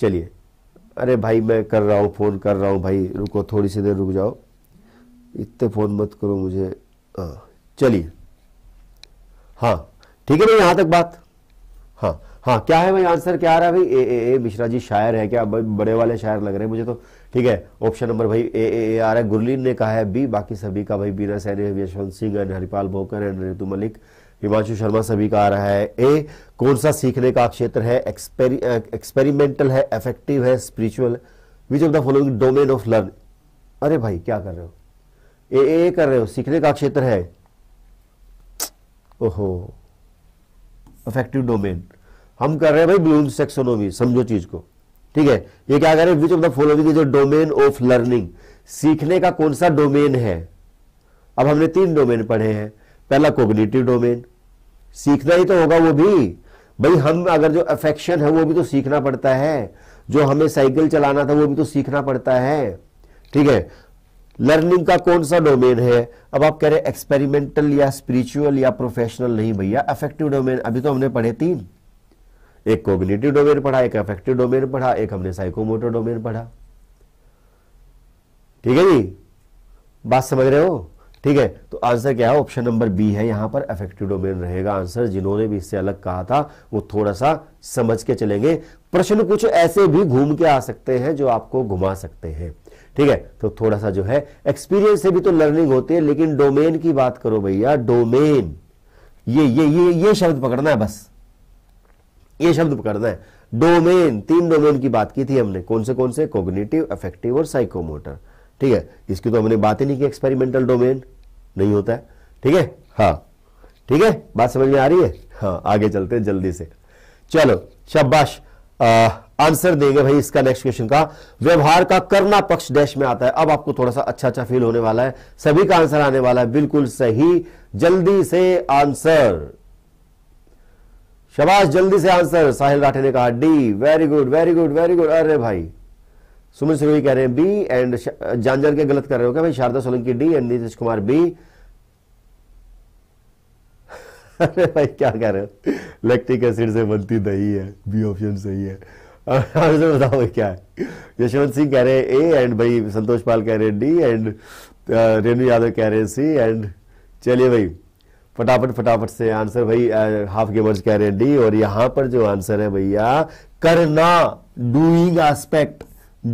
चलिए अरे भाई मैं कर रहा हूँ फ़ोन कर रहा हूँ भाई रुको थोड़ी सी देर रुक जाओ इतने फ़ोन मत करो मुझे हाँ चलिए हाँ ठीक है भाई यहां तक बात हाँ हाँ क्या है भाई आंसर क्या आ रहा है भाई ए ए ए मिश्रा जी शायर है क्या बड़े वाले शायर लग रहे हैं मुझे तो ठीक है ऑप्शन नंबर भाई ए ए ए आ रहा है गुरलीन ने कहा है बी बाकी सभी का भाई बीना सैनी यशवंत सिंह एंड हरिपाल भोकर एंड रितु मलिक हिमांशु शर्मा सभी का आ रहा है ए कौन सा सीखने का क्षेत्र है एक्सपेरि, एक्सपेरिमेंटल है एफेक्टिव है spiritual which of the following domain of learn अरे भाई क्या कर रहे हो ए ए कर रहे हो सीखने का क्षेत्र है ओहो अफेक्टिव डोमेन हम कर रहे हैं भाई ब्लूम्स सेक्सोनोमी समझो चीज को ठीक है ये क्या कह रहे हैं which of the following uh domain of learning सीखने का कौन सा डोमेन है अब हमने तीन डोमेन पढ़े हैं पहला कोग्निटिव डोमेन सीखना ही तो होगा वो भी भाई हम अगर जो अफेक्शन है वो भी तो सीखना पड़ता है जो हमें साइकिल चलाना था वो भी तो सीखना पड़ता है ठीक है लर्निंग का कौन सा डोमेन है अब आप कह रहे हैं एक्सपेरिमेंटल या स्पिरिचुअल या प्रोफेशनल नहीं भैया अफेक्टिव डोमेन अभी तो हमने पढ़े तीन एक कोग्निटिव डोमेन पढ़ा एक अफेक्टिव डोमेन पढ़ा एक हमने साइकोमोटर डोमेन पढ़ा ठीक है जी बात समझ रहे हो ठीक है तो आंसर क्या है ऑप्शन नंबर बी है यहां पर अफेक्टिव डोमेन रहेगा आंसर जिन्होंने भी इससे अलग कहा था वो थोड़ा सा समझ के चलेंगे प्रश्न कुछ ऐसे भी घूम के आ सकते हैं जो आपको घुमा सकते हैं ठीक है तो थोड़ा सा जो है एक्सपीरियंस से भी तो लर्निंग होती है लेकिन डोमेन की बात करो भैया डोमेन ये ये ये ये शब्द पकड़ना है बस ये शब्द पकड़ना है डोमेन तीन डोमेन की बात की थी हमने कौन से कौन से कोग्निटिव अफेक्टिव और साइकोमोटर ठीक है इसकी तो हमने बात ही नहीं की एक्सपेरिमेंटल डोमेन नहीं होता है ठीक है हाँ ठीक है बात समझ में आ रही है हाँ आगे चलते हैं जल्दी से चलो शाबाश आंसर देंगे भाई इसका नेक्स्ट क्वेश्चन का व्यवहार का करना पक्ष डैश में आता है अब आपको थोड़ा सा अच्छा अच्छा फील होने वाला है सभी का आंसर आने वाला है बिल्कुल सही जल्दी से आंसर शबाश जल्दी से आंसर साहिल राठे ने कहा D very good very good very good अरे भाई सुमन सिरोही कह रहे हैं बी एंड जानजर के गलत कर रहे हो क्या भाई Sharda Solanki D and Nitish Kumar B अरे भाई क्या कह रहे हो लैक्टिक एसिड से बनती दही है बी ऑप्शन सही है आंसर बताओ भाई क्या है यशवंत सिंह कह रहे हैं ए एंड भाई संतोष पाल कह रहे हैं डी एंड रेणु यादव कह रहे हैं सी एंड चलिए भाई फटाफट फटाफट से आंसर भाई हाफ गेमर्स कह रहे हैं डी और यहां पर जो आंसर है भैया करना डूइंग एस्पेक्ट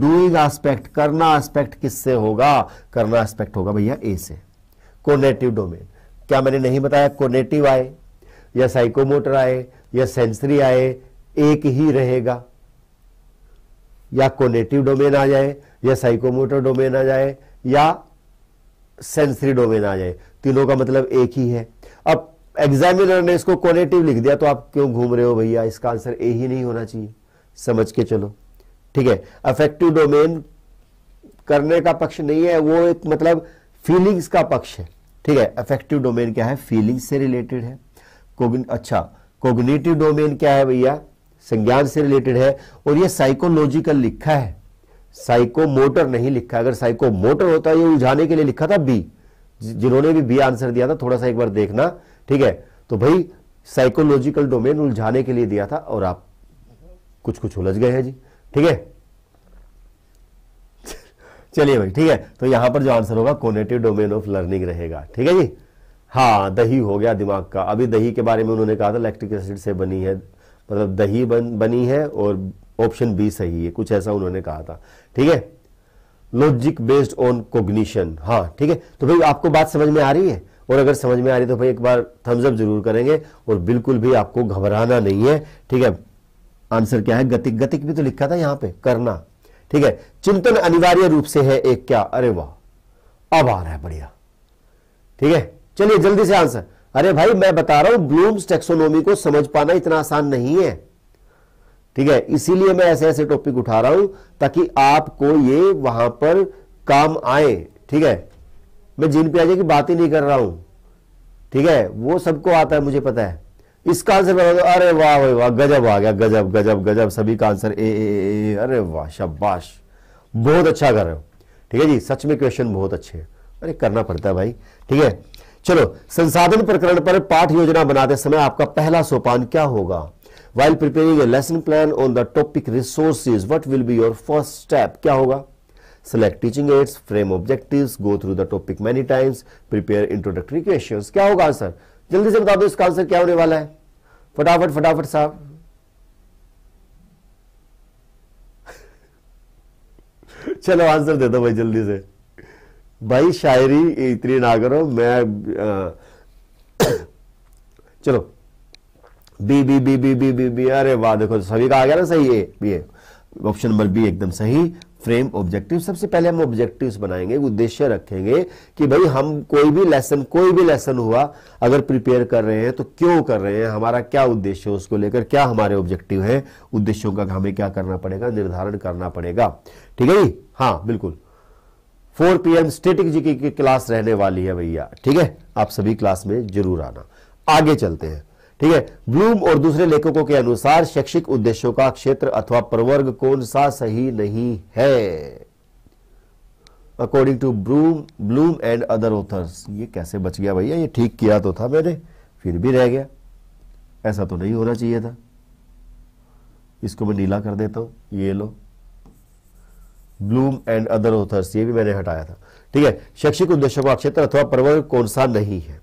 डूइंग एस्पेक्ट करना एस्पेक्ट किससे होगा करना एस्पेक्ट होगा भैया ए से कोनेटिव डोमेन क्या मैंने नहीं बताया कोनेटिव आए या साइकोमोटर आए या सेंसरी आए एक ही रहेगा या कोनेटिव डोमेन आ जाए या साइकोमोटर डोमेन आ जाए या सेंसरी डोमेन आ जाए तीनों का मतलब एक ही है अब एग्जामिनर ने इसको कोनेटिव लिख दिया तो आप क्यों घूम रहे हो भैया इसका आंसर ए ही नहीं होना चाहिए समझ के चलो ठीक है अफेक्टिव डोमेन करने का पक्ष नहीं है वो एक मतलब फीलिंग्स का पक्ष है ठीक है अफेक्टिव डोमेन क्या है फीलिंग्स से रिलेटेड है कोग अच्छा कोग्नेटिव डोमेन क्या है भैया संज्ञान से रिलेटेड है और ये साइकोलॉजिकल लिखा है साइकोमोटर नहीं लिखा अगर साइकोमोटर होता ये उलझाने के लिए लिखा था बी जिन्होंने भी बी आंसर दिया था थोड़ा सा एक बार देखना ठीक है तो भाई साइकोलॉजिकल डोमेन उलझाने के लिए दिया था और आप कुछ कुछ उलझ गए हैं जी ठीक है चलिए भाई ठीक है तो यहां पर जो आंसर होगा कोनेटिव डोमेन ऑफ लर्निंग रहेगा ठीक है जी हाँ दही हो गया दिमाग का अभी दही के बारे में उन्होंने कहा था लैक्टिक एसिड से बनी है मतलब दही बन बनी है और ऑप्शन बी सही है कुछ ऐसा उन्होंने कहा था ठीक है लॉजिक बेस्ड ऑन कोग्निशन हाँ ठीक है तो भाई आपको बात समझ में आ रही है और अगर समझ में आ रही है तो भाई एक बार थम्स अप जरूर करेंगे और बिल्कुल भी आपको घबराना नहीं है ठीक है आंसर क्या है गतिक गतिक भी तो लिखा था यहां पे करना ठीक है चिंतन अनिवार्य रूप से है एक क्या अरे वाह अब आ रहा है बढ़िया ठीक है चलिए जल्दी से आंसर अरे भाई मैं बता रहा हूं ब्लूम्स टेक्सोनोमी को समझ पाना इतना आसान नहीं है ठीक है इसीलिए मैं ऐसे ऐसे टॉपिक उठा रहा हूं ताकि आपको ये वहां पर काम आए ठीक है मैं जीन आज की बात ही नहीं कर रहा हूं ठीक है वो सबको आता है मुझे पता है इसका आंसर बता दो अरे वाह वाह गजब आ गया गजब गजब गजब सभी का आंसर ए ए ए अरे वाह शाबाश बहुत अच्छा कर रहे हो ठीक है जी सच में क्वेश्चन बहुत अच्छे है अरे करना पड़ता है भाई ठीक है चलो संसाधन प्रकरण पर पाठ योजना बनाते समय आपका पहला सोपान क्या होगा while preparing a lesson plan on the topic resources what will be your first step क्या होगा select teaching aids frame objective go through the topic many times prepare introductory question क्या होगा आंसर जल्दी से बता दो इसका आंसर क्या होने वाला है फटाफट फटाफट साहब चलो आंसर दे दो भाई जल्दी से भाई शायरी इतनी ना करो मैं आ, चलो B B B B B B B अरे वाह देखो सभी का आ गया ना सही है बी है ऑप्शन नंबर बी एकदम सही फ्रेम ऑब्जेक्टिव सबसे पहले हम ऑब्जेक्टिव्स बनाएंगे उद्देश्य रखेंगे कि भाई हम कोई भी लेसन कोई भी लेसन हुआ अगर प्रिपेयर कर रहे हैं तो क्यों कर रहे हैं हमारा क्या उद्देश्य है उसको लेकर क्या हमारे ऑब्जेक्टिव है उद्देश्यों का हमें क्या करना पड़ेगा निर्धारण करना पड़ेगा ठीक है जी हाँ बिल्कुल फोर पीएम स्टेटिक जीके की क्लास रहने वाली है भैया ठीक है आप सभी क्लास में जरूर आना आगे चलते हैं ठीक है ब्लूम और दूसरे लेखकों के अनुसार शैक्षिक उद्देश्यों का क्षेत्र अथवा प्रवर्ग कौन सा सही नहीं है according to Bloom Bloom and other authors ये कैसे बच गया भैया ये ठीक किया तो था मैंने फिर भी रह गया ऐसा तो नहीं होना चाहिए था इसको मैं नीला कर देता हूं ये लो ब्लूम एंड अदर ऑथर्स ये भी मैंने हटाया था ठीक है शैक्षिक उद्देश्यों का क्षेत्र अथवा प्रवर्ग कौन सा नहीं है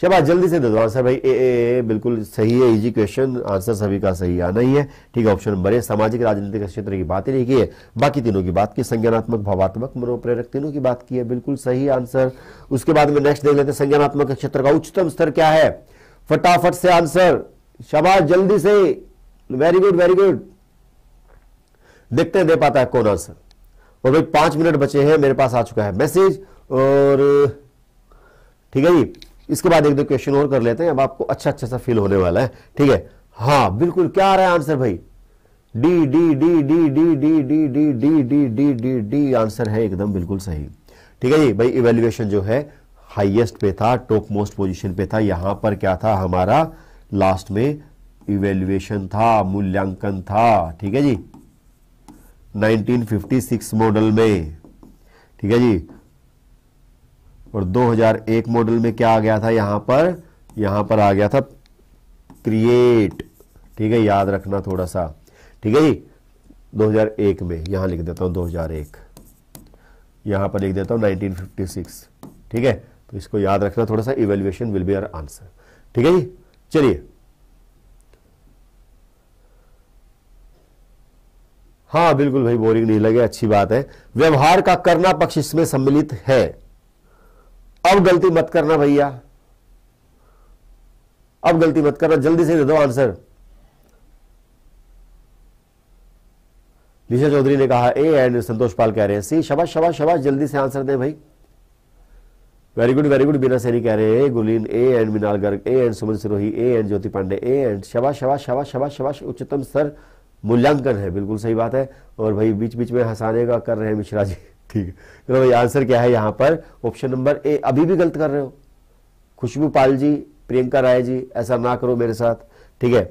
शबा जल्दी से दे दो आंसर भाई ए, ए, ए बिल्कुल सही है इजी क्वेश्चन आंसर सभी का सही आना ही है ठीक है ऑप्शन नंबर ए सामाजिक राजनीतिक क्षेत्र की बात ही नहीं की है बाकी तीनों की बात की संज्ञानात्मक भावात्मक मनोप्रेरक तीनों की बात की है बिल्कुल सही आंसर उसके बाद में नेक्स्ट देख लेते हैं संज्ञानात्मक क्षेत्र का उच्चतम स्तर क्या है फटाफट से आंसर शबाज जल्दी से वेरी गुड वेरी गुड देखते दे पाता है कौन आंसर और भाई पांच मिनट बचे हैं मेरे पास आ चुका है मैसेज और ठीक है जी इसके बाद एक दो क्वेश्चन और कर लेते हैं अब आपको अच्छा अच्छा सा फील होने वाला है ठीक है हाँ बिल्कुल क्या आ रहा है आंसर भाई D D D D D D D D D D D D D answer है एकदम बिल्कुल सही ठीक है जी भाई इवेल्युएशन जो है हाइएस्ट पे था टॉप मोस्ट पोजिशन पे था यहां पर क्या था हमारा लास्ट में इवेल्युएशन था मूल्यांकन था ठीक है जी 1956 मॉडल में ठीक है जी और 2001 मॉडल में क्या आ गया था यहां पर यहां पर आ गया था क्रिएट ठीक है याद रखना थोड़ा सा ठीक है जी 2001 में यहां लिख देता हूं 2001 यहां पर लिख देता हूं 1956 ठीक है तो इसको याद रखना थोड़ा सा evaluation will be our answer ठीक है जी चलिए हाँ बिल्कुल भाई बोरिंग नहीं लगे अच्छी बात है व्यवहार का करना पक्ष इसमें सम्मिलित है अब गलती मत करना भैया अब गलती मत करना जल्दी से दे दो आंसर निशा चौधरी ने कहा ए एंड संतोष पाल कह रहे हैं सी शबाश शबाश शबाश जल्दी से आंसर दे भाई वेरी गुड वेरी गुड बिना सैनी कह रहे हैं Guleen A and Minal Garg A and Suman Sirohi A and Jyoti Pandey A and शबाश शबाश शबाश शबाश शबाश उच्चतम स्तर मूल्यांकन है बिल्कुल सही बात है और भाई बीच बीच में हंसाने का कर रहे हैं मिश्रा जी ठीक है तो भाई आंसर क्या है यहाँ पर ऑप्शन नंबर ए अभी भी गलत कर रहे हो खुशबू पाल जी प्रियंका राय जी ऐसा ना करो मेरे साथ ठीक है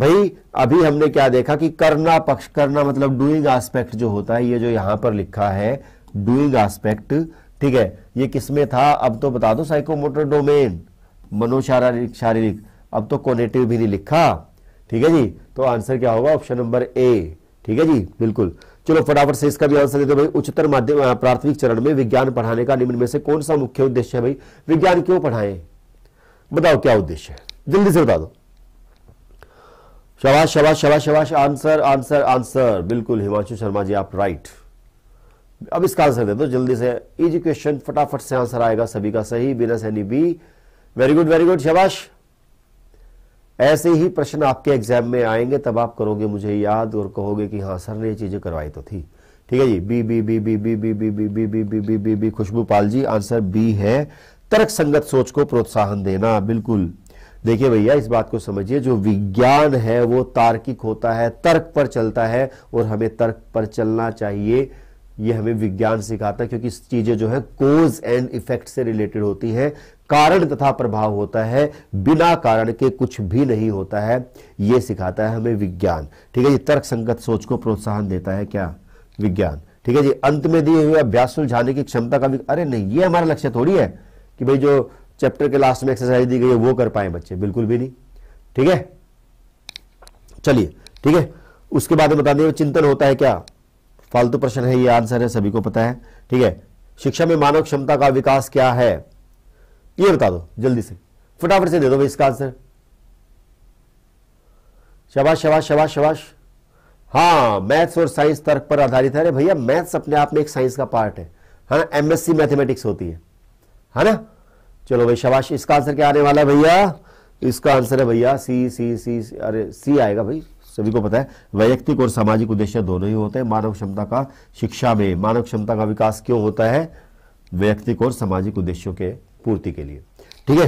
भाई अभी हमने क्या देखा कि करना पक्ष करना मतलब डूइंग आस्पेक्ट जो होता है ये जो यहां पर लिखा है डूइंग आस्पेक्ट ठीक है ये किसमें था अब तो बता दो साइकोमोटर डोमेन मनोशारीरिक शारीरिक अब तो कोनेटिव भी नहीं लिखा ठीक है जी तो आंसर क्या होगा ऑप्शन नंबर ए ठीक है जी बिल्कुल चलो फटाफट से इसका भी आंसर दे दो भाई उच्चतर माध्यम प्राथमिक चरण में विज्ञान पढ़ाने का निम्न में से कौन सा मुख्य उद्देश्य है भाई विज्ञान क्यों पढ़ाए बताओ क्या उद्देश्य है जल्दी से बता दो शबाश शबाश शबाश शबाश आंसर आंसर आंसर बिल्कुल हिमांशु शर्मा जी आप राइट अब इसका आंसर दे दो जल्दी से इजी क्वेश्चन फटाफट से आंसर आएगा सभी का सही बिना Saini B very good very good शबाश ऐसे ही प्रश्न आपके एग्जाम में आएंगे तब आप करोगे मुझे याद और कहोगे कि हाँ सर ने ये चीजें करवाई तो थी ठीक है जी B B B B B B B B B B B B B B Khushboo Pal ji answer B है तर्क संगत सोच को प्रोत्साहन देना बिल्कुल देखिए भैया इस बात को समझिए जो विज्ञान है वो तार्किक होता है तर्क पर चलता है और हमें तर्क पर चलना चाहिए ये हमें विज्ञान सिखाता है क्योंकि चीजें जो है कोज एंड इफेक्ट से रिलेटेड होती है कारण तथा प्रभाव होता है बिना कारण के कुछ भी नहीं होता है ये सिखाता है हमें विज्ञान ठीक है ये तर्क संगत सोच को प्रोत्साहन देता है क्या विज्ञान ठीक है जी अंत में दिए हुए अभ्यास सुलझाने की क्षमता का भी अरे नहीं ये हमारा लक्ष्य थोड़ी है कि भाई जो चैप्टर के लास्ट में एक्सरसाइज दी गई है वो कर पाए बच्चे बिल्कुल भी नहीं ठीक है चलिए ठीक है उसके बाद में बता दें चिंतन होता है क्या फालतू प्रश्न है ये आंसर है सभी को पता है ठीक है शिक्षा में मानव क्षमता का विकास क्या है ये बता दो जल्दी से फटाफट से दे दो भाई इसका आंसर शबाश शबाश शबाश शबाश हाँ मैथ्स और साइंस तर्क पर आधारित है अरे भैया मैथ्स अपने आप में एक साइंस का पार्ट है हाँ एमएससी मैथमेटिक्स होती है हाँ ना चलो भाई शबाश इसका आंसर क्या आने वाला है भैया इसका आंसर है भैया सी सी सी अरे सी आएगा भाई सभी को पता है वैयक्तिक और सामाजिक उद्देश्य दोनों ही होते हैं मानव क्षमता का शिक्षा में मानव क्षमता का विकास क्यों होता है वैयक्तिक और सामाजिक उद्देश्यों के पूर्ति के लिए ठीक है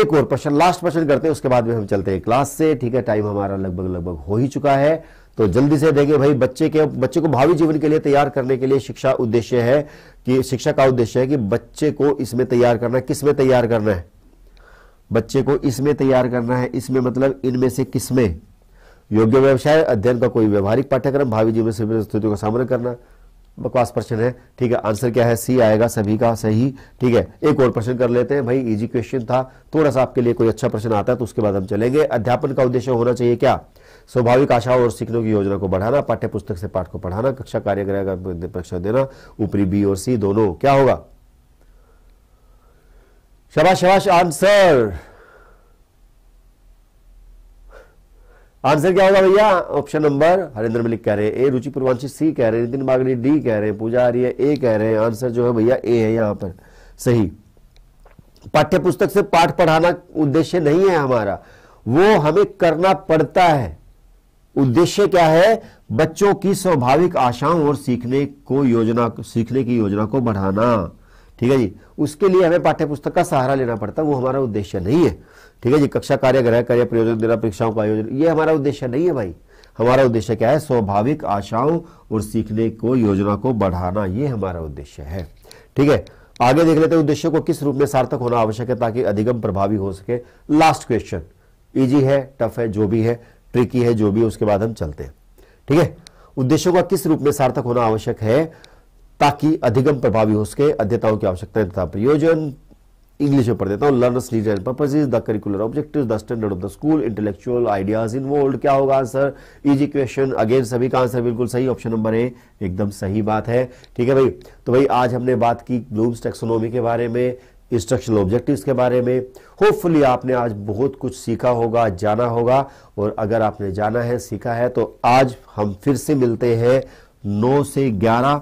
एक और प्रश्न लास्ट प्रश्न करते हैं उसके बाद में हम चलते हैं क्लास से ठीक है टाइम हमारा लगभग लगभग हो ही चुका है तो जल्दी से देंगे भाई बच्चे के बच्चे को भावी जीवन के लिए तैयार करने के लिए शिक्षा उद्देश्य है कि शिक्षा का उद्देश्य है कि बच्चे को इसमें तैयार करना है किस में तैयार करना है बच्चे को इसमें तैयार करना है इसमें मतलब इनमें से किसमें योग्य व्यवसाय अध्ययन का कोई व्यवहारिक पाठ्यक्रम भावी जीवन से स्थितियों का सामना करना बकवास प्रश्न है ठीक है आंसर क्या है सी आएगा सभी का सही ठीक है एक और प्रश्न कर लेते हैं भाई इजी क्वेश्चन था थोड़ा सा आपके लिए कोई अच्छा प्रश्न आता है तो उसके बाद हम चलेंगे अध्यापन का उद्देश्य होना चाहिए क्या स्वाभाविक आशाओं और सीखने की योजना को बढ़ाना पाठ्य पुस्तक से पाठ को पढ़ाना कक्षा कार्यग्रह का परीक्षा देना ऊपरी बी और सी दोनों क्या होगा शबाश शबाश आंसर आंसर क्या होगा भैया ऑप्शन नंबर हरिंद्र मलिक कह रहे हैं ए रुचि पूर्वांशी सी कह रहे हैं नितिन बागड़ी डी कह रहे हैं पूजा है ए कह रहे हैं आंसर जो है भैया ए है यहाँ पर सही पाठ्य पुस्तक से पाठ पढ़ाना उद्देश्य नहीं है हमारा वो हमें करना पड़ता है उद्देश्य क्या है बच्चों की स्वाभाविक आशाओं और सीखने को योजना सीखने की योजना को बढ़ाना ठीक है जी उसके लिए हमें पाठ्य पुस्तक का सहारा लेना पड़ता है वो हमारा उद्देश्य नहीं है ठीक है जी कक्षा कार्य ग्रह कार्य प्रयोजन देना परीक्षाओं का आयोजन ये हमारा उद्देश्य नहीं है भाई हमारा उद्देश्य क्या है स्वाभाविक आशाओं और सीखने को योजना को बढ़ाना ये हमारा उद्देश्य है ठीक है आगे देख लेते हैं उद्देश्य को किस रूप में सार्थक होना आवश्यक है ताकि अधिगम प्रभावी हो सके लास्ट क्वेश्चन इजी है टफ है जो भी है ट्रिकी है जो भी है उसके बाद हम चलते हैं ठीक है उद्देश्यों का किस रूप में सार्थक होना आवश्यक है ताकि अधिगम प्रभावी हो सके अध्यताओं की आवश्यकता तथा प्रयोजन इंग्लिश में पढ़ देता हूं learners need and purposes the curricular objective the standard of the school intellectual ideas in involve क्या होगा आंसर इजी क्वेश्चन अगेन सभी का आंसर बिल्कुल सही ऑप्शन नंबर ए एकदम सही बात है ठीक है भाई तो भाई आज हमने बात की ब्लूम्स टेक्सोनोमी के बारे में इंस्ट्रक्शनल ऑब्जेक्टिव्स के बारे में होपफुली आपने आज बहुत कुछ सीखा होगा जाना होगा और अगर आपने जाना है सीखा है तो आज हम फिर से मिलते हैं नौ से ग्यारह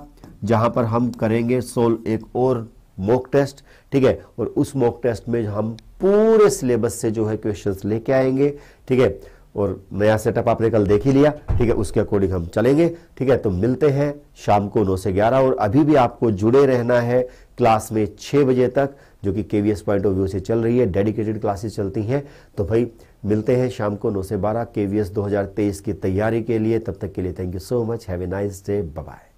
जहां पर हम करेंगे सोल एक और मॉक टेस्ट ठीक है और उस मॉक टेस्ट में हम पूरे सिलेबस से जो है क्वेश्चंस लेके आएंगे ठीक है और नया सेटअप आपने कल देख ही लिया ठीक है उसके अकॉर्डिंग हम चलेंगे ठीक है तो मिलते हैं शाम को नौ से ग्यारह और अभी भी आपको जुड़े रहना है क्लास में छह बजे तक जो कि के पॉइंट ऑफ व्यू से चल रही है डेडिकेटेड क्लासेस चलती हैं तो भाई मिलते हैं शाम को नौ से बारह के वी की तैयारी के लिए तब तक के लिए thank you so much have a nice day bye